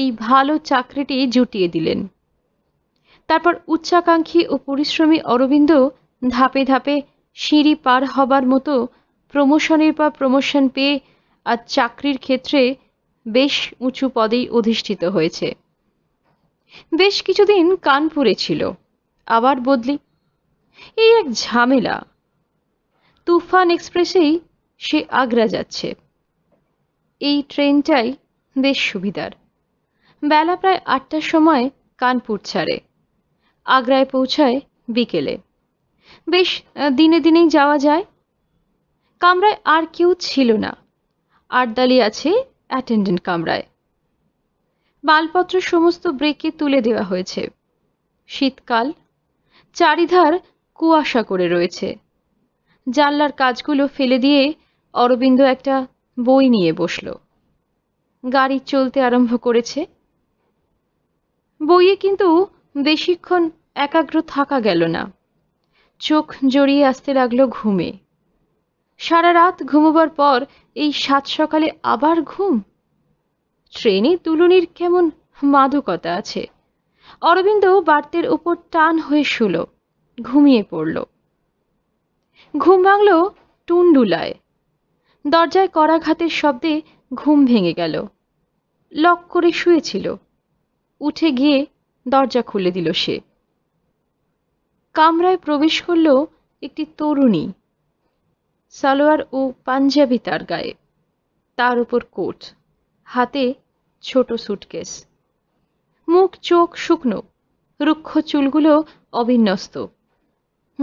এই ভালো চাকরিটি জুটিয়ে দিলেন তারপর উচ্চাকাঙ্ক্ষী ও পরিশ্রমী অরবিন্দ ধাপে ধাপে সিঁড়ি পার হবার মতো প্রমোশনের পর প্রমোশন পেয়ে আজ চাকরির ক্ষেত্রে বেশ উঁচু পদেই অধিষ্ঠিত হয়েছে বেশ কিছুদিন কানপুরে ছিল আবার বদলি এই এক ঝামেলা তুফান এক্সপ্রেসেই সে আগ্রা যাচ্ছে এই ট্রেনটাই বেশ সুবিধার বেলা প্রায় আটটার সময় কানপুর ছাড়ে আগ্রায় পৌঁছায় বিকেলে বেশ দিনে দিনেই যাওয়া যায় কামরায় আর কেউ ছিল না আর্দালি আছে অ্যাটেন্ডেন্ট কামরায় মালপত্র সমস্ত ব্রেকে তুলে দেওয়া হয়েছে শীতকাল চারিধার কুয়াশা করে রয়েছে জানলার কাজগুলো ফেলে দিয়ে অরবিন্দ একটা বই নিয়ে বসল গাড়ি চলতে আরম্ভ করেছে বইয়ে কিন্তু বেশিক্ষণ একাগ্র থাকা গেল না চোখ জড়িয়ে আসতে লাগলো ঘুমে সারা রাত ঘুমোবার পর এই সাত সকালে আবার ঘুম ট্রেনে তুলনির কেমন মাদকতা আছে অরবিন্দ বার্তের উপর টান হয়ে শুল ঘুমিয়ে পড়ল ঘুম ভাঙল টুন্ডুলায় দরজায় করাঘাতের শব্দে ঘুম ভেঙে গেল লক করে শুয়েছিল উঠে গিয়ে দরজা খুলে দিল সে কামরায় প্রবেশ করল একটি তরুণী সালোয়ার ও পাঞ্জাবি তার গায়ে তার উপর কোট হাতে ছোট সুটকেস মুখ চোখ শুকনো রুক্ষ চুলগুলো অবিন্যস্ত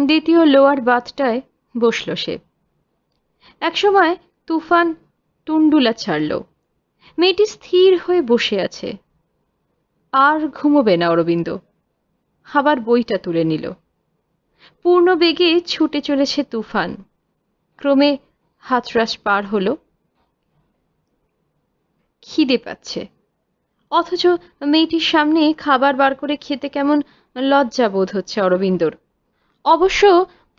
দ্বিতীয় লোয়ার বাথটায় বসল সে একসময় তুফান টুন্ডুলা ছাড়ল মেয়েটি স্থির হয়ে বসে আছে আর ঘুমোবে না অরবিন্দ আবার বইটা তুলে নিল পূর্ণ বেগে ছুটে চলেছে তুফান ক্রমে হাতরাস পার হলো খিদে পাচ্ছে অথচ মেয়েটির সামনে খাবার বার করে খেতে কেমন লজ্জা বোধ হচ্ছে অরবিন্দর অবশ্য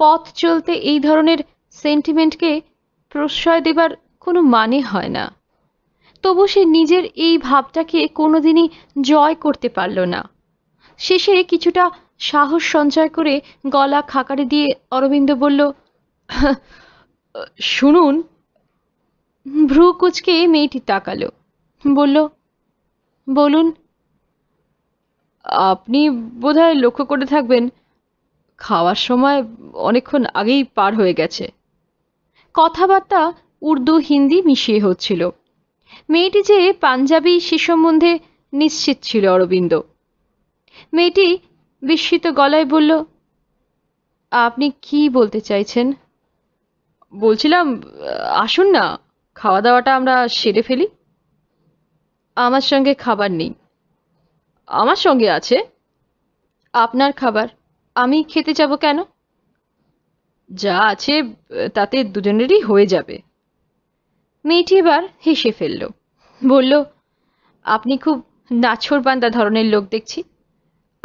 পথ চলতে এই ধরনের সেন্টিমেন্টকে প্রশ্রয় দেবার কোনো মানে হয় না তবু সে নিজের এই ভাবটাকে কোনোদিনই জয় করতে পারল না শেষে কিছুটা সাহস সঞ্চয় করে গলা খাকারে দিয়ে অরবিন্দ বলল শুনুন ভ্রু কুচকে মেয়েটি তাকালো বলল বলুন আপনি বোধহয় লক্ষ্য করে থাকবেন খাওয়ার সময় অনেকক্ষণ আগেই পার হয়ে গেছে কথাবার্তা উর্দু হিন্দি মিশিয়ে হচ্ছিল মেয়েটি যে পাঞ্জাবি সে সম্বন্ধে নিশ্চিত ছিল অরবিন্দ মেয়েটি বিস্মিত গলায় বলল আপনি কি বলতে চাইছেন বলছিলাম আসুন না খাওয়া দাওয়াটা আমরা সেরে ফেলি আমার সঙ্গে খাবার নেই আমার সঙ্গে আছে আপনার খাবার আমি খেতে যাব কেন যা আছে তাতে দুজনেরই হয়ে যাবে মেয়েটি এবার হেসে ফেলল বলল আপনি খুব বান্দা ধরনের লোক দেখছি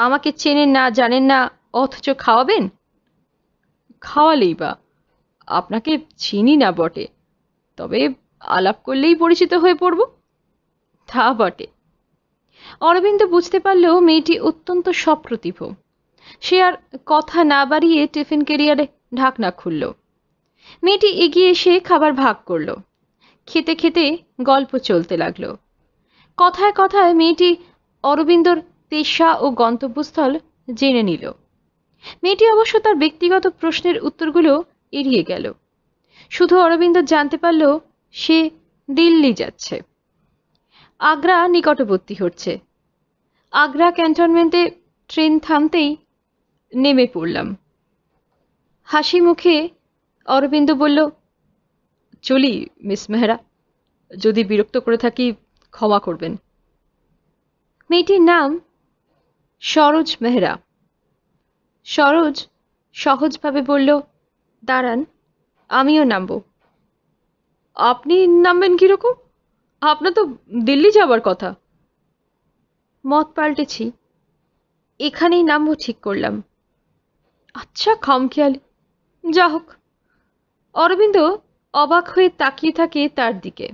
আমাকে চেনেন না জানেন না অথচ খাওয়াবেন খাওয়ালেই বা আপনাকে চিনি না বটে তবে আলাপ করলেই পরিচিত হয়ে পড়ব তা বটে অরবিন্দ বুঝতে পারলেও মেয়েটি অত্যন্ত সপ্রতিভ সে আর কথা না বাড়িয়ে টিফিন কেরিয়ারে ঢাকনা খুলল মেয়েটি এগিয়ে এসে খাবার ভাগ করল খেতে খেতে গল্প চলতে লাগলো কথায় কথায় মেয়েটি অরবিন্দর পেশা ও গন্তব্যস্থল জেনে নিল মেয়েটি অবশ্য তার ব্যক্তিগত প্রশ্নের উত্তরগুলো এড়িয়ে গেল শুধু অরবিন্দ জানতে পারল সে দিল্লি যাচ্ছে আগ্রা নিকটবর্তী হচ্ছে আগ্রা ক্যান্টনমেন্টে ট্রেন থামতেই নেমে পড়লাম হাসি মুখে অরবিন্দ বলল চলি মিস মেহরা যদি বিরক্ত করে থাকি ক্ষমা করবেন মেয়েটির নাম সরোজ মেহরা সরোজ সহজভাবে বলল দাঁড়ান আমিও নামবো আপনি নামবেন কীরকম আপনার তো দিল্লি যাওয়ার কথা মত পাল্টেছি এখানেই নামবো ঠিক করলাম আচ্ছা খামখেয়ালি যা হোক অরবিন্দ অবাক হয়ে তাকিয়ে থাকে তার দিকে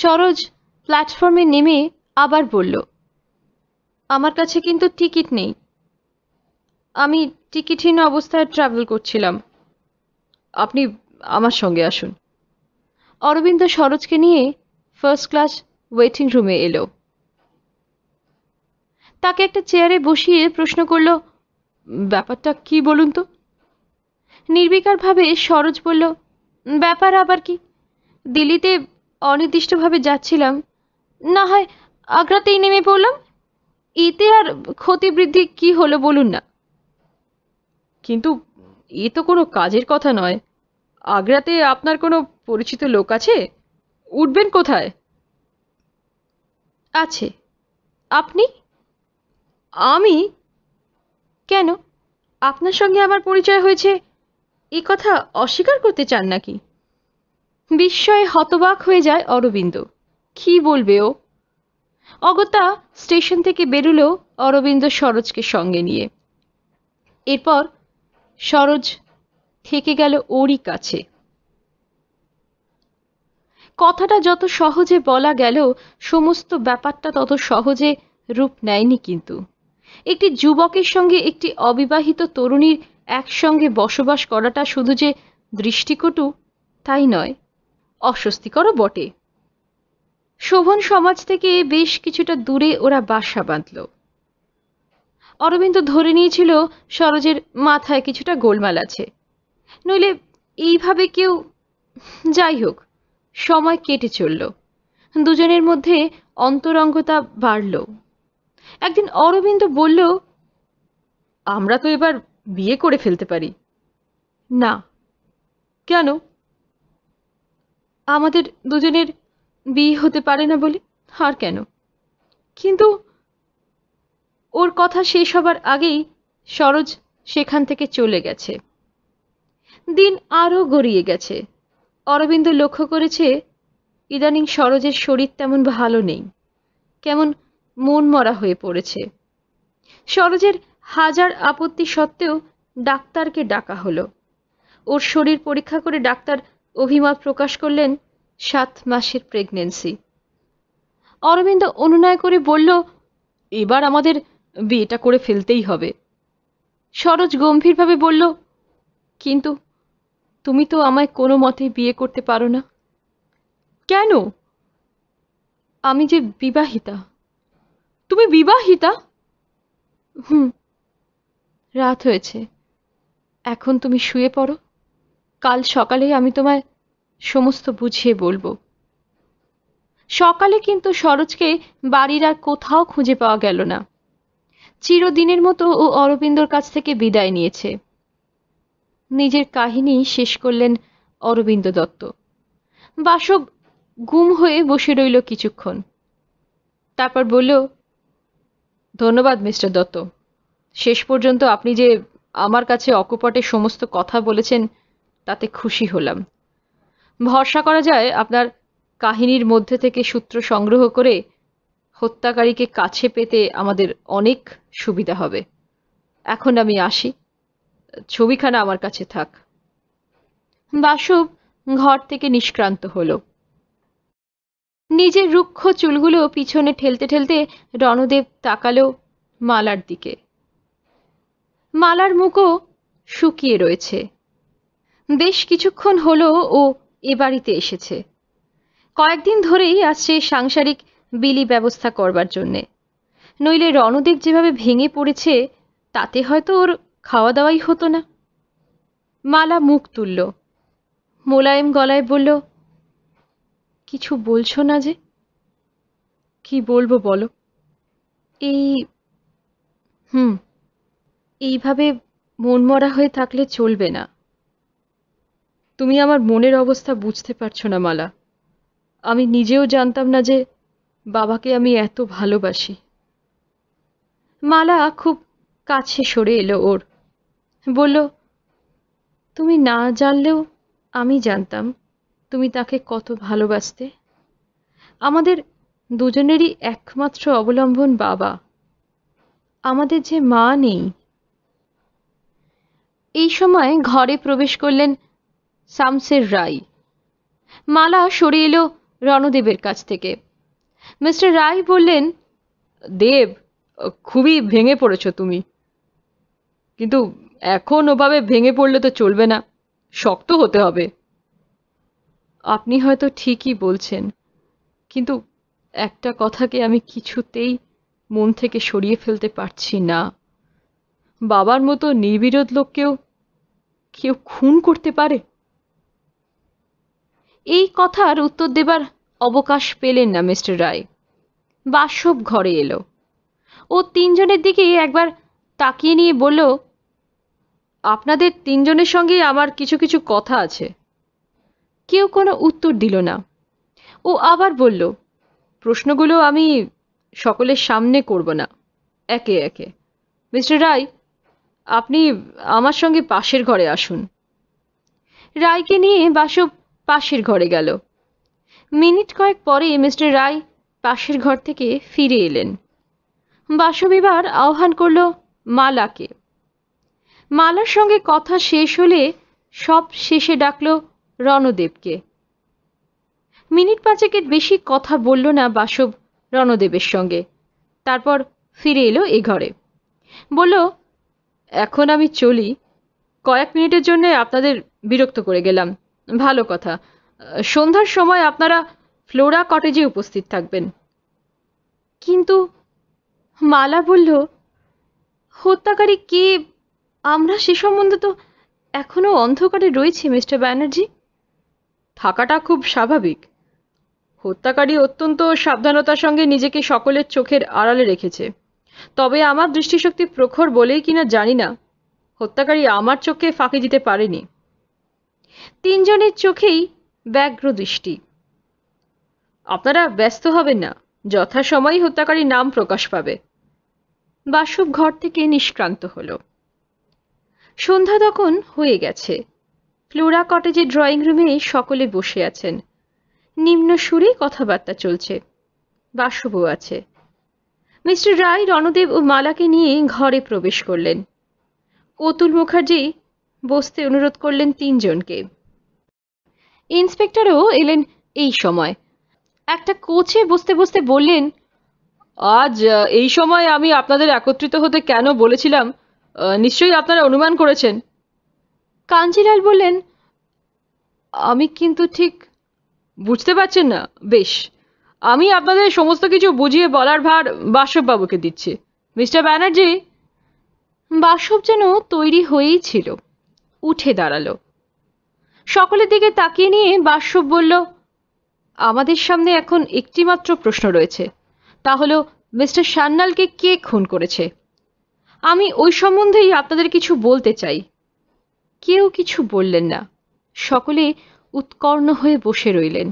সরোজ প্ল্যাটফর্মে নেমে আবার বলল আমার কাছে কিন্তু টিকিট নেই আমি টিকিটহীন অবস্থায় ট্রাভেল করছিলাম আপনি আমার সঙ্গে আসুন অরবিন্দ সরোজকে নিয়ে ফার্স্ট ক্লাস ওয়েটিং রুমে এলো তাকে একটা চেয়ারে বসিয়ে প্রশ্ন করল ব্যাপারটা কি বলুন তো নির্বিকারভাবে সরোজ বলল ব্যাপার আবার কি দিল্লিতে অনির্দিষ্টভাবে যাচ্ছিলাম না হয় আগ্রাতেই নেমে পড়লাম ইতে আর ক্ষতিবৃদ্ধি কি হলো বলুন না কিন্তু এ তো কোনো কাজের কথা নয় আগ্রাতে আপনার কোনো পরিচিত লোক আছে উঠবেন কোথায় আছে আপনি আমি কেন আপনার সঙ্গে আমার পরিচয় হয়েছে এ কথা অস্বীকার করতে চান নাকি বিস্ময়ে হতবাক হয়ে যায় অরবিন্দ কি বলবে ও অগত্যা স্টেশন থেকে বেরুলো অরবিন্দ সরোজকে সঙ্গে নিয়ে এরপর সরোজ থেকে গেল ওরই কাছে কথাটা যত সহজে বলা গেল সমস্ত ব্যাপারটা তত সহজে রূপ নেয়নি কিন্তু একটি যুবকের সঙ্গে একটি অবিবাহিত তরুণীর একসঙ্গে বসবাস করাটা শুধু যে দৃষ্টিকটু তাই নয় অস্বস্তিকরও বটে শোভন সমাজ থেকে বেশ কিছুটা দূরে ওরা বাসা বাঁধল অরবিন্দ ধরে নিয়েছিল সরোজের মাথায় কিছুটা গোলমাল আছে নইলে এইভাবে কেউ যাই হোক সময় কেটে চলল দুজনের মধ্যে অন্তরঙ্গতা বাড়ল একদিন অরবিন্দ বলল আমরা তো এবার বিয়ে করে ফেলতে পারি না কেন আমাদের দুজনের বিয়ে হতে পারে না বলে আর কেন কিন্তু ওর কথা শেষ হবার আগেই সরোজ সেখান থেকে চলে গেছে দিন আরও গড়িয়ে গেছে অরবিন্দ লক্ষ্য করেছে ইদানিং সরোজের শরীর তেমন ভালো নেই কেমন মন মরা হয়ে পড়েছে সরোজের হাজার আপত্তি সত্ত্বেও ডাক্তারকে ডাকা হলো ওর শরীর পরীক্ষা করে ডাক্তার অভিমত প্রকাশ করলেন সাত মাসের প্রেগনেন্সি অরবিন্দ অনুনয় করে বলল এবার আমাদের বিয়েটা করে ফেলতেই হবে সরোজ গম্ভীরভাবে বলল কিন্তু তুমি তো আমায় কোনো মতে বিয়ে করতে পারো না কেন আমি যে বিবাহিতা তুমি বিবাহিতা হুম রাত হয়েছে এখন তুমি শুয়ে পড়ো কাল সকালে আমি তোমায় সমস্ত বুঝিয়ে বলবো সকালে কিন্তু সরোজকে বাড়ির আর কোথাও খুঁজে পাওয়া গেল না চিরদিনের মতো ও অরবিন্দর কাছ থেকে বিদায় নিয়েছে নিজের কাহিনী শেষ করলেন অরবিন্দ দত্ত বাসব গুম হয়ে বসে রইল কিছুক্ষণ তারপর বলল ধন্যবাদ মিস্টার দত্ত শেষ পর্যন্ত আপনি যে আমার কাছে অকপটে সমস্ত কথা বলেছেন তাতে খুশি হলাম ভরসা করা যায় আপনার কাহিনীর মধ্যে থেকে সূত্র সংগ্রহ করে হত্যাকারীকে কাছে পেতে আমাদের অনেক সুবিধা হবে এখন আমি আসি ছবিখানা আমার কাছে থাক বাসব ঘর থেকে নিষ্ক্রান্ত হলো নিজের রুক্ষ চুলগুলো পিছনে ঠেলতে ঠেলতে রণদেব তাকালো মালার দিকে মালার মুখও শুকিয়ে রয়েছে বেশ কিছুক্ষণ হলো ও এ বাড়িতে এসেছে কয়েকদিন ধরেই আসছে সাংসারিক বিলি ব্যবস্থা করবার জন্যে নইলে রণদেব যেভাবে ভেঙে পড়েছে তাতে হয়তো ওর খাওয়া দাওয়াই হতো না মালা মুখ তুলল মোলায়েম গলায় বলল কিছু বলছো না যে কি বলবো বলো এই হুম এইভাবে মনমরা হয়ে থাকলে চলবে না তুমি আমার মনের অবস্থা বুঝতে পারছো না মালা আমি নিজেও জানতাম না যে বাবাকে আমি এত ভালোবাসি মালা খুব কাছে সরে এলো ওর বলল তুমি না জানলেও আমি জানতাম তুমি তাকে কত ভালোবাসতে আমাদের দুজনেরই একমাত্র অবলম্বন বাবা আমাদের যে মা নেই এই সময় ঘরে প্রবেশ করলেন শামসের রায় মালা সরে এলো রণদেবের কাছ থেকে মিস্টার রায় বললেন দেব খুবই ভেঙে পড়েছ তুমি কিন্তু এখন ওভাবে ভেঙে পড়লে তো চলবে না শক্ত হতে হবে আপনি হয়তো ঠিকই বলছেন কিন্তু একটা কথাকে আমি কিছুতেই মন থেকে সরিয়ে ফেলতে পারছি না বাবার মতো নির্বিরোধ লোককেও কেউ খুন করতে পারে এই কথার উত্তর দেবার অবকাশ পেলেন না মিস্টার রায় বাসব ঘরে এলো ও তিনজনের দিকে একবার তাকিয়ে নিয়ে বলল আপনাদের তিনজনের সঙ্গে আমার কিছু কিছু কথা আছে কেউ কোনো উত্তর দিল না ও আবার বলল প্রশ্নগুলো আমি সকলের সামনে করব না একে একে মিস্টার রায় আপনি আমার সঙ্গে পাশের ঘরে আসুন রায়কে নিয়ে বাসব পাশের ঘরে গেল মিনিট কয়েক পরে মিস্টার রায় পাশের ঘর থেকে ফিরে এলেন বাসবিবার আহ্বান করল মালাকে মালার সঙ্গে কথা শেষ হলে সব শেষে ডাকল রণদেবকে মিনিট পাঁচেকের বেশি কথা বলল না বাসব রণদেবের সঙ্গে তারপর ফিরে এলো এ ঘরে বলল এখন আমি চলি কয়েক মিনিটের জন্য আপনাদের বিরক্ত করে গেলাম ভালো কথা সন্ধ্যার সময় আপনারা ফ্লোরা কটেজে উপস্থিত থাকবেন কিন্তু মালা বলল হত্যাকারী কে আমরা সে সম্বন্ধে তো এখনো অন্ধকারে রয়েছি মিস্টার ব্যানার্জি থাকাটা খুব স্বাভাবিক হত্যাকারী অত্যন্ত সাবধানতার সঙ্গে নিজেকে সকলের চোখের আড়ালে রেখেছে তবে আমার দৃষ্টিশক্তি প্রখর বলেই কিনা জানি না হত্যাকারী আমার চোখে ফাঁকি দিতে পারেনি তিনজনের চোখেই ব্যগ্র দৃষ্টি আপনারা ব্যস্ত হবেন না যথাসময়ই হত্যাকারী নাম প্রকাশ পাবে বাসব ঘর থেকে নিষ্ক্রান্ত হল সন্ধ্যা তখন হয়ে গেছে ফ্লোরা কটেজের ড্রয়িং রুমে সকলে বসে আছেন নিম্ন সুরে কথাবার্তা চলছে বাসবও আছে মিস্টার রায় রণদেব ও মালাকে নিয়ে ঘরে প্রবেশ করলেন অতুল মুখার্জি বসতে অনুরোধ করলেন তিনজনকে ইন্সপেক্টরও এলেন এই সময় একটা কোচে বসতে বসতে বললেন আজ এই সময় আমি আপনাদের একত্রিত হতে কেন বলেছিলাম নিশ্চয়ই আপনারা অনুমান করেছেন কাঞ্জিলাল বললেন আমি কিন্তু ঠিক বুঝতে পারছেন না বেশ আমি আপনাদের সমস্ত কিছু বুঝিয়ে বলার ভার বাসববাবুকে দিচ্ছি মিস্টার ব্যানার্জি বাসব যেন তৈরি হয়েই ছিল উঠে দাঁড়ালো সকলের দিকে তাকিয়ে নিয়ে বাসব বলল আমাদের সামনে এখন একটিমাত্র প্রশ্ন রয়েছে তা হলো মিস্টার সান্নালকে কে খুন করেছে আমি ওই সম্বন্ধেই আপনাদের কিছু বলতে চাই কেউ কিছু বললেন না সকলে উৎকর্ণ হয়ে বসে রইলেন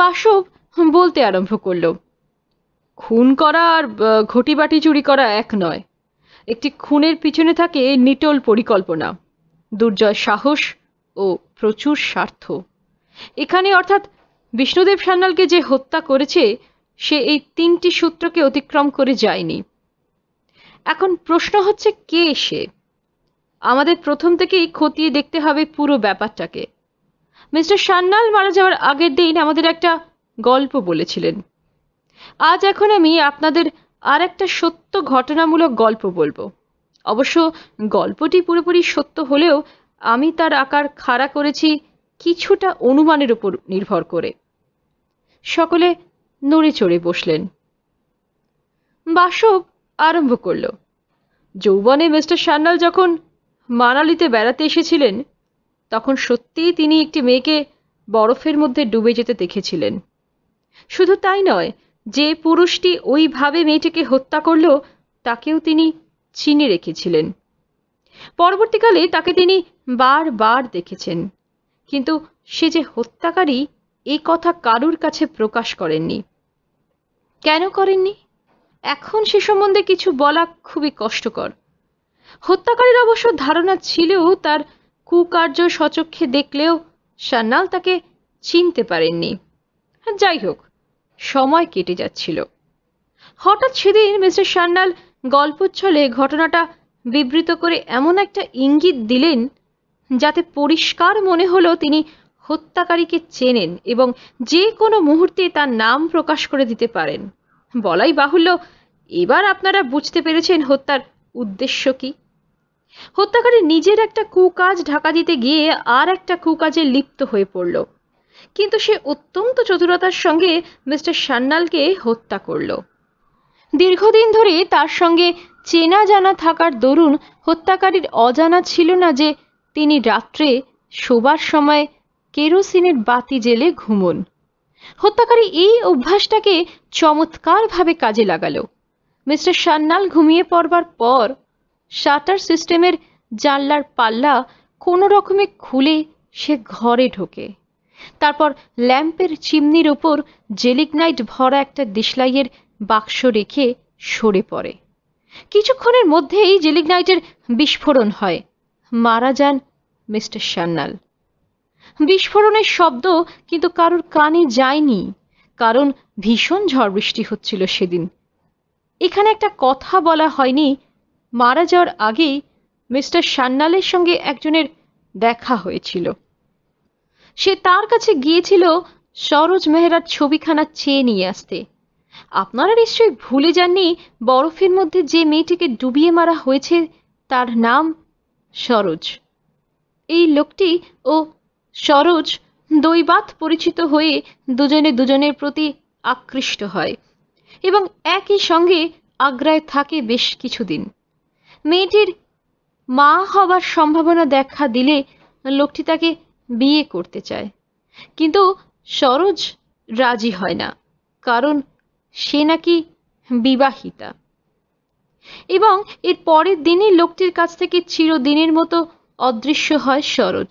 বাসব বলতে আরম্ভ করল খুন করা আর ঘটিবাটি চুরি করা এক নয় একটি খুনের পিছনে থাকে নিটল পরিকল্পনা দুর্জয় সাহস ও প্রচুর স্বার্থ এখানে অর্থাৎ বিষ্ণুদেব সান্যালকে যে হত্যা করেছে সে এই তিনটি সূত্রকে অতিক্রম করে যায়নি এখন প্রশ্ন হচ্ছে কে সে আমাদের প্রথম থেকেই খতিয়ে দেখতে হবে পুরো ব্যাপারটাকে মিস্টার সান্নাল মারা যাওয়ার আগের দিন আমাদের একটা গল্প বলেছিলেন আজ এখন আমি আপনাদের আর একটা সত্য ঘটনামূলক গল্প বলবো অবশ্য গল্পটি পুরোপুরি সত্য হলেও আমি তার আকার খাড়া করেছি কিছুটা অনুমানের উপর নির্ভর করে সকলে নড়ে চড়ে বসলেন বাসব আরম্ভ করল যৌবনে মিস্টার সান্যাল যখন মানালিতে বেড়াতে এসেছিলেন তখন সত্যিই তিনি একটি মেয়েকে বরফের মধ্যে ডুবে যেতে দেখেছিলেন শুধু তাই নয় যে পুরুষটি ওইভাবে মেয়েটিকে হত্যা করল তাকেও তিনি চিনে রেখেছিলেন পরবর্তীকালে তাকে তিনি বারবার দেখেছেন কিন্তু সে যে হত্যাকারী এ কথা কারুর কাছে প্রকাশ করেননি কেন করেননি এখন সে সম্বন্ধে কিছু বলা খুবই কষ্টকর হত্যাকারীর অবশ্য ধারণা ছিলেও তার কুকার্য সচক্ষে দেখলেও সান্নাল তাকে চিনতে পারেননি যাই হোক সময় কেটে যাচ্ছিল হঠাৎ সেদিন মিস্টার সান্যাল গল্পচ্ছলে ঘটনাটা বিবৃত করে এমন একটা ইঙ্গিত দিলেন যাতে পরিষ্কার মনে হলো তিনি হত্যাকারীকে চেনেন এবং যে কোনো মুহূর্তে তার নাম প্রকাশ করে দিতে পারেন বলাই বাহুল্য এবার আপনারা বুঝতে পেরেছেন হত্যার উদ্দেশ্য কি হত্যাকারী নিজের একটা কুকাজ ঢাকা দিতে গিয়ে আর একটা কুকাজে লিপ্ত হয়ে পড়ল কিন্তু সে অত্যন্ত চতুরতার সঙ্গে মিস্টার সান্নালকে হত্যা করল দীর্ঘদিন ধরে তার সঙ্গে চেনা জানা থাকার দরুন হত্যাকারীর অজানা ছিল না যে তিনি রাত্রে শোবার সময় কেরোসিনের বাতি জেলে ঘুমন হত্যাকারী এই অভ্যাসটাকে চমৎকারভাবে কাজে লাগালো মিস্টার সান্নাল ঘুমিয়ে পড়বার পর শাটার সিস্টেমের জানলার পাল্লা কোনো রকমে খুলে সে ঘরে ঢোকে তারপর ল্যাম্পের চিমনির ওপর জেলিগনাইট ভরা একটা দিশলাইয়ের বাক্স রেখে সরে পড়ে কিছুক্ষণের মধ্যেই জেলিগনাইটের বিস্ফোরণ হয় মারা যান মিস্টার সান্যাল বিস্ফোরণের শব্দ কিন্তু কারোর কানে যায়নি কারণ ভীষণ ঝড় বৃষ্টি হচ্ছিল সেদিন এখানে একটা কথা বলা হয়নি মারা যাওয়ার আগেই মিস্টার সান্নালের সঙ্গে একজনের দেখা হয়েছিল সে তার কাছে গিয়েছিল সরোজ মেহরার ছবিখানা চেয়ে নিয়ে আসতে আপনারা নিশ্চয়ই ভুলে যাননি বরফের মধ্যে যে মেয়েটিকে ডুবিয়ে মারা হয়েছে তার নাম সরোজ এই লোকটি ও সরোজ দৈবাত পরিচিত হয়ে দুজনে দুজনের প্রতি আকৃষ্ট হয় এবং একই সঙ্গে আগ্রায় থাকে বেশ কিছুদিন মেয়েটির মা হবার সম্ভাবনা দেখা দিলে লোকটি তাকে বিয়ে করতে চায় কিন্তু সরোজ রাজি হয় না কারণ সে নাকি বিবাহিতা এবং এর পরের দিনই লোকটির কাছ থেকে চিরদিনের মতো অদৃশ্য হয় সরোজ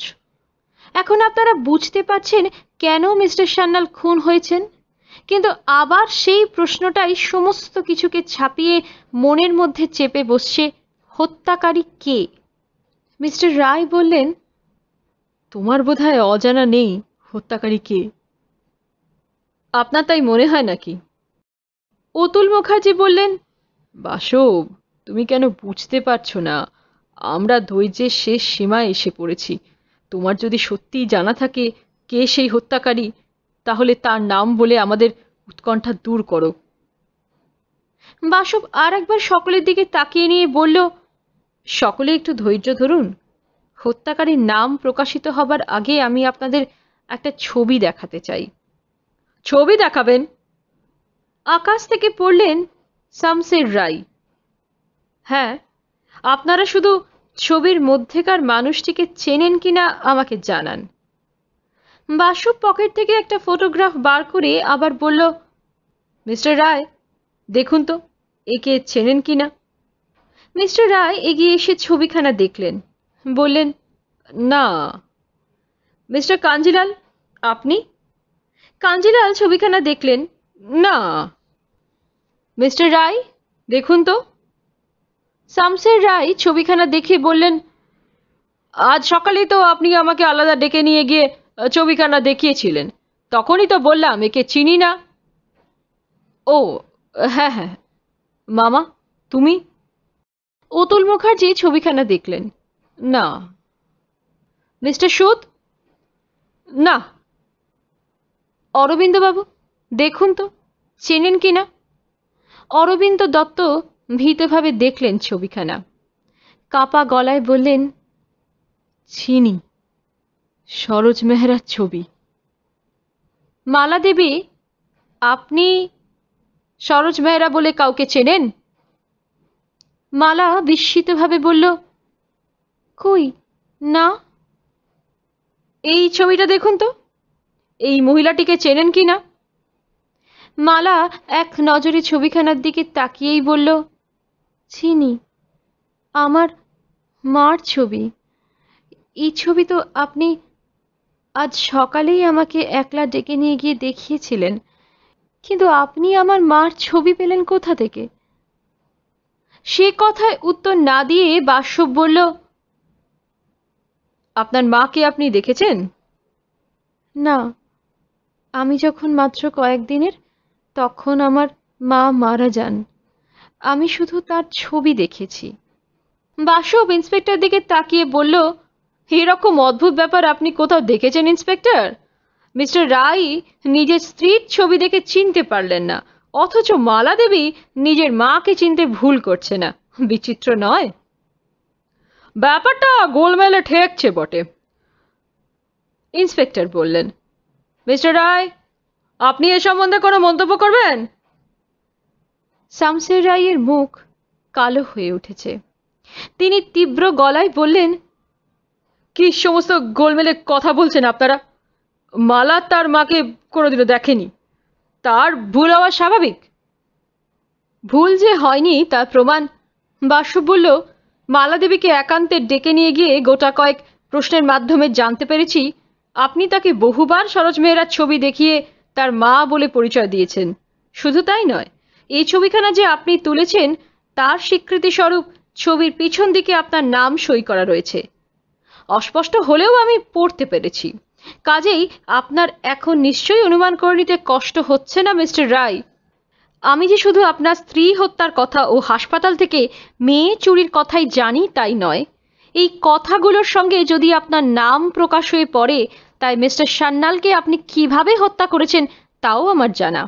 এখন আপনারা বুঝতে পারছেন কেন মিস্টার সান্যাল খুন হয়েছেন কিন্তু আবার সেই প্রশ্নটাই সমস্ত কিছুকে ছাপিয়ে মনের মধ্যে চেপে বসছে হত্যাকারী কে মিস্টার রায় বললেন তোমার বোধহয় অজানা নেই হত্যাকারী কে আপনার তাই মনে হয় নাকি অতুল মুখার্জি বললেন বাসব তুমি কেন বুঝতে পারছো না আমরা ধৈর্যের শেষ সীমায় এসে পড়েছি তোমার যদি সত্যিই জানা থাকে কে সেই হত্যাকারী তাহলে তার নাম বলে আমাদের উৎকণ্ঠা দূর করো বাসব আর একবার সকলের দিকে তাকিয়ে নিয়ে বলল সকলে একটু ধৈর্য ধরুন হত্যাকারীর নাম প্রকাশিত হবার আগে আমি আপনাদের একটা ছবি দেখাতে চাই ছবি দেখাবেন আকাশ থেকে পড়লেন শামসির রায় হ্যাঁ আপনারা শুধু ছবির মধ্যেকার মানুষটিকে চেনেন কিনা আমাকে জানান বাসু পকেট থেকে একটা ফটোগ্রাফ বার করে আবার বলল মিস্টার রায় দেখুন তো একে চেনেন কিনা মিস্টার রায় এগিয়ে এসে ছবিখানা দেখলেন বললেন না মিস্টার কাঞ্জিলাল আপনি কাঞ্জিলাল ছবিখানা দেখলেন না মিস্টার রায় দেখুন তো শামসের রায় ছবিখানা দেখে বললেন আজ সকালেই তো আপনি আমাকে আলাদা ডেকে নিয়ে গিয়ে ছবিখানা দেখিয়েছিলেন তখনই তো বললাম একে চিনি না ও হ্যাঁ হ্যাঁ মামা তুমি অতুল মুখার্জি ছবিখানা দেখলেন না মিস্টার সুদ না অরবিন্দবাবু দেখুন তো চেনেন কি না অরবিন্দ দত্ত ভীতভাবে দেখলেন ছবিখানা কাপা গলায় বললেন চিনি সরোজ মেহরার ছবি মালা দেবী আপনি সরোজ মেহরা বলে কাউকে চেনেন মালা বিস্মিতভাবে বলল কই না এই ছবিটা দেখুন তো এই মহিলাটিকে চেনেন কি না মালা এক নজরে ছবিখানার দিকে তাকিয়েই বলল চিনি আমার মার ছবি এই ছবি তো আপনি আজ সকালেই আমাকে একলা ডেকে নিয়ে গিয়ে দেখিয়েছিলেন কিন্তু আপনি আমার মার ছবি পেলেন কোথা থেকে সে কথায় উত্তর না দিয়ে বাসব বলল আপনার মাকে আপনি দেখেছেন না আমি যখন মাত্র কয়েকদিনের তখন আমার মা মারা যান আমি শুধু তার ছবি দেখেছি বাসব ইন্সপেক্টর দিকে তাকিয়ে বলল এরকম অদ্ভুত ব্যাপার আপনি কোথাও দেখেছেন ইন্সপেক্টর মিস্টার রাই নিজের স্ত্রীর ছবি দেখে চিনতে পারলেন না অথচ মালা দেবী নিজের মাকে চিনতে ভুল করছে না বিচিত্র নয় ব্যাপারটা গোলমেলে ঠেকছে বটে ইন্সপেক্টর বললেন মিস্টার রায় আপনি এ সম্বন্ধে কোনো মন্তব্য করবেন শামসের রায়ের মুখ কালো হয়ে উঠেছে তিনি তীব্র গলায় বললেন কি সমস্ত গোলমেলে কথা বলছেন আপনারা মালা তার মাকে কোনোদিনও দেখেনি তার ভুল হওয়া স্বাভাবিক ভুল যে হয়নি তার প্রমাণ বাসু বলল মালা দেবীকে একান্তে ডেকে নিয়ে গিয়ে গোটা কয়েক প্রশ্নের মাধ্যমে জানতে পেরেছি আপনি তাকে বহুবার সরোজ মেয়েরা ছবি দেখিয়ে তার মা বলে পরিচয় দিয়েছেন শুধু তাই নয় এই ছবিখানা যে আপনি তুলেছেন তার স্বীকৃতি স্বরূপ ছবির পিছন দিকে আপনার নাম সই করা রয়েছে অস্পষ্ট হলেও আমি পড়তে পেরেছি কাজেই আপনার এখন নিশ্চয়ই অনুমান করে নিতে কষ্ট হচ্ছে না মিস্টার রায় আমি যে শুধু আপনার স্ত্রী হত্যার কথা ও হাসপাতাল থেকে মেয়ে চুরির কথাই জানি তাই নয় এই কথাগুলোর সঙ্গে যদি আপনার নাম প্রকাশ হয়ে পড়ে তাই মিস্টার সান্নালকে আপনি কিভাবে হত্যা করেছেন তাও আমার জানা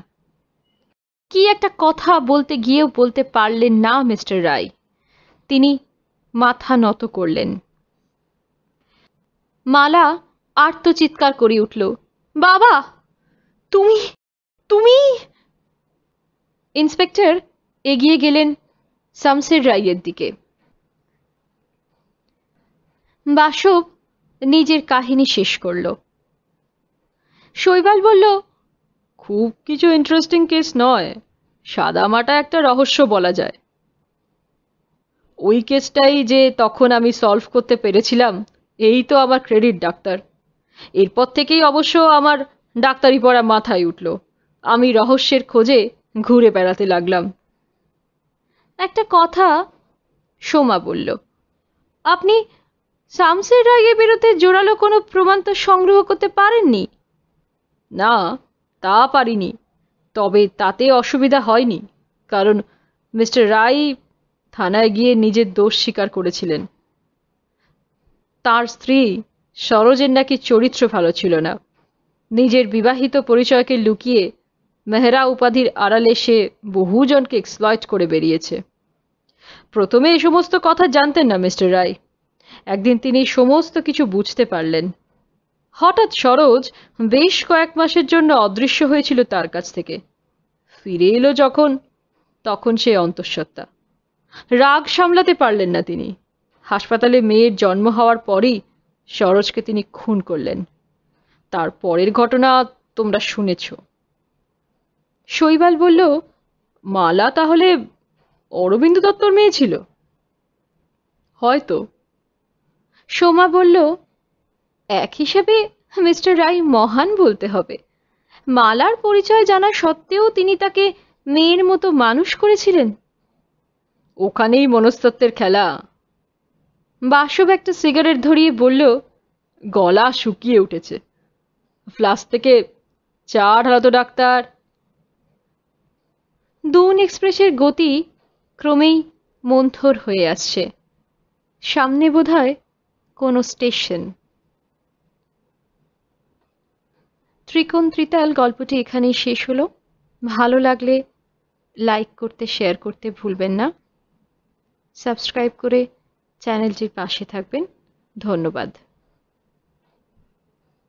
কি একটা কথা বলতে গিয়েও বলতে পারলেন না মিস্টার রায় তিনি মাথা নত করলেন মালা আর্তচিৎকার করে উঠল বাবা তুমি তুমি ইন্সপেক্টর এগিয়ে গেলেন শামসের রায়ের দিকে বাসব নিজের কাহিনী শেষ করল শৈবাল বলল খুব কিছু ইন্টারেস্টিং কেস নয় সাদামাটা একটা রহস্য বলা যায় ওই কেসটাই যে তখন আমি সলভ করতে পেরেছিলাম এই তো আমার ক্রেডিট ডাক্তার এরপর থেকেই অবশ্য আমার ডাক্তারি পড়া মাথায় উঠল আমি রহস্যের খোঁজে ঘুরে বেড়াতে লাগলাম একটা কথা সোমা বলল আপনি শামসের রায়ের বিরুদ্ধে জোরালো কোনো প্রমাণ তো সংগ্রহ করতে পারেননি না তা পারিনি তবে তাতে অসুবিধা হয়নি কারণ মিস্টার রাই থানায় গিয়ে নিজের দোষ স্বীকার করেছিলেন তার স্ত্রী সরোজের নাকি চরিত্র ভালো ছিল না নিজের বিবাহিত পরিচয়কে লুকিয়ে মেহরা উপাধির আড়ালে সে বহুজনকে এক্সপ্লয়েট করে বেরিয়েছে প্রথমে এ সমস্ত কথা জানতেন না মিস্টার রায় একদিন তিনি সমস্ত কিছু বুঝতে পারলেন হঠাৎ সরোজ বেশ কয়েক মাসের জন্য অদৃশ্য হয়েছিল তার কাছ থেকে ফিরে এলো যখন তখন সে অন্তঃসত্ত্বা রাগ সামলাতে পারলেন না তিনি হাসপাতালে মেয়ের জন্ম হওয়ার পরই সরোজকে তিনি খুন করলেন তার পরের ঘটনা তোমরা শুনেছ শৈবাল বলল মালা তাহলে অরবিন্দ দত্তর মেয়ে ছিল হয়তো সোমা বলল এক হিসেবে মিস্টার রায় মহান বলতে হবে মালার পরিচয় জানা সত্ত্বেও তিনি তাকে মেয়ের মতো মানুষ করেছিলেন ওখানেই মনস্তত্ত্বের খেলা বাসব একটা সিগারেট ধরিয়ে বলল গলা শুকিয়ে উঠেছে ফ্লাস থেকে চার হারাতো ডাক্তার দুন এক্সপ্রেসের গতি ক্রমেই মন্থর হয়ে আসছে সামনে বোধহয় কোনো স্টেশন ত্রিকোণ ত্রিতাল গল্পটি এখানেই শেষ হলো ভালো লাগলে লাইক করতে শেয়ার করতে ভুলবেন না সাবস্ক্রাইব করে চ্যানেলটির পাশে থাকবেন ধন্যবাদ